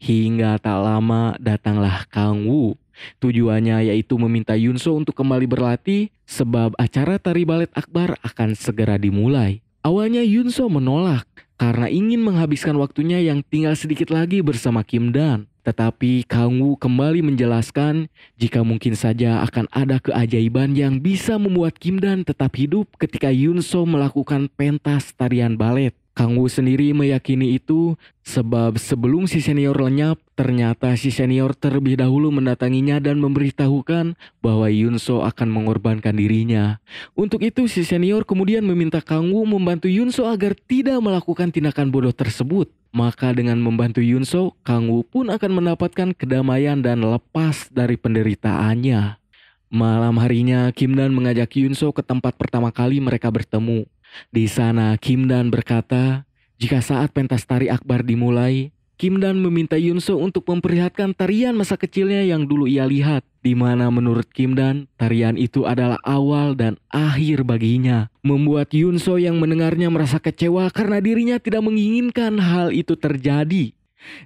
Hingga tak lama datanglah Kang Wu. Tujuannya yaitu meminta Yunso untuk kembali berlatih sebab acara tari balet akbar akan segera dimulai. Awalnya Yunso menolak karena ingin menghabiskan waktunya yang tinggal sedikit lagi bersama Kim Dan. Tetapi Kang Wu kembali menjelaskan jika mungkin saja akan ada keajaiban yang bisa membuat Kim Dan tetap hidup ketika Yunso melakukan pentas tarian balet. Kang Wu sendiri meyakini itu sebab sebelum si senior lenyap, ternyata si senior terlebih dahulu mendatanginya dan memberitahukan bahwa Yunso akan mengorbankan dirinya. Untuk itu si senior kemudian meminta Kang Wu membantu Yunso agar tidak melakukan tindakan bodoh tersebut. Maka dengan membantu Yunso, Kang Wu pun akan mendapatkan kedamaian dan lepas dari penderitaannya. Malam harinya, Kim Dan mengajak Yunso ke tempat pertama kali mereka bertemu. Di sana Kim Dan berkata, jika saat pentas tari akbar dimulai, Kim Dan meminta Yunso untuk memperlihatkan tarian masa kecilnya yang dulu ia lihat, di mana menurut Kim Dan, tarian itu adalah awal dan akhir baginya. Membuat Yunso yang mendengarnya merasa kecewa karena dirinya tidak menginginkan hal itu terjadi.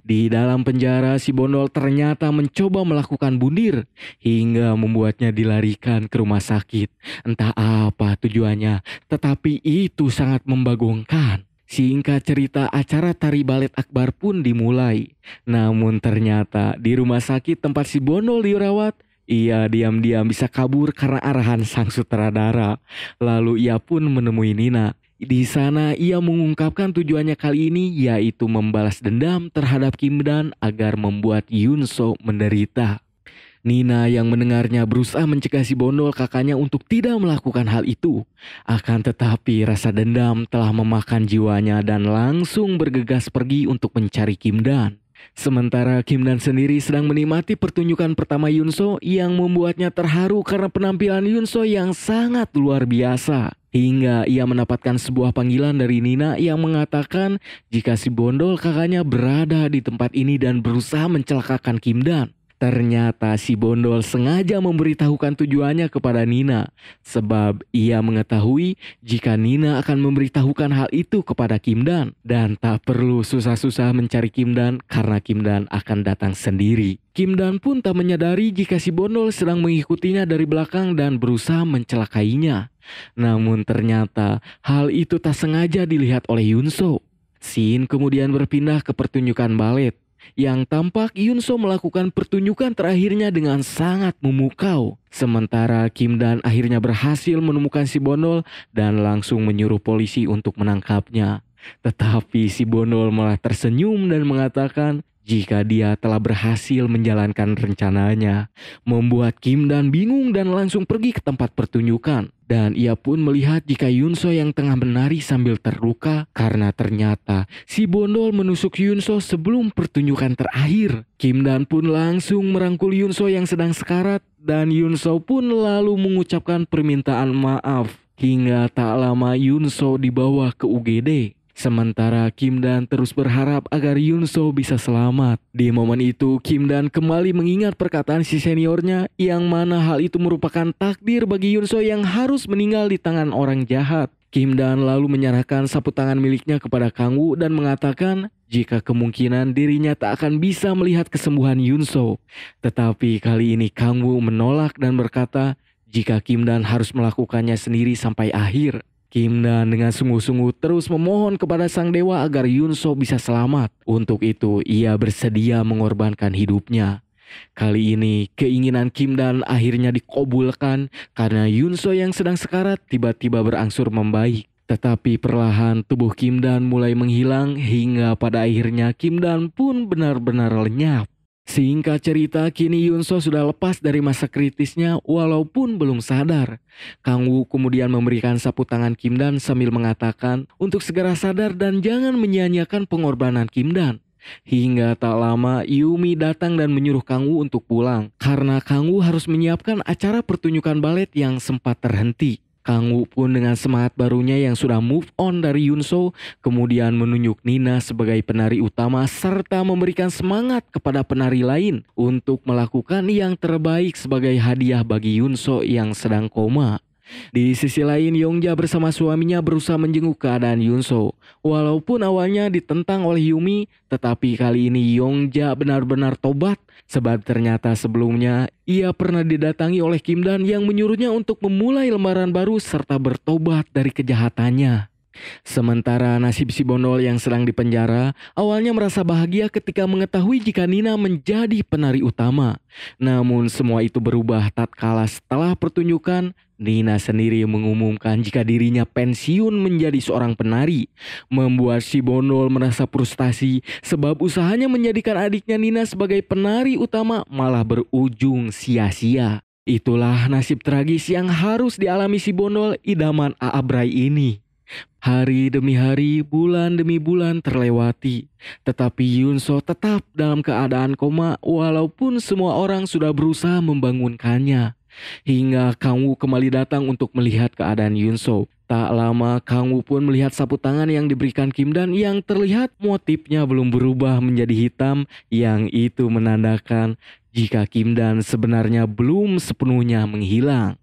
Di dalam penjara, si Bondol ternyata mencoba melakukan bundir hingga membuatnya dilarikan ke rumah sakit. Entah apa tujuannya, tetapi itu sangat membagongkan. Singkat cerita acara tari balet akbar pun dimulai. Namun ternyata di rumah sakit tempat si Bondol dirawat, ia diam-diam bisa kabur karena arahan sang sutradara. Lalu ia pun menemui Nina di sana ia mengungkapkan tujuannya kali ini yaitu membalas dendam terhadap Kim Dan agar membuat Yunso menderita. Nina yang mendengarnya berusaha mencegah si Bondol kakaknya untuk tidak melakukan hal itu. Akan tetapi rasa dendam telah memakan jiwanya dan langsung bergegas pergi untuk mencari Kim Dan. Sementara Kim Dan sendiri sedang menikmati pertunjukan pertama Yunso yang membuatnya terharu karena penampilan Yunso yang sangat luar biasa. Hingga ia mendapatkan sebuah panggilan dari Nina yang mengatakan jika si Bondol kakaknya berada di tempat ini dan berusaha mencelakakan Kim Dan. Ternyata si Bondol sengaja memberitahukan tujuannya kepada Nina, sebab ia mengetahui jika Nina akan memberitahukan hal itu kepada Kim Dan, dan tak perlu susah-susah mencari Kim Dan karena Kim Dan akan datang sendiri. Kim Dan pun tak menyadari jika si Bondol sedang mengikutinya dari belakang dan berusaha mencelakainya. Namun ternyata hal itu tak sengaja dilihat oleh Yunso. Sin kemudian berpindah ke pertunjukan balet yang tampak So melakukan pertunjukan terakhirnya dengan sangat memukau. Sementara Kim Dan akhirnya berhasil menemukan si Bonol dan langsung menyuruh polisi untuk menangkapnya. Tetapi si Bonol malah tersenyum dan mengatakan jika dia telah berhasil menjalankan rencananya, membuat Kim Dan bingung dan langsung pergi ke tempat pertunjukan. Dan ia pun melihat jika Yunso yang tengah menari sambil terluka karena ternyata si Bondol menusuk Yunso sebelum pertunjukan terakhir. Kim Dan pun langsung merangkul Yunso yang sedang sekarat dan Yunso pun lalu mengucapkan permintaan maaf. Hingga tak lama Yunso dibawa ke UGD Sementara Kim Dan terus berharap agar Yunso bisa selamat. Di momen itu, Kim Dan kembali mengingat perkataan si seniornya yang mana hal itu merupakan takdir bagi Yunso yang harus meninggal di tangan orang jahat. Kim Dan lalu menyerahkan sapu tangan miliknya kepada Kang Woo dan mengatakan jika kemungkinan dirinya tak akan bisa melihat kesembuhan Yunso. Tetapi kali ini Kang Woo menolak dan berkata jika Kim Dan harus melakukannya sendiri sampai akhir. Kimdan dengan sungguh-sungguh terus memohon kepada sang dewa agar Yunso bisa selamat. Untuk itu, ia bersedia mengorbankan hidupnya. Kali ini, keinginan Kimdan akhirnya dikobulkan karena Yunso yang sedang sekarat tiba-tiba berangsur membaik. Tetapi perlahan tubuh Kimdan mulai menghilang hingga pada akhirnya Kimdan pun benar-benar lenyap. Singkat cerita, kini Yunso sudah lepas dari masa kritisnya walaupun belum sadar. Kang Wu kemudian memberikan sapu tangan Kim Dan sambil mengatakan untuk segera sadar dan jangan menyia-nyiakan pengorbanan Kim Dan. Hingga tak lama Yumi datang dan menyuruh Kang Wu untuk pulang karena Kang Wu harus menyiapkan acara pertunjukan balet yang sempat terhenti. Kang Wu pun dengan semangat barunya yang sudah move on dari Yunso kemudian menunjuk Nina sebagai penari utama serta memberikan semangat kepada penari lain untuk melakukan yang terbaik sebagai hadiah bagi Yunso yang sedang koma. Di sisi lain, Yongja bersama suaminya berusaha menjenguk keadaan Yunso. Walaupun awalnya ditentang oleh Yumi, tetapi kali ini Yongja benar-benar tobat. Sebab ternyata sebelumnya ia pernah didatangi oleh Kim Dan yang menyuruhnya untuk memulai lembaran baru serta bertobat dari kejahatannya. Sementara nasib si Bonol yang sedang dipenjara, awalnya merasa bahagia ketika mengetahui jika Nina menjadi penari utama. Namun semua itu berubah tatkala setelah pertunjukan, Nina sendiri mengumumkan jika dirinya pensiun menjadi seorang penari. Membuat si Bonol merasa frustasi sebab usahanya menjadikan adiknya Nina sebagai penari utama malah berujung sia-sia. Itulah nasib tragis yang harus dialami si Bonol idaman Aabrai ini. Hari demi hari, bulan demi bulan terlewati. Tetapi Yunso tetap dalam keadaan koma walaupun semua orang sudah berusaha membangunkannya. Hingga Kang kembali datang untuk melihat keadaan Yunso. Tak lama Kang pun melihat sapu tangan yang diberikan Kim Dan yang terlihat motifnya belum berubah menjadi hitam yang itu menandakan jika Kim Dan sebenarnya belum sepenuhnya menghilang.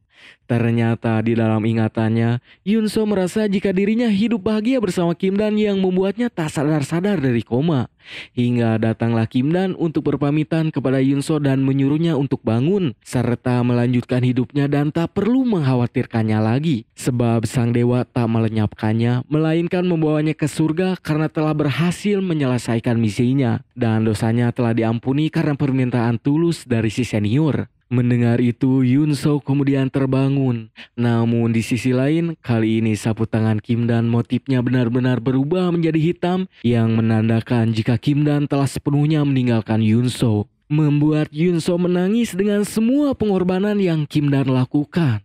Ternyata di dalam ingatannya, Yunso merasa jika dirinya hidup bahagia bersama Kim Dan yang membuatnya tak sadar-sadar dari koma. Hingga datanglah Kim Dan untuk berpamitan kepada Yunso dan menyuruhnya untuk bangun, serta melanjutkan hidupnya dan tak perlu mengkhawatirkannya lagi. Sebab sang dewa tak melenyapkannya, melainkan membawanya ke surga karena telah berhasil menyelesaikan misinya. Dan dosanya telah diampuni karena permintaan tulus dari si senior. Mendengar itu, Yun So kemudian terbangun. Namun di sisi lain, kali ini sapu tangan Kim Dan motifnya benar-benar berubah menjadi hitam yang menandakan jika Kim Dan telah sepenuhnya meninggalkan Yun So. Membuat Yun So menangis dengan semua pengorbanan yang Kim Dan lakukan.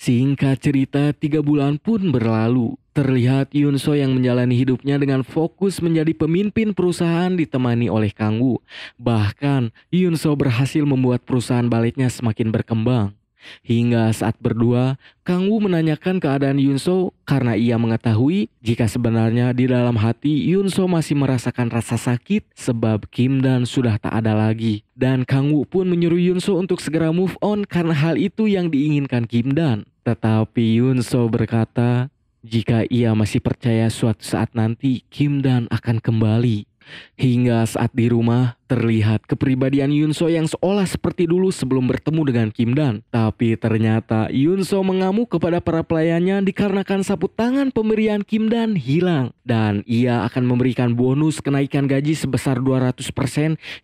Singkat cerita, tiga bulan pun berlalu. Terlihat Yunso yang menjalani hidupnya dengan fokus menjadi pemimpin perusahaan ditemani oleh Kang Wu. Bahkan Yunso berhasil membuat perusahaan baliknya semakin berkembang. Hingga saat berdua, Kang Wu menanyakan keadaan Yunso karena ia mengetahui jika sebenarnya di dalam hati Yunso masih merasakan rasa sakit sebab Kim Dan sudah tak ada lagi. Dan Kang Wu pun menyuruh Yunso untuk segera move on karena hal itu yang diinginkan Kim Dan. Tetapi Yunso berkata, jika ia masih percaya suatu saat nanti Kim Dan akan kembali, hingga saat di rumah Terlihat kepribadian Yunso yang seolah seperti dulu sebelum bertemu dengan Kim Dan. Tapi ternyata Yunso mengamuk kepada para pelayannya dikarenakan sapu tangan pemberian Kim Dan hilang. Dan ia akan memberikan bonus kenaikan gaji sebesar 200%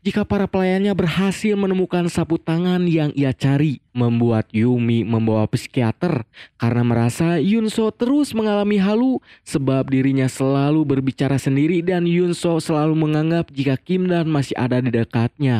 jika para pelayannya berhasil menemukan sapu tangan yang ia cari. Membuat Yumi membawa psikiater karena merasa Yunso terus mengalami halu sebab dirinya selalu berbicara sendiri dan Yunso selalu menganggap jika Kim Dan masih ada berada di dekatnya.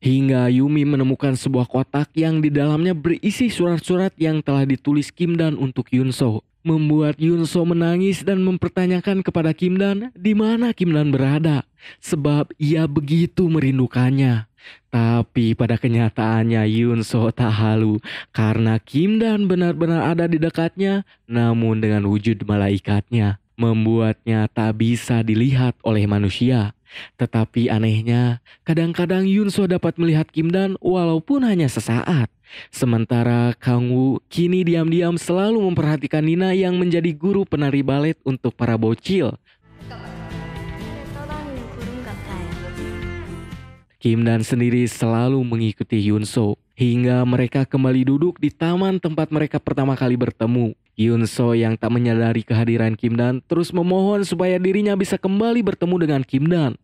Hingga Yumi menemukan sebuah kotak yang di dalamnya berisi surat-surat yang telah ditulis Kim Dan untuk Yun Yunso. Membuat Yun Yunso menangis dan mempertanyakan kepada Kim Dan di mana Kim Dan berada. Sebab ia begitu merindukannya. Tapi pada kenyataannya Yun So tak halu karena Kim Dan benar-benar ada di dekatnya namun dengan wujud malaikatnya membuatnya tak bisa dilihat oleh manusia. Tetapi anehnya, kadang-kadang Yunso dapat melihat Kim Dan walaupun hanya sesaat. Sementara Kang Woo kini diam-diam selalu memperhatikan Nina yang menjadi guru penari balet untuk para bocil Kim Dan sendiri selalu mengikuti Yunso hingga mereka kembali duduk di taman tempat mereka pertama kali bertemu. Yunso yang tak menyadari kehadiran Kim Dan terus memohon supaya dirinya bisa kembali bertemu dengan Kim Dan.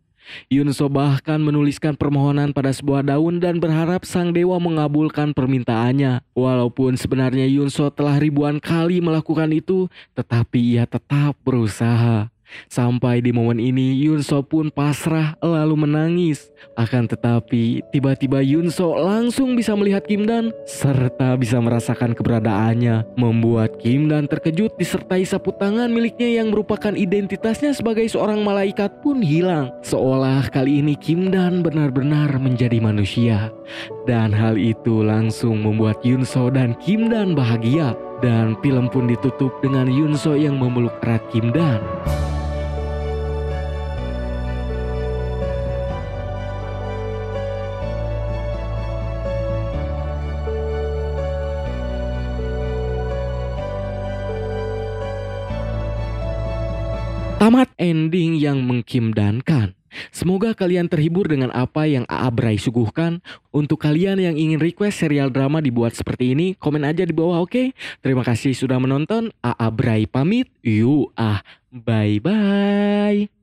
Yunso bahkan menuliskan permohonan pada sebuah daun dan berharap sang dewa mengabulkan permintaannya. Walaupun sebenarnya Yunso telah ribuan kali melakukan itu, tetapi ia tetap berusaha. Sampai di momen ini Yunso pun pasrah lalu menangis. Akan tetapi tiba-tiba Yunso langsung bisa melihat Kim Dan serta bisa merasakan keberadaannya. Membuat Kim Dan terkejut disertai sapu tangan miliknya yang merupakan identitasnya sebagai seorang malaikat pun hilang. Seolah kali ini Kim Dan benar-benar menjadi manusia. Dan hal itu langsung membuat Yunso dan Kim Dan bahagia. Dan film pun ditutup dengan Yunso yang memeluk erat Kim Dan. Tamat ending yang mengkimdankan. Semoga kalian terhibur dengan apa yang AA Bray suguhkan. Untuk kalian yang ingin request serial drama dibuat seperti ini, komen aja di bawah oke? Okay? Terima kasih sudah menonton. AA Bray pamit. Yuk ah, bye-bye.